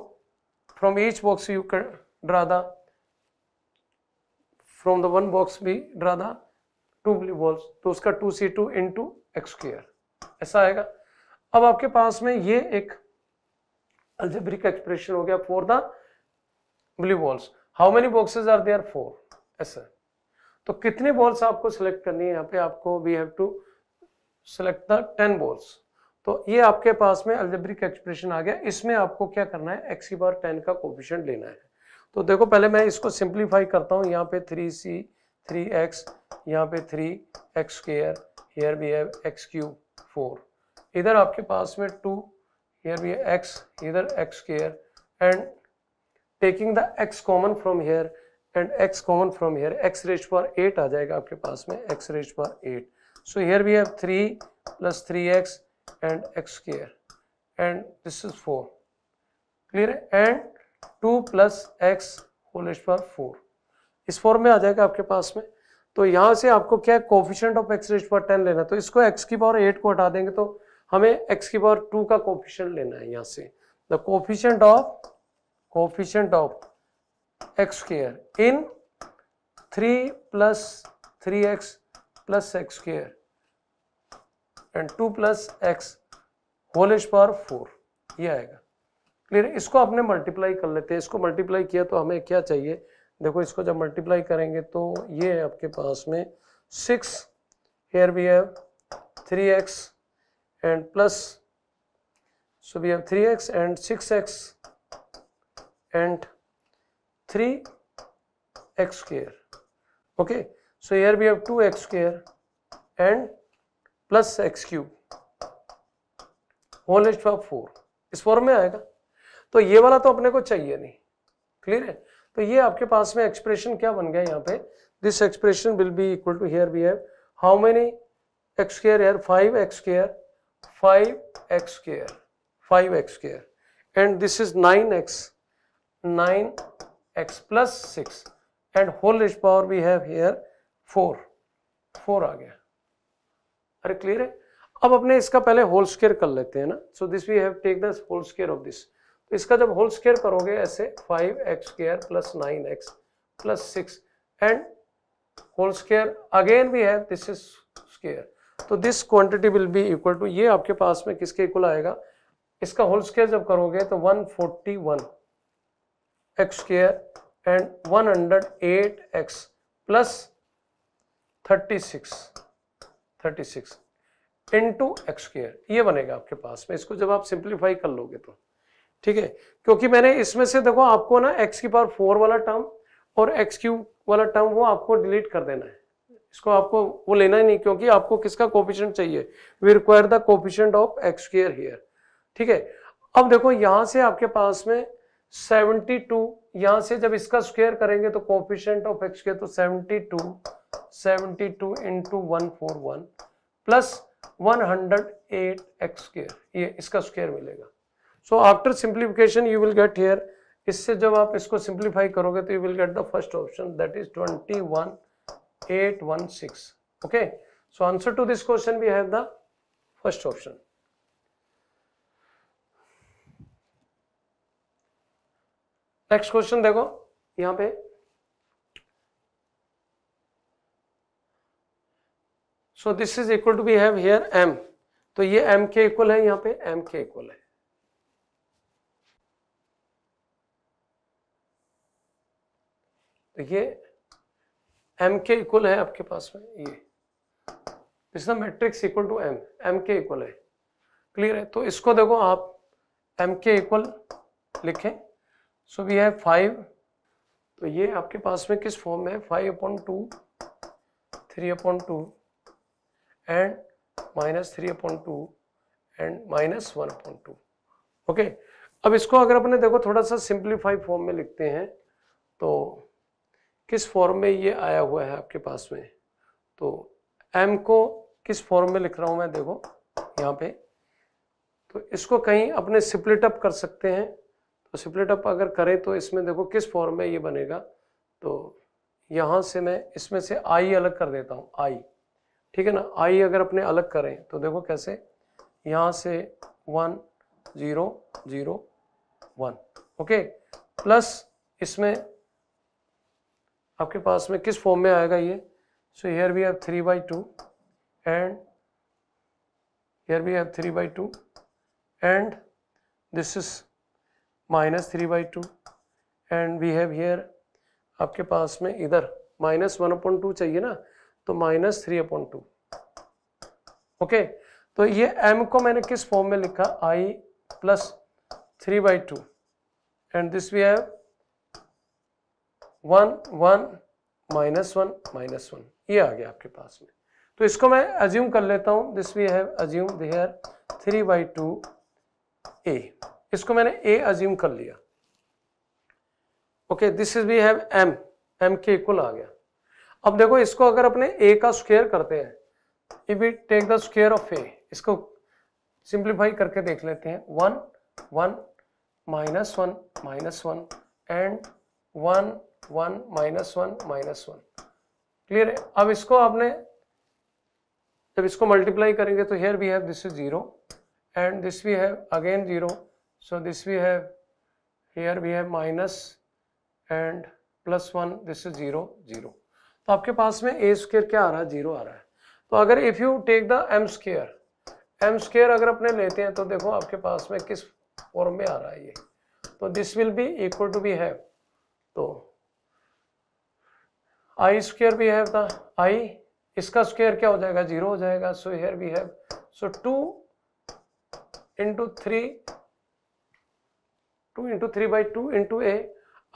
फ्रॉम ईच बॉक्स यू कर draw the from the one box भी draw the two blue balls तो उसका two C two in two x square ऐसा आएगा अब आपके पास में ये एक अल्जेब्रिक एक्सप्रेशन हो गया for the blue balls how many boxes are there four ऐसा तो कितने बॉल्स आपको सिलेक्ट करनी है यहाँ पे आपको we have to select the ten balls तो ये आपके पास में अल्जेब्रिक एक्सप्रेशन आ गया इसमें आपको क्या करना है एक्स बार टेन का कोफिशेंट लेना है तो देखो पहले मैं इसको सिंप्लीफाई करता हूँ यहाँ पे थ्री सी थ्री एक्स यहाँ पे three x square here b है एक्स क्यूब फोर इधर आपके पास में टू हेयर बी एक्स इधर x square and taking the x common from here and x common from here x raise पर eight आ जाएगा आपके पास में एक्स रेज पर एट सो हेयर बी है three plus three x and x square and this is 4 clear and 2 plus x whole power four इस form में आ जाएगा आपके पास में तो यहां से आपको क्या है of x raise power ten लेना तो इसको एक्स की पावर एट को हटा देंगे तो हमें एक्स की पावर टू का कोफिशेंट लेना है यहां से the coefficient of coefficient of x square in three plus three x plus and two plus x whole is power four ये आएगा क्लियर इसको आपने मल्टीप्लाई कर लेते हैं इसको मल्टीप्लाई किया तो हमें क्या चाहिए देखो इसको जब मल्टीप्लाई करेंगे तो ये है आपके पास में six here we have three x and plus so x and six x and three x 3x okay so here we have two x square and plus x cube whole h power four इस form में आएगा तो ये वाला तो अपने को चाहिए नहीं क्लियर है तो ये आपके पास में एक्सप्रेशन क्या बन गया यहाँ पे this expression will be equal to here we have how many x square here five x square five x square five x square and this is nine x nine x plus six and whole is power we have here four four आ गया अरे clear है अब अपने इसका पहले whole square कर लेते हैं ना so this we have take the whole square of this तो इसका जब होल स्केयर करोगे ऐसे five x square plus nine x plus six and whole square again we have this is square तो this quantity will be equal to ये आपके पास में किसके इक्वल आएगा इसका होल स्केयर जब करोगे तो one forty one x square and one hundred eight x plus thirty six thirty six into x square ये बनेगा आपके पास में इसको जब आप सिंप्लीफाई कर लोगे तो ठीक है क्योंकि मैंने इसमें से देखो आपको ना एक्स की पावर फोर वाला टर्म और एक्स क्यूब वाला टर्म वो आपको डिलीट कर देना है इसको आपको वो लेना ही नहीं क्योंकि आपको किसका कोफिशियंट चाहिए we require the coefficient of x square here ठीक है अब देखो यहां से आपके पास में 72 टू यहां से जब इसका स्क्वेयर करेंगे तो कोफिशियंट ऑफ एक्स स्क्र तो 72 seventy two into one four one plus one hundred eight x square ये इसका स्क्वेयर मिलेगा so after simplification you will get here इससे जब आप इसको सिंप्लीफाई करोगे तो you will get the first option that is twenty one eight one six okay so answer to this question we have the first option next question देखो यहां पे so this is equal to we have hair m तो ये M के equal है यहाँ पे M के इक्वल है तो ये एम के इक्वल है आपके पास में ये this matrix equal to m m के इक्वल है क्लियर है तो इसको देखो आप एम के इक्वल लिखें सो वी हैव फाइव तो ये आपके पास में किस फॉर्म में है five upon two three upon two and minus three upon two and minus one upon two okay अब इसको अगर अपने देखो थोड़ा सा सिंप्लीफाई फॉर्म में लिखते हैं तो किस फॉर्म में ये आया हुआ है आपके पास में तो एम को किस फॉर्म में लिख रहा हूँ मैं देखो यहाँ पे तो इसको कहीं अपने सिप्लिट अप कर सकते हैं तो सिप्लिट अप अगर करें तो इसमें देखो किस फॉर्म में ये बनेगा तो यहाँ से मैं इसमें से आई अलग कर देता हूँ आई ठीक है ना आई अगर अपने अलग करें तो देखो कैसे यहां से one zero zero one okay plus इसमें आपके पास में किस फॉर्म में आएगा ये so here we have three by two and here we have three by two and this is minus three by two and we have here आपके पास में इधर माइनस वन अपॉइंट टू चाहिए ना तो minus three upon two okay तो ये m को मैंने किस फॉर्म में लिखा i plus three by two and this we have one one minus one minus one ये आ गया आपके पास में तो इसको मैं अज्यूम कर लेता हूं this we have assume there three by two a इसको मैंने ए अज्यूम कर लिया okay this is we have m m के इक्वल आ गया अब देखो इसको अगर अपने ए का स्क्वेयर करते हैं if you take the square of a इसको सिंप्लीफाई करके देख लेते हैं one one minus one minus one and one one minus one minus one clear है अब इसको आपने जब इसको मल्टीप्लाई करेंगे तो here we have this is zero and this we have again zero so this we have here we have minus and plus one this is zero zero तो आपके पास में ए स्क्र क्या आ रहा है जीरो आ रहा है तो अगर if you take the m square m square अगर अपने लेते हैं तो देखो आपके पास में किस फॉर्म में आ रहा है ये तो this will be equal to b है तो आई स्क्र भी हैव था आई इसका स्क्वेयर क्या हो जाएगा जीरो हो जाएगा so here we have so two into three two into three by two into a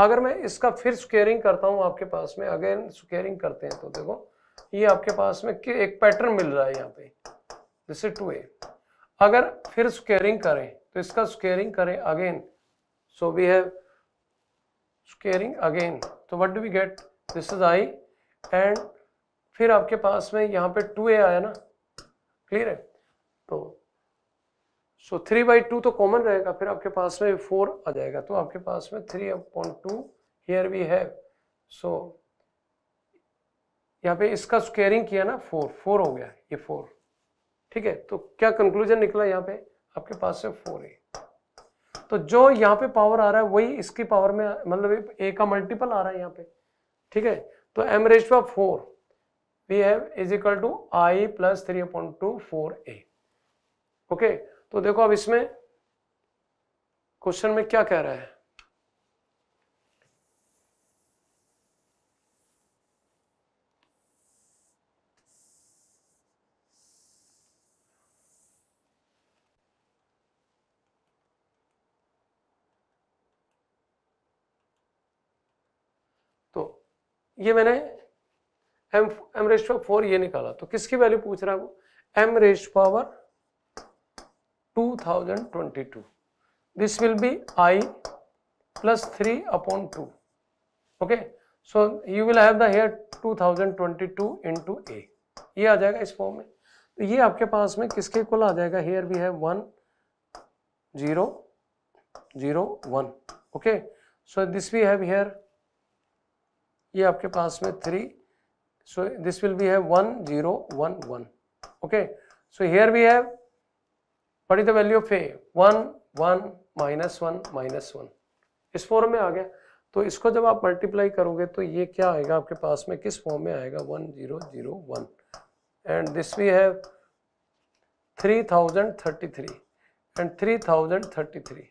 अगर मैं इसका फिर स्केयरिंग करता हूँ आपके पास में अगेन स्केयरिंग करते हैं तो देखो ये आपके पास में एक पैटर्न मिल रहा है यहाँ पे जैसे टू ए अगर फिर स्केयरिंग करें तो इसका स्केयरिंग करें again so we have squaring again तो what do we get this is I and फिर आपके पास में यहाँ पे टू ए आया ना क्लियर है तो सो थ्री बाई टू तो कॉमन रहेगा फिर आपके पास में फोर आ जाएगा तो आपके पास में three upon two here we है सो यहाँ पे इसका स्केयरिंग किया ना फोर फोर हो गया ये फोर ठीक है तो क्या कंक्लूजन निकला यहाँ पे आपके पास से फोर ए तो जो यहाँ पे पावर आ रहा है वही इसकी पावर में मतलब ए का मल्टीपल आ रहा है यहाँ पे ठीक है तो M raised of four we have is equal to I plus three upon two four a okay तो देखो अब इसमें क्वेश्चन में क्या कह रहा है तो ये मैंने एम एम रेस्ट फोर ये निकाला तो किसकी वैल्यू पूछ रहा है वो M raised power 2022 this will be i plus 3 upon 2 okay so you will have the here 2022 into a ये आ जाएगा इस फॉर्म में तो ये आपके पास में किसके इक्वल आ जाएगा हेयर भी है one zero zero one okay so this we have here ये आपके पास में three so this will be है one zero one one okay so here we have what is the value of a one one minus one minus one इस form में आ गया तो इसको जब आप मल्टीप्लाई करोगे तो ये क्या आएगा आपके पास में किस फॉर्म में आएगा one zero zero one and this we have three thousand thirty three and three thousand thirty three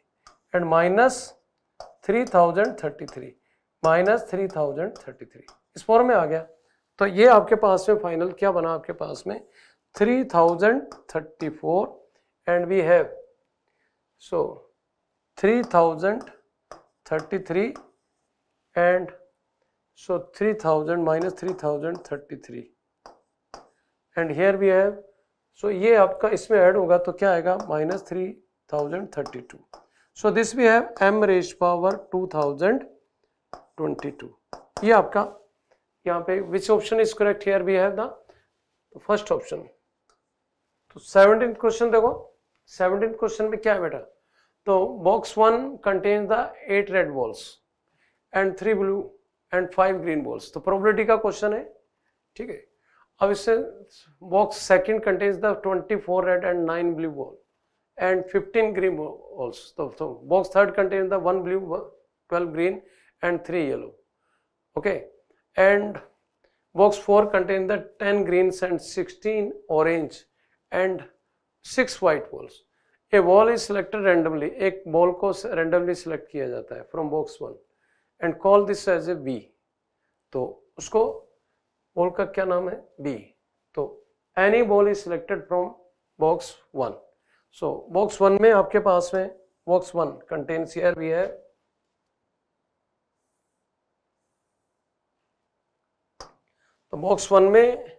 and minus three thousand thirty three minus three thousand thirty three इस फॉर्म में आ गया तो ये आपके पास में फाइनल क्या बना आपके पास में three thousand thirty four and we have so 3033 and so 3000 minus 3033 and here we have so ये आपका इसमें ऐड होगा तो क्या आएगा minus three thousand thirty two so this we have M raised power two thousand twenty two ये आपका यहाँ पे which option is correct here we have the first option तो सेवनटीन क्वेश्चन देखो सेवनटीन क्वेश्चन में क्या है बेटा तो box one contain the eight red balls and three blue and five green balls तो प्रोबेबिलिटी का क्वेश्चन है ठीक है अब इससे box second contains the twenty four red and nine blue ball and fifteen green balls तो box third contain the one blue twelve green and three yellow okay and box four contain the ten greens and sixteen orange and six white balls a ball is selected randomly एक ball को randomly select किया जाता है from box one and call this as A B तो उसको ball का क्या नाम है बी तो any ball is selected from box one so box one में आपके पास में बॉक्स वन कंटेन्स हियर भी है तो बॉक्स वन में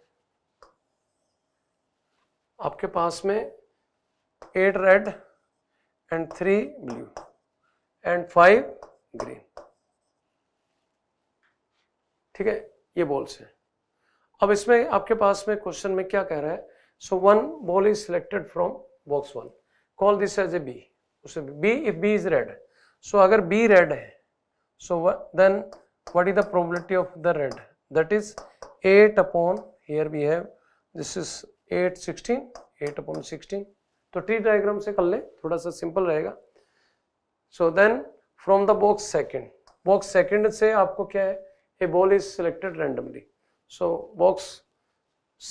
आपके पास में eight red and three blue and five green ठीक है ये बॉल्स है अब इसमें आपके पास में क्वेश्चन में क्या कह रहा है so one ball is selected from box one call this as A B उसे B if B is red so अगर बी रेड है so then what is the probability of the red that is eight upon here we have this is eight sixteen eight upon sixteen तो tree diagram से कर ले थोड़ा सा simple रहेगा so then from the box second box second से आपको क्या है a ball is selected randomly so box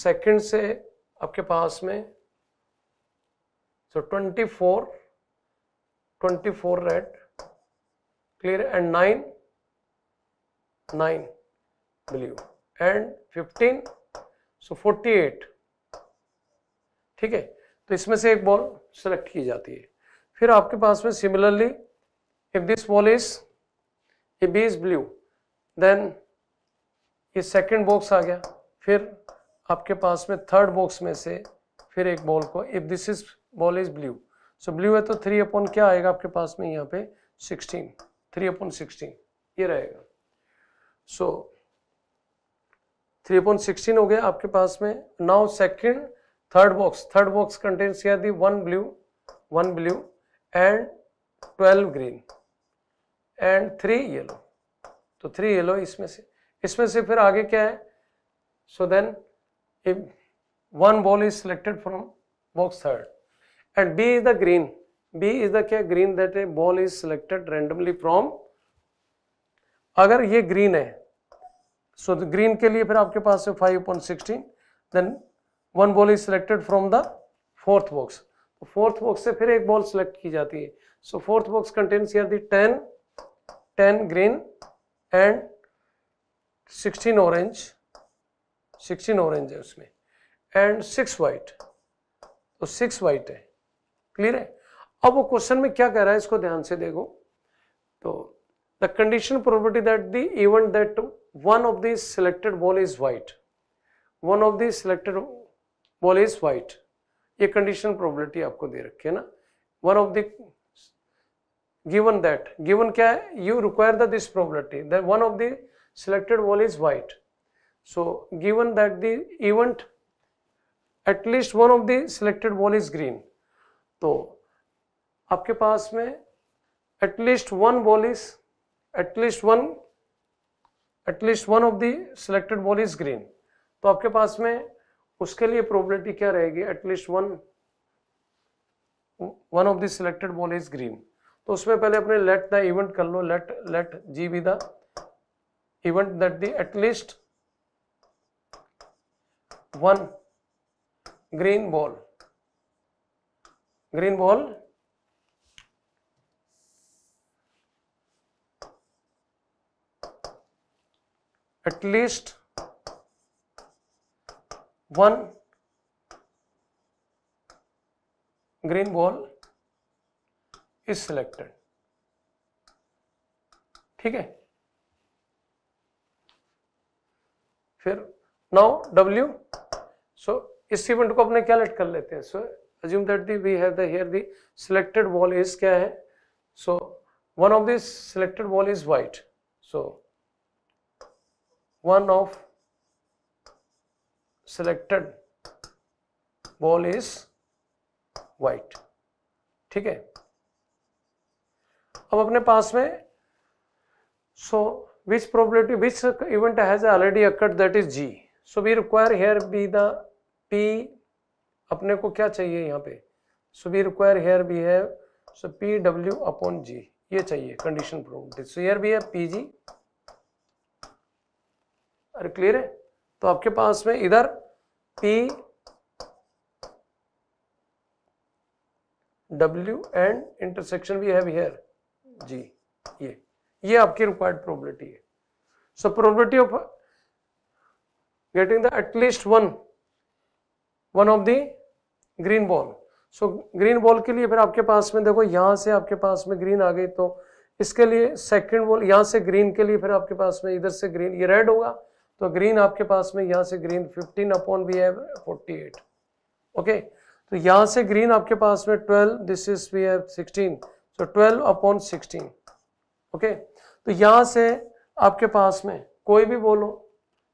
second से आपके पास में so twenty four twenty four red clear and nine nine blue and fifteen so forty eight ठीक है तो इसमें से एक बॉल सेलेक्ट की जाती है फिर आपके पास में similarly if this ball is a B is blue then ये सेकंड बॉक्स आ गया फिर आपके पास में थर्ड बॉक्स में से फिर एक बॉल को if this is ball is blue so blue है तो थ्री अपॉन क्या आएगा आपके पास में यहाँ पे सिक्सटीन थ्री अपॉन सिक्सटीन ये रहेगा सो थ्री अपॉन सिक्सटीन हो गया आपके पास में now second third box third box contains here the one blue one blue and 12 green and three yellow so three yellow isme se isme se fir aage kya hai so then if one ball is selected from box third and b is the green b is the kya green that a ball is selected randomly from अगर ये green है so the green के लिए फिर आपके पास है 5 upon 16 then one ball is selected from the fourth box तो fourth box से फिर एक बॉल सिलेक्ट की जाती है सो फोर्थ बॉक्स कंटेन्स यार the ten ten green and sixteen orange sixteen orange है उसमें एंड सिक्स वाइट तो सिक्स वाइट है क्लियर है अब वो क्वेश्चन में क्या कह रहा है इसको ध्यान से देखो तो the condition property that the event that one of the selected ball is white one of the selected ball is white ये कंडीशन प्रोबेबिलिटी आपको दे रखी है ना one of the given that given क्या है you require the this probability that one of the selected ball is white so given that the event at least one of the selected ball is green तो आपके पास में at least one ball is at least one at least one of the selected ball is green तो आपके पास में उसके लिए प्रोबेबिलिटी क्या रहेगी at least one one of the selected ball is green तो उसमें पहले अपने लेट द इवेंट कर लो let let G be the event that the at least one green ball green ball at least one green ball is selected ठीक है फिर now W so इस इवेंट को अपने क्या लेट कर लेते हैं so assume that the we have the here the selected ball is क्या है so one of this selected ball is white so one of selected ball is white ठीक है अब अपने पास में सो which probability which event has already occurred that is g so we require here be the p अपने को क्या चाहिए यहाँ पे सो वी रिक्वायर हेयर भी है so P W upon G ये चाहिए कंडीशन प्रोबेबिलिटी सो हेयर भी है पी जी अरे क्लियर है तो आपके पास में इधर P W and intersection we have here G ये ये आपकी रिक्वायर्ड प्रोबेबिलिटी है so probability of getting the at least one one of the green ball so green ball के लिए फिर आपके पास में देखो यहां से आपके पास में ग्रीन आ गई तो इसके लिए सेकंड बॉल यहां से ग्रीन के लिए फिर आपके पास में इधर से ग्रीन ये रेड होगा तो ग्रीन आपके पास में यहां से green 15 upon we have 48 okay तो यहां से ग्रीन आपके पास में 12 this is we have 16 so 12 upon 16 okay तो यहां से आपके पास में कोई भी बोलो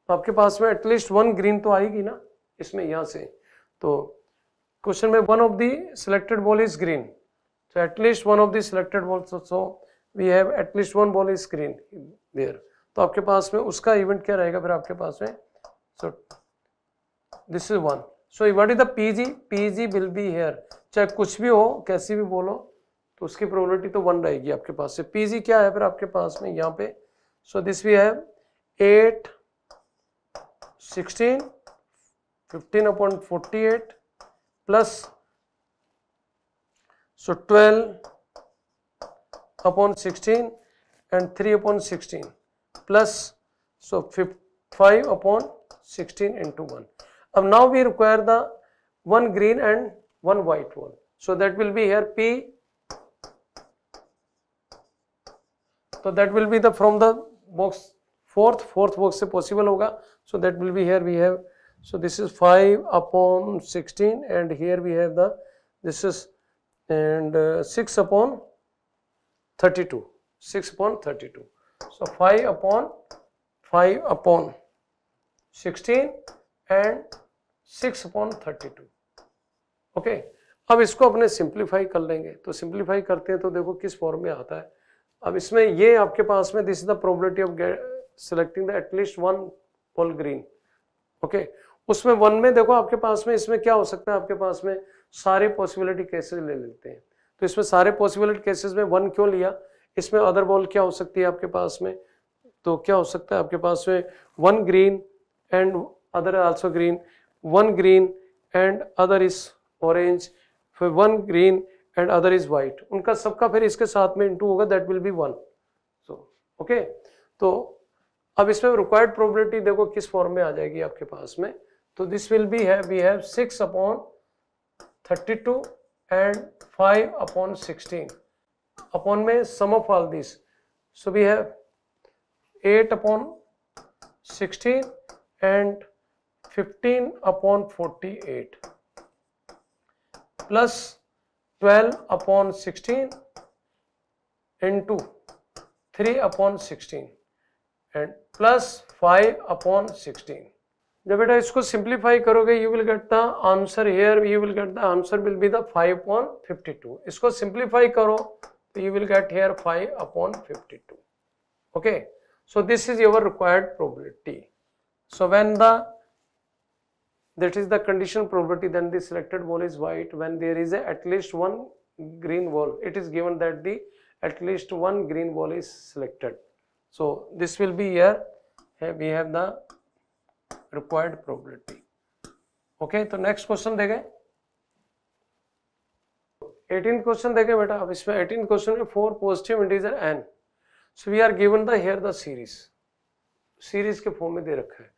तो आपके पास में एटलीस्ट वन ग्रीन तो आएगी ना इसमें यहां से तो क्वेश्चन में one of the selected ball is green so at least one of the selected ball so we have at least one ball is green there तो आपके पास में उसका इवेंट क्या रहेगा फिर आपके पास में so this is one so what is the P G P G will be here चाहे कुछ भी हो कैसी भी बोलो तो उसकी प्रोबेबिलिटी तो वन रहेगी आपके पास से पी जी क्या है फिर आपके पास में यहाँ पे सो दिस वी है eight sixteen fifteen upon forty eight plus so twelve upon sixteen and three upon sixteen plus so 5 upon 16 into 1. Now now we require the one green and one white one. So that will be here P. So that will be the from the box fourth fourth box से possible होगा. So that will be here we have so this is 5 upon 16 and here we have the this is and uh, 6 upon 32 6 upon 32 So 5 upon 5 upon 16 and 6 upon 32 okay okay? अब इसको अपने simplify कर लेंगे तो simplify करते हैं तो देखो किस फॉर्म में आता है अब इसमें ये आपके पास में this is the probability of selecting the at least one ball green okay उसमें वन में देखो आपके पास में इसमें क्या हो सकता है आपके पास में सारे पॉसिबिलिटी केसेस ले लेते हैं तो इसमें सारे पॉसिबिलिटी केसेस में वन क्यों लिया इसमें अदर बॉल क्या हो सकती है आपके पास में तो क्या हो सकता है आपके पास में one green and other also green one green and other is orange फिर one green and other is white उनका सबका फिर इसके साथ में इंटू होगा that will be one so okay तो अब इसमें रिक्वायर्ड प्रोबेबिलिटी देखो किस फॉर्म में आ जाएगी आपके पास में तो दिस विल बी है we have six upon thirty two and five upon sixteen upon में sum of all this so we have eight upon sixteen and fifteen upon forty eight plus twelve upon sixteen into three upon sixteen and plus five upon sixteen जब बेटा इसको simplify करोगे you will get the answer here you will get the answer will be the five upon fifty to इसको simplify करो So you will get here 5 upon 52. Okay. So this is your required probability. So when the that is the condition probability then the selected ball is white when there is a, at least one green ball it is given that the at least one green ball is selected. So this will be here, we have the required probability. Okay, so next question they eighteen question देखें बेटा अब इसमें eighteen question में four positive integer n so we are given the here the series series के form में दे रखा है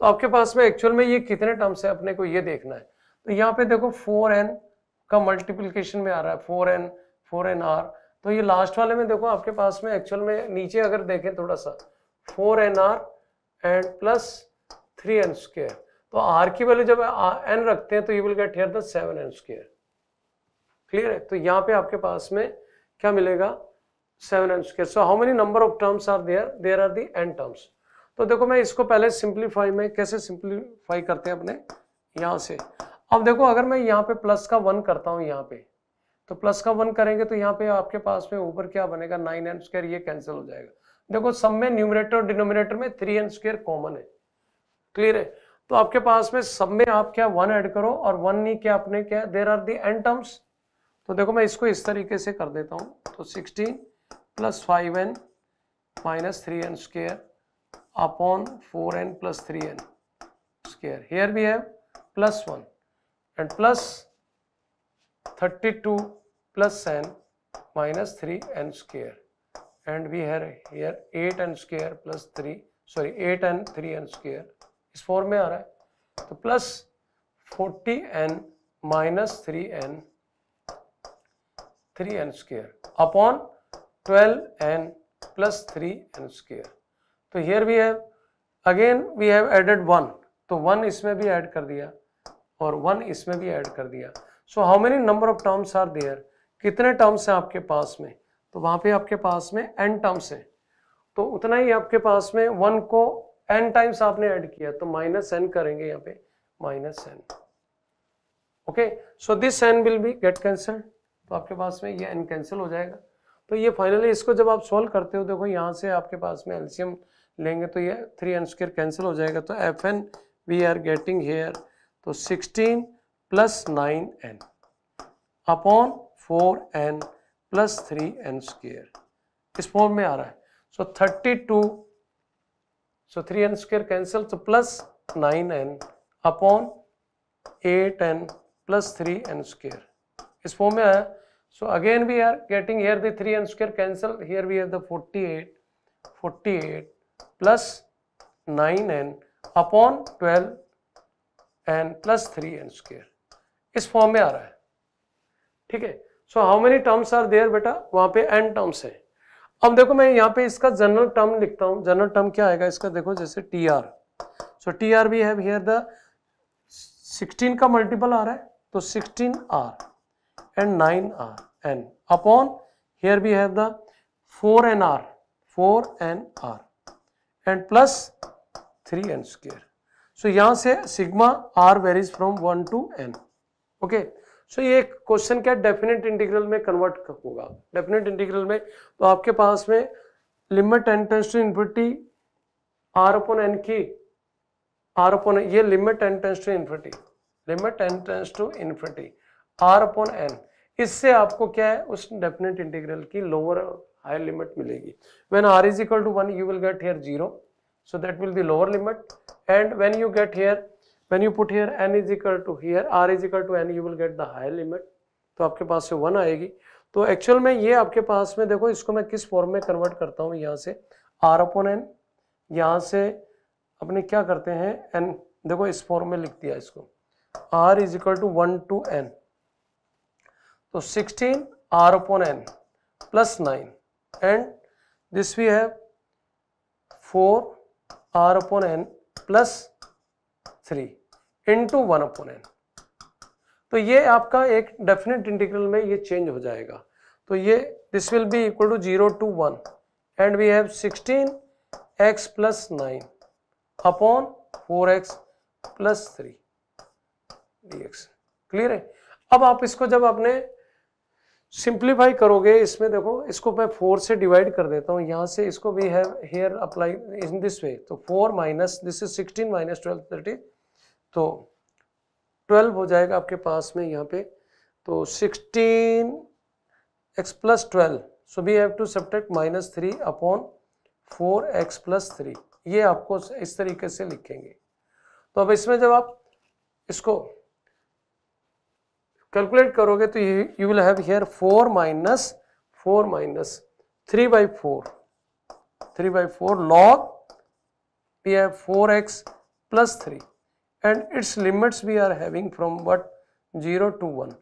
तो आपके पास में एक्चुअल में ये कितने टर्म्स है अपने को ये देखना है तो यहाँ पे देखो फोर एन का मल्टीप्लीकेशन में आ रहा है four n four n r तो ये लास्ट वाले में देखो आपके पास में एक्चुअल में नीचे अगर देखें थोड़ा सा four n r and plus three n square तो आर की वैल्यू जब एन रखते हैं तो you will get here the seven n square clear है तो यहाँ पे आपके पास में क्या मिलेगा seven M square so how many number of terms are there there are the and terms तो देखो मैं इसको पहले सिंप्लीफाई में कैसे सिंप्लीफाई करते हैं अपने यहाँ से अब देखो अगर मैं यहाँ पे प्लस का वन करता हूँ यहाँ पे तो प्लस का वन करेंगे तो यहाँ पे आपके पास में ऊपर क्या बनेगा नाइन एम स्क्र ये कैंसिल हो जाएगा देखो सब में न्यूमिनेटर और डिनोमिनेटर में थ्री एम स्क्र कॉमन है क्लियर है तो आपके पास में सब में आप क्या वन ऐड करो और वन नहीं क्या अपने क्या there are the and terms तो देखो मैं इसको इस तरीके से कर देता हूँ तो sixteen plus five n minus three n square upon four n plus three n square here भी है plus one and plus thirty two plus n minus three n square and we have here eight n square plus three sorry eight n three n square इस form में आ रहा है तो plus forty n minus three n three n square upon twelve n plus three n square तो here we have again we have added one तो one इसमें भी ऐड कर दिया और वन इसमें भी ऐड कर दिया so how many number of terms are there कितने टर्म्स हैं आपके पास में तो वहां पे आपके पास में एन टर्म्स हैं तो उतना ही आपके पास में वन को एन टाइम्स आपने ऐड किया तो माइनस एन करेंगे यहाँ पे minus n okay so this n will be get cancelled तो आपके पास में ये एन कैंसिल हो जाएगा तो ये फाइनली इसको जब आप सॉल्व करते हो देखो यहाँ से आपके पास में एल्शियम लेंगे तो ये थ्री एन स्क्र कैंसिल हो जाएगा तो f n we are getting here तो sixteen plus nine n upon four n plus three n square इस फॉर्म में आ रहा है so thirty two so three n square cancel तो plus nine n upon eight n plus three n square इस form में आया so again we are getting here the three n square cancel here we have the forty eight forty eight plus nine n upon twelve n plus three n square इस form में आ रहा है ठीक है so how many terms are there बेटा वहां पे एन टर्म्स है अब देखो मैं यहाँ पे इसका जनरल टर्म लिखता हूँ जनरल टर्म क्या आएगा इसका देखो जैसे T r so T r we have here the sixteen का मल्टीपल आ रहा है तो sixteen r and 9 r n upon here we have the 4 n r 4 n r and plus 3 n square. So यहाँ से sigma r varies from 1 to n. Okay. So so, ये question क्या definite integral में convert होगा definite integral में तो आपके पास में limit n tends to infinity r upon n की आर अपॉन ये limit n tends to infinity limit n tends to infinity r upon n इससे आपको क्या है उस डेफिनेट इंटीग्रल की लोअर हायर लिमिट मिलेगी when r is equal to one you will get here zero so that will be lower limit and when you get here when you put here n is equal to here r is equal to n you will get the higher limit तो आपके पास से one आएगी तो actual में ये आपके पास में देखो इसको मैं किस फॉर्म में कन्वर्ट करता हूँ यहाँ से आर अपॉन एन यहाँ से अपने क्या करते हैं एन देखो इस फॉर्म में लिख दिया इसको r is equal to one to n तो 16 r upon n plus nine and this we have four r upon n plus three into one upon n तो ये आपका एक डेफिनेट इंटीग्रल में ये चेंज हो जाएगा तो ये this will be equal to zero to one and we have sixteen x plus nine upon four x plus three d x clear है अब आप इसको जब आपने सिंप्लीफाई करोगे इसमें देखो इसको मैं फोर से डिवाइड कर देता हूँ यहाँ से इसको भी है here apply in this way तो four minus this is sixteen minus twelve thirty तो ट्वेल्व हो जाएगा आपके पास में यहाँ पे तो sixteen x plus twelve so we have to subtract minus three upon four x plus three ये आपको इस तरीके से लिखेंगे तो अब इसमें जब आप इसको कैलकुलेट करोगे तो you will have here four minus four minus three by four three by four log we four x plus three and its limits we are having from what zero to one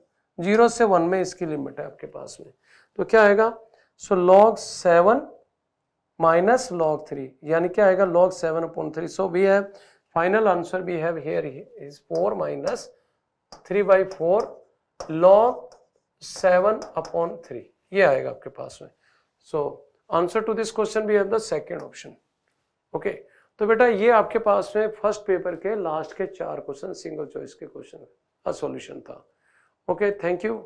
zero से one में इसकी limit है आपके पास में तो क्या आएगा so log seven minus log three यानी क्या आएगा log seven upon three so we have final answer we have here is four minus three by four log seven upon three ये आएगा आपके पास में so answer to this question भी है द सेकेंड ऑप्शन ओके तो बेटा ये आपके पास में फर्स्ट पेपर के लास्ट के चार क्वेश्चन सिंगल चॉइस के क्वेश्चन सॉल्यूशन था ओके थैंक यू